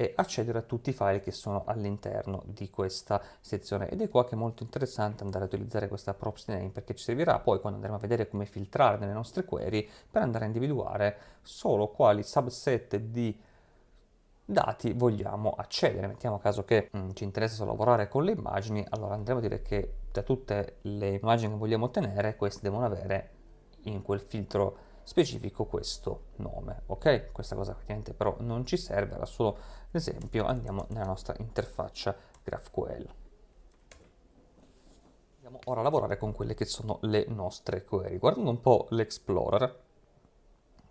e accedere a tutti i file che sono all'interno di questa sezione ed è qua che è molto interessante andare a utilizzare questa props name perché ci servirà poi quando andremo a vedere come filtrare nelle nostre query per andare a individuare solo quali subset di dati vogliamo accedere. Mettiamo a caso che mh, mm, ci interessa solo lavorare con le immagini, allora andremo a dire che da tutte le immagini che vogliamo ottenere, queste devono avere in quel filtro specifico questo nome, ok? Questa cosa praticamente però non ci serve, era solo ad esempio andiamo nella nostra interfaccia GraphQL. Andiamo ora a lavorare con quelle che sono le nostre query. Guardando un po' l'Explorer,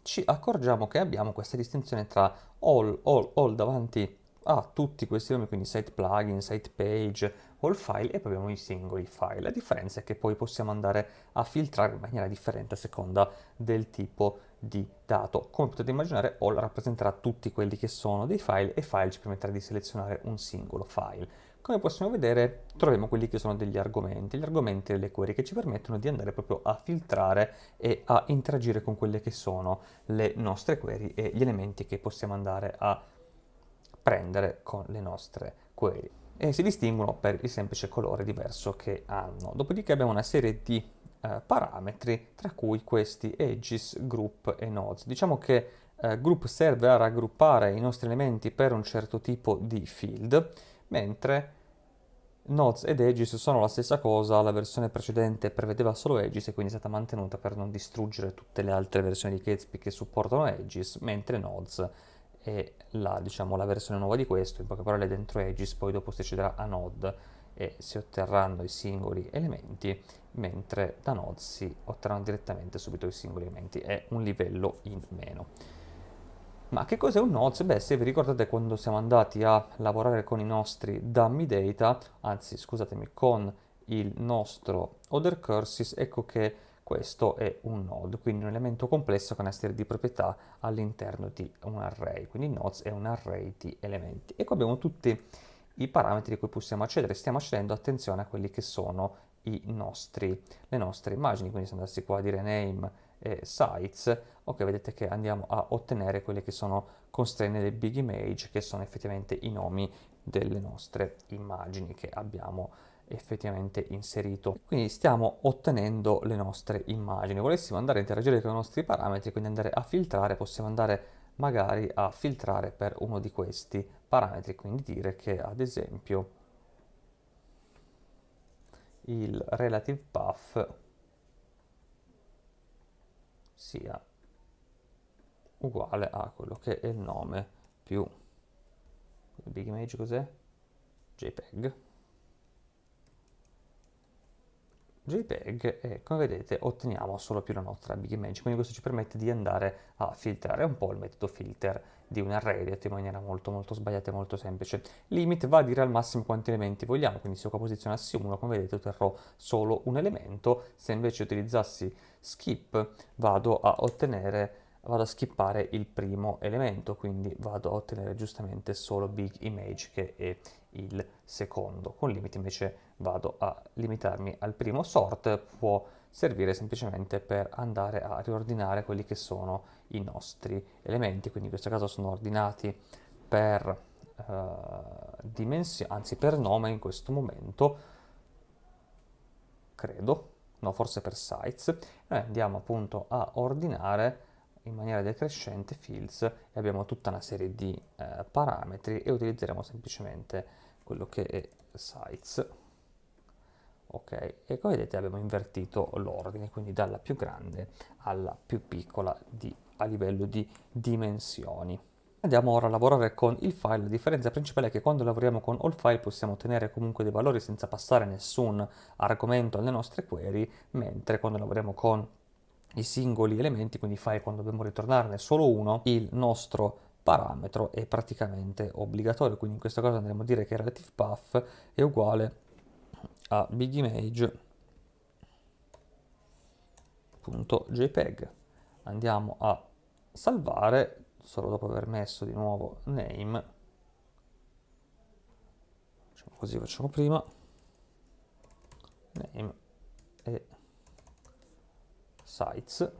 ci accorgiamo che abbiamo questa distinzione tra all, all, all davanti a tutti questi nomi, quindi site plugin, site page, all file e poi abbiamo i singoli file. La differenza è che poi possiamo andare a filtrare in maniera differente a seconda del tipo di di dato. Come potete immaginare, all rappresenterà tutti quelli che sono dei file e file ci permetterà di selezionare un singolo file. Come possiamo vedere, troviamo quelli che sono degli argomenti, gli argomenti e le query che ci permettono di andare proprio a filtrare e a interagire con quelle che sono le nostre query e gli elementi che possiamo andare a prendere con le nostre query. E si distinguono per il semplice colore diverso che hanno. Dopodiché abbiamo una serie di eh, parametri, tra cui questi edges, group e nodes. Diciamo che eh, group serve a raggruppare i nostri elementi per un certo tipo di field, mentre nodes ed edges sono la stessa cosa, la versione precedente prevedeva solo edges e quindi è stata mantenuta per non distruggere tutte le altre versioni di Gatsby che supportano edges, mentre nodes è la, diciamo, la versione nuova di questo, in poche parole dentro edges, poi dopo si accederà a node e si otterranno i singoli elementi, mentre da node si otterranno direttamente subito i singoli elementi, è un livello in meno. Ma che cos'è un node? Beh, se vi ricordate quando siamo andati a lavorare con i nostri dummy data, anzi scusatemi, con il nostro other curses, ecco che questo è un node, quindi un elemento complesso con una serie di proprietà all'interno di un array, quindi nodes è un array di elementi. Ecco abbiamo tutti i parametri a cui possiamo accedere, stiamo accedendo attenzione a quelli che sono i nostri, le nostre immagini, quindi se andassi qua a dire name e sites, ok vedete che andiamo a ottenere quelle che sono constrenne del big image, che sono effettivamente i nomi delle nostre immagini che abbiamo effettivamente inserito. Quindi stiamo ottenendo le nostre immagini. Volessimo andare a interagire con i nostri parametri, quindi andare a filtrare, possiamo andare a magari a filtrare per uno di questi parametri, quindi dire che ad esempio il relative path sia uguale a quello che è il nome più il big image cos'è? JPEG JPEG e come vedete otteniamo solo più la nostra big image, quindi questo ci permette di andare a filtrare un po' il metodo filter di un array, detto in maniera molto molto sbagliata e molto semplice. Limit va a dire al massimo quanti elementi vogliamo, quindi se io posizionassi uno, come vedete otterrò solo un elemento, se invece utilizzassi skip vado a ottenere vado a skippare il primo elemento, quindi vado a ottenere giustamente solo big image che è il secondo. Con limit invece vado a limitarmi al primo sort, può servire semplicemente per andare a riordinare quelli che sono i nostri elementi, quindi in questo caso sono ordinati per eh, dimensione, anzi per nome in questo momento, credo, no forse per size, noi andiamo appunto a ordinare in maniera decrescente fields e abbiamo tutta una serie di eh, parametri e utilizzeremo semplicemente quello che è size ok e come vedete abbiamo invertito l'ordine quindi dalla più grande alla più piccola di, a livello di dimensioni Andiamo ora a lavorare con il file, la differenza principale è che quando lavoriamo con all file possiamo ottenere comunque dei valori senza passare nessun argomento alle nostre query, mentre quando lavoriamo con i singoli elementi, quindi file quando dobbiamo ritornarne solo uno, il nostro parametro è praticamente obbligatorio, quindi in questo caso andremo a dire che relative path è uguale a bigimage.jpg. Andiamo a salvare, solo dopo aver messo di nuovo name, facciamo così facciamo prima, name e sites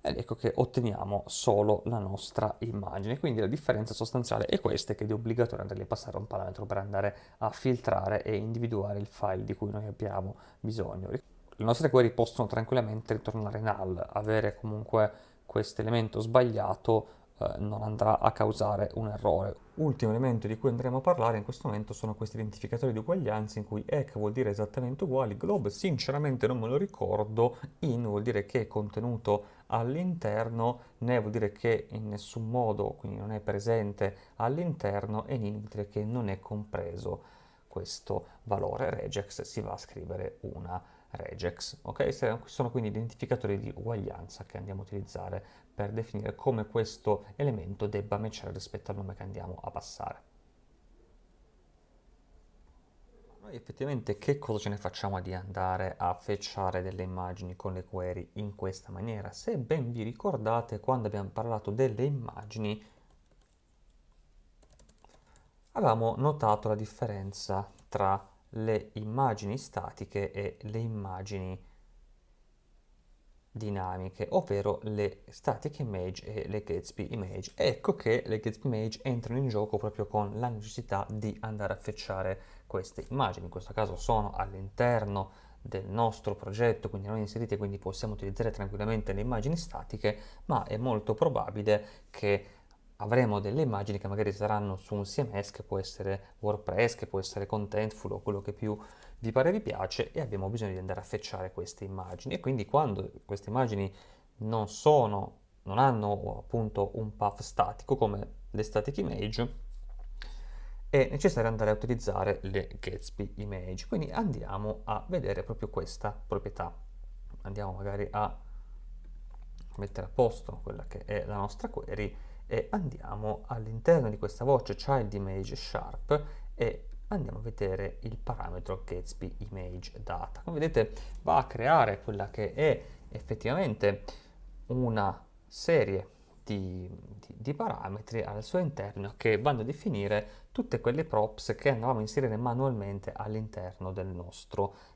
ed ecco che otteniamo solo la nostra immagine. Quindi la differenza sostanziale è questa, che è obbligatorio andare a passare un parametro per andare a filtrare e individuare il file di cui noi abbiamo bisogno. Le nostre query possono tranquillamente ritornare null, avere comunque questo elemento sbagliato eh, non andrà a causare un errore. Ultimo elemento di cui andremo a parlare in questo momento sono questi identificatori di uguaglianza in cui ec vuol dire esattamente uguali, globe sinceramente non me lo ricordo, in vuol dire che è contenuto all'interno, ne vuol dire che in nessun modo, quindi non è presente all'interno e in vuol dire che non è compreso questo valore regex, si va a scrivere una regex. Ok, sono quindi identificatori di uguaglianza che andiamo a utilizzare per definire come questo elemento debba matchare rispetto al nome che andiamo a passare. Noi effettivamente che cosa ce ne facciamo di andare a fecciare delle immagini con le query in questa maniera? Se ben vi ricordate quando abbiamo parlato delle immagini avevamo notato la differenza tra le immagini statiche e le immagini dinamiche, ovvero le static image e le Gatsby image. Ecco che le Gatsby image entrano in gioco proprio con la necessità di andare a fecciare queste immagini, in questo caso sono all'interno del nostro progetto, quindi non inserite, quindi possiamo utilizzare tranquillamente le immagini statiche, ma è molto probabile che avremo delle immagini che magari saranno su un CMS che può essere WordPress, che può essere Contentful o quello che più di pare vi piace e abbiamo bisogno di andare a fecciare queste immagini e quindi quando queste immagini non sono non hanno uh, appunto un path statico come le static image è necessario andare a utilizzare le Gatsby image quindi andiamo a vedere proprio questa proprietà andiamo magari a mettere a posto quella che è la nostra query e andiamo all'interno di questa voce child image sharp e andiamo a vedere il parametro Gatsby Image Data. Come vedete va a creare quella che è effettivamente una serie di, di, di, parametri al suo interno che vanno a definire tutte quelle props che andavamo a inserire manualmente all'interno del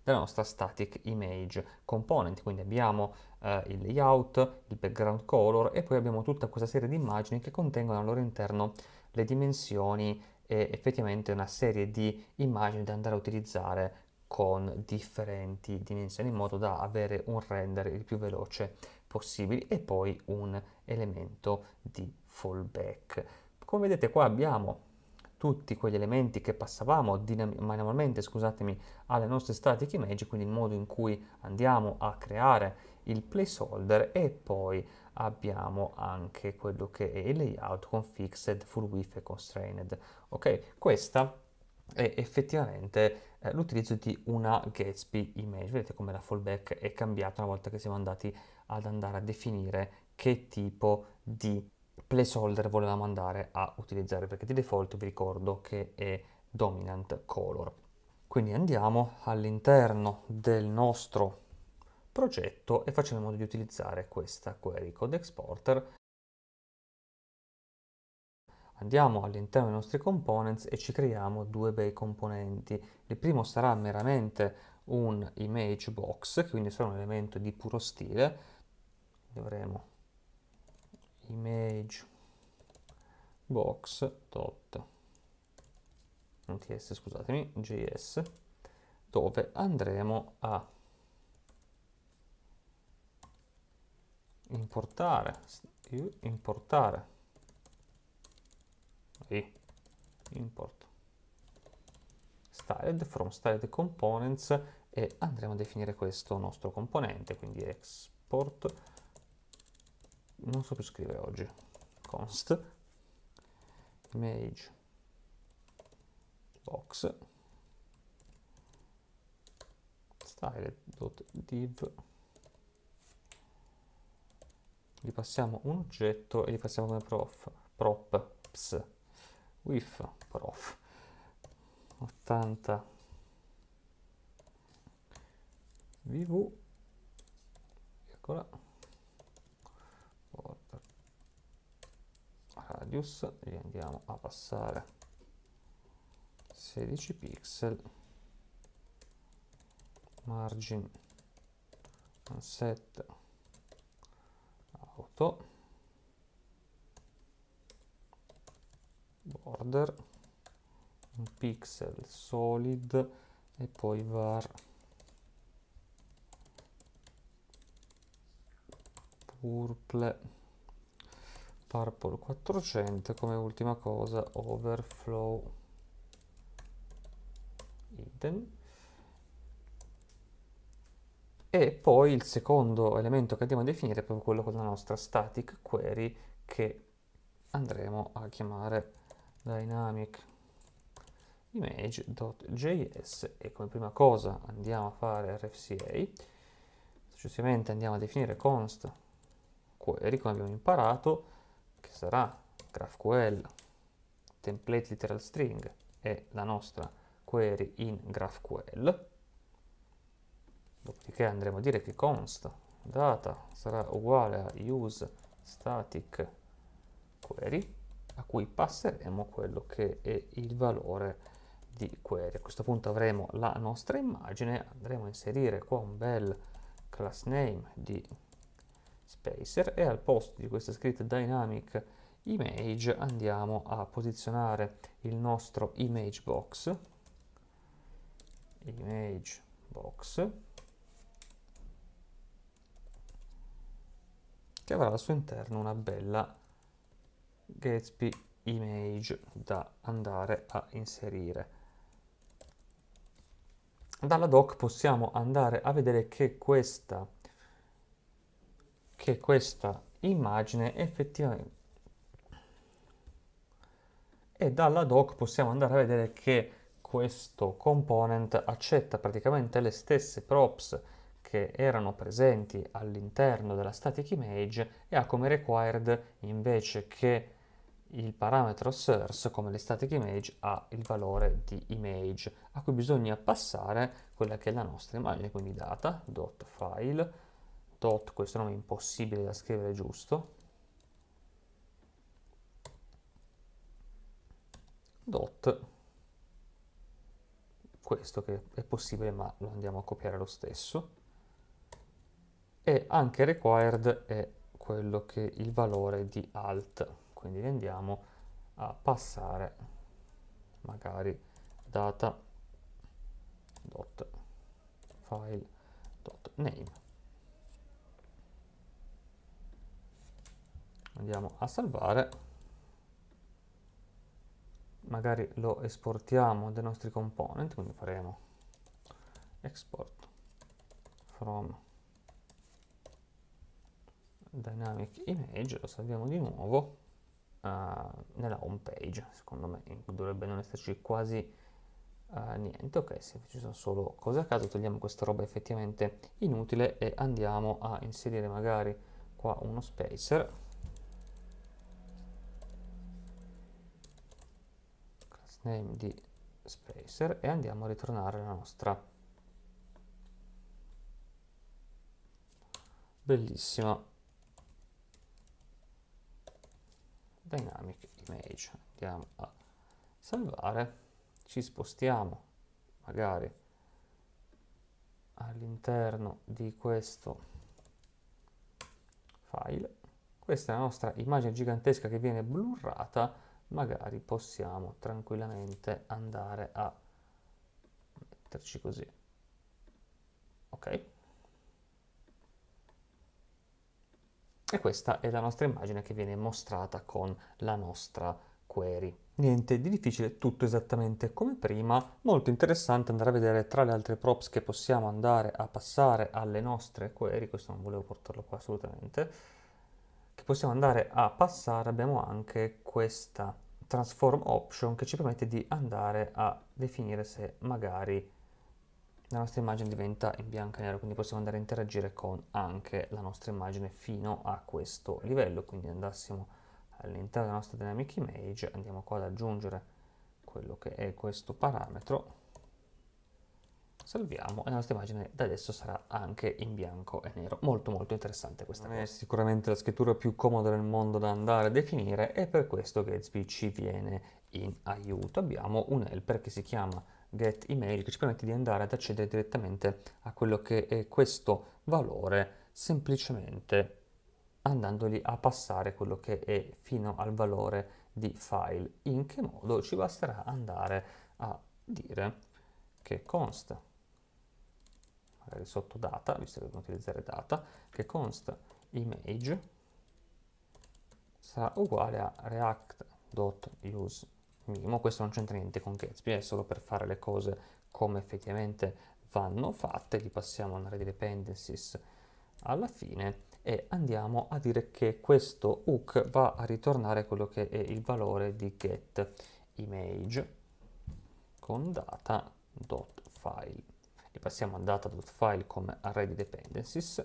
della nostra static image component. Quindi abbiamo eh, il layout, il background color e poi abbiamo tutta questa serie di immagini che contengono al loro interno le dimensioni effettivamente una serie di immagini da andare a utilizzare con differenti dimensioni in modo da avere un render il più veloce possibile e poi un elemento di fallback. Come vedete qua abbiamo tutti quegli elementi che passavamo manualmente scusatemi, alle nostre static image, quindi il modo in cui andiamo a creare il placeholder e poi abbiamo anche quello che è il layout con fixed, full width e constrained. Ok, questa è effettivamente eh, l'utilizzo di una Gatsby image. Vedete come la fallback è cambiata una volta che siamo andati ad andare a definire che tipo di placeholder volevamo andare a utilizzare, perché di default vi ricordo che è dominant color. Quindi andiamo all'interno del nostro progetto e facciamo in modo di utilizzare questa query code exporter. Andiamo all'interno dei nostri components e ci creiamo due bei componenti. Il primo sarà meramente un image box, quindi sarà un elemento di puro stile. Dovremo image box dot non scusatemi js dove andremo a importare, importare, e import styled from styled components e andremo a definire questo nostro componente, quindi export, non so più scrivere oggi, const image box style.div gli passiamo un oggetto e gli passiamo come prof, prop, ps, with prof, 80 vv, eccola, border, radius, li andiamo a passare 16 pixel, margin, set questo border un pixel solid e poi var purple purple 400 come ultima cosa overflow hidden e poi il secondo elemento che andiamo a definire è proprio quello con la nostra static query che andremo a chiamare dynamic image.js e come prima cosa andiamo a fare RFCA, successivamente andiamo a definire const query come abbiamo imparato che sarà GraphQL template literal string e la nostra query in GraphQL dopodiché andremo a dire che const data sarà uguale a use static query a cui passeremo quello che è il valore di query. A questo punto avremo la nostra immagine, andremo a inserire qua un bel class name di spacer e al posto di questa scritta dynamic image andiamo a posizionare il nostro image box image box che avrà al suo interno una bella Gatsby image da andare a inserire. Dalla doc possiamo andare a vedere che questa, che questa immagine effettivamente e dalla doc possiamo andare a vedere che questo component accetta praticamente le stesse props che erano presenti all'interno della static image e ha come required invece che il parametro source come le static image ha il valore di image a cui bisogna passare quella che è la nostra immagine quindi data.file dot dot questo nome è impossibile da scrivere giusto dot questo che è possibile ma lo andiamo a copiare lo stesso e anche required è quello che il valore di alt quindi andiamo a passare magari data.file.name andiamo a salvare magari lo esportiamo dai nostri component quindi faremo export from dynamic image lo salviamo di nuovo uh, nella home page secondo me dovrebbe non esserci quasi uh, niente ok se ci sono solo cose a caso togliamo questa roba effettivamente inutile e andiamo a inserire magari qua uno spacer class name di spacer e andiamo a ritornare la nostra bellissima dynamic image andiamo a salvare ci spostiamo magari all'interno di questo file questa è la nostra immagine gigantesca che viene blurrata magari possiamo tranquillamente andare a metterci così ok E questa è la nostra immagine che viene mostrata con la nostra query. Niente di difficile, tutto esattamente come prima, molto interessante andare a vedere tra le altre props che possiamo andare a passare alle nostre query, questo non volevo portarlo qua assolutamente, che possiamo andare a passare abbiamo anche questa transform option che ci permette di andare a definire se magari la nostra immagine diventa in bianco e nero, quindi possiamo andare a interagire con anche la nostra immagine fino a questo livello, quindi andassimo all'interno della nostra dynamic image, andiamo qua ad aggiungere quello che è questo parametro, salviamo e la nostra immagine da adesso sarà anche in bianco e nero. Molto molto interessante questa non cosa. È sicuramente la scrittura più comoda del mondo da andare a definire, è per questo che Gatsby ci viene in aiuto. Abbiamo un helper che si chiama get email che ci permette di andare ad accedere direttamente a quello che è questo valore semplicemente andandogli a passare quello che è fino al valore di file. In che modo ci basterà andare a dire che const magari sotto data, visto che dobbiamo utilizzare data, che consta image sarà uguale a react.use minimo, questo non c'entra niente con Gatsby, è solo per fare le cose come effettivamente vanno fatte, gli passiamo andare di dependencies alla fine e andiamo a dire che questo hook va a ritornare quello che è il valore di get image con data.file. E passiamo a data.file come array di dependencies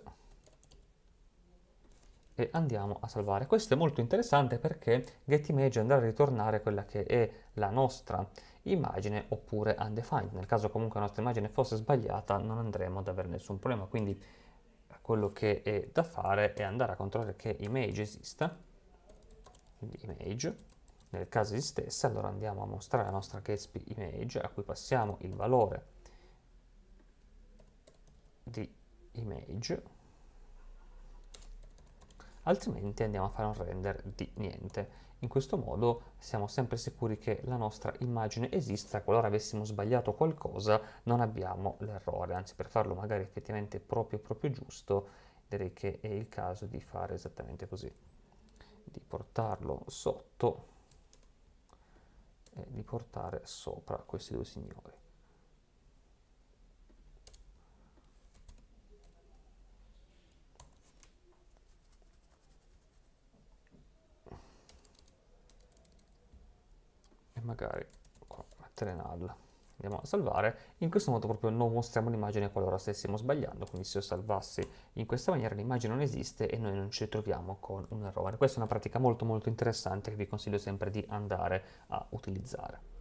e andiamo a salvare. Questo è molto interessante perché GetImage andrà a ritornare quella che è la nostra immagine oppure undefined. Nel caso comunque la nostra immagine fosse sbagliata non andremo ad avere nessun problema, quindi quello che è da fare è andare a controllare che image esista, quindi image, nel caso esistesse allora andiamo a mostrare la nostra Gatsby image a cui passiamo il valore di image altrimenti andiamo a fare un render di niente. In questo modo siamo sempre sicuri che la nostra immagine esista, qualora avessimo sbagliato qualcosa non abbiamo l'errore, anzi per farlo magari effettivamente proprio proprio giusto direi che è il caso di fare esattamente così, di portarlo sotto e di portare sopra questi due signori. magari qua, mettere null. Andiamo a salvare. In questo modo proprio non mostriamo l'immagine qualora stessimo sbagliando, quindi se io salvassi in questa maniera l'immagine non esiste e noi non ci troviamo con un errore. Questa è una pratica molto molto interessante che vi consiglio sempre di andare a utilizzare.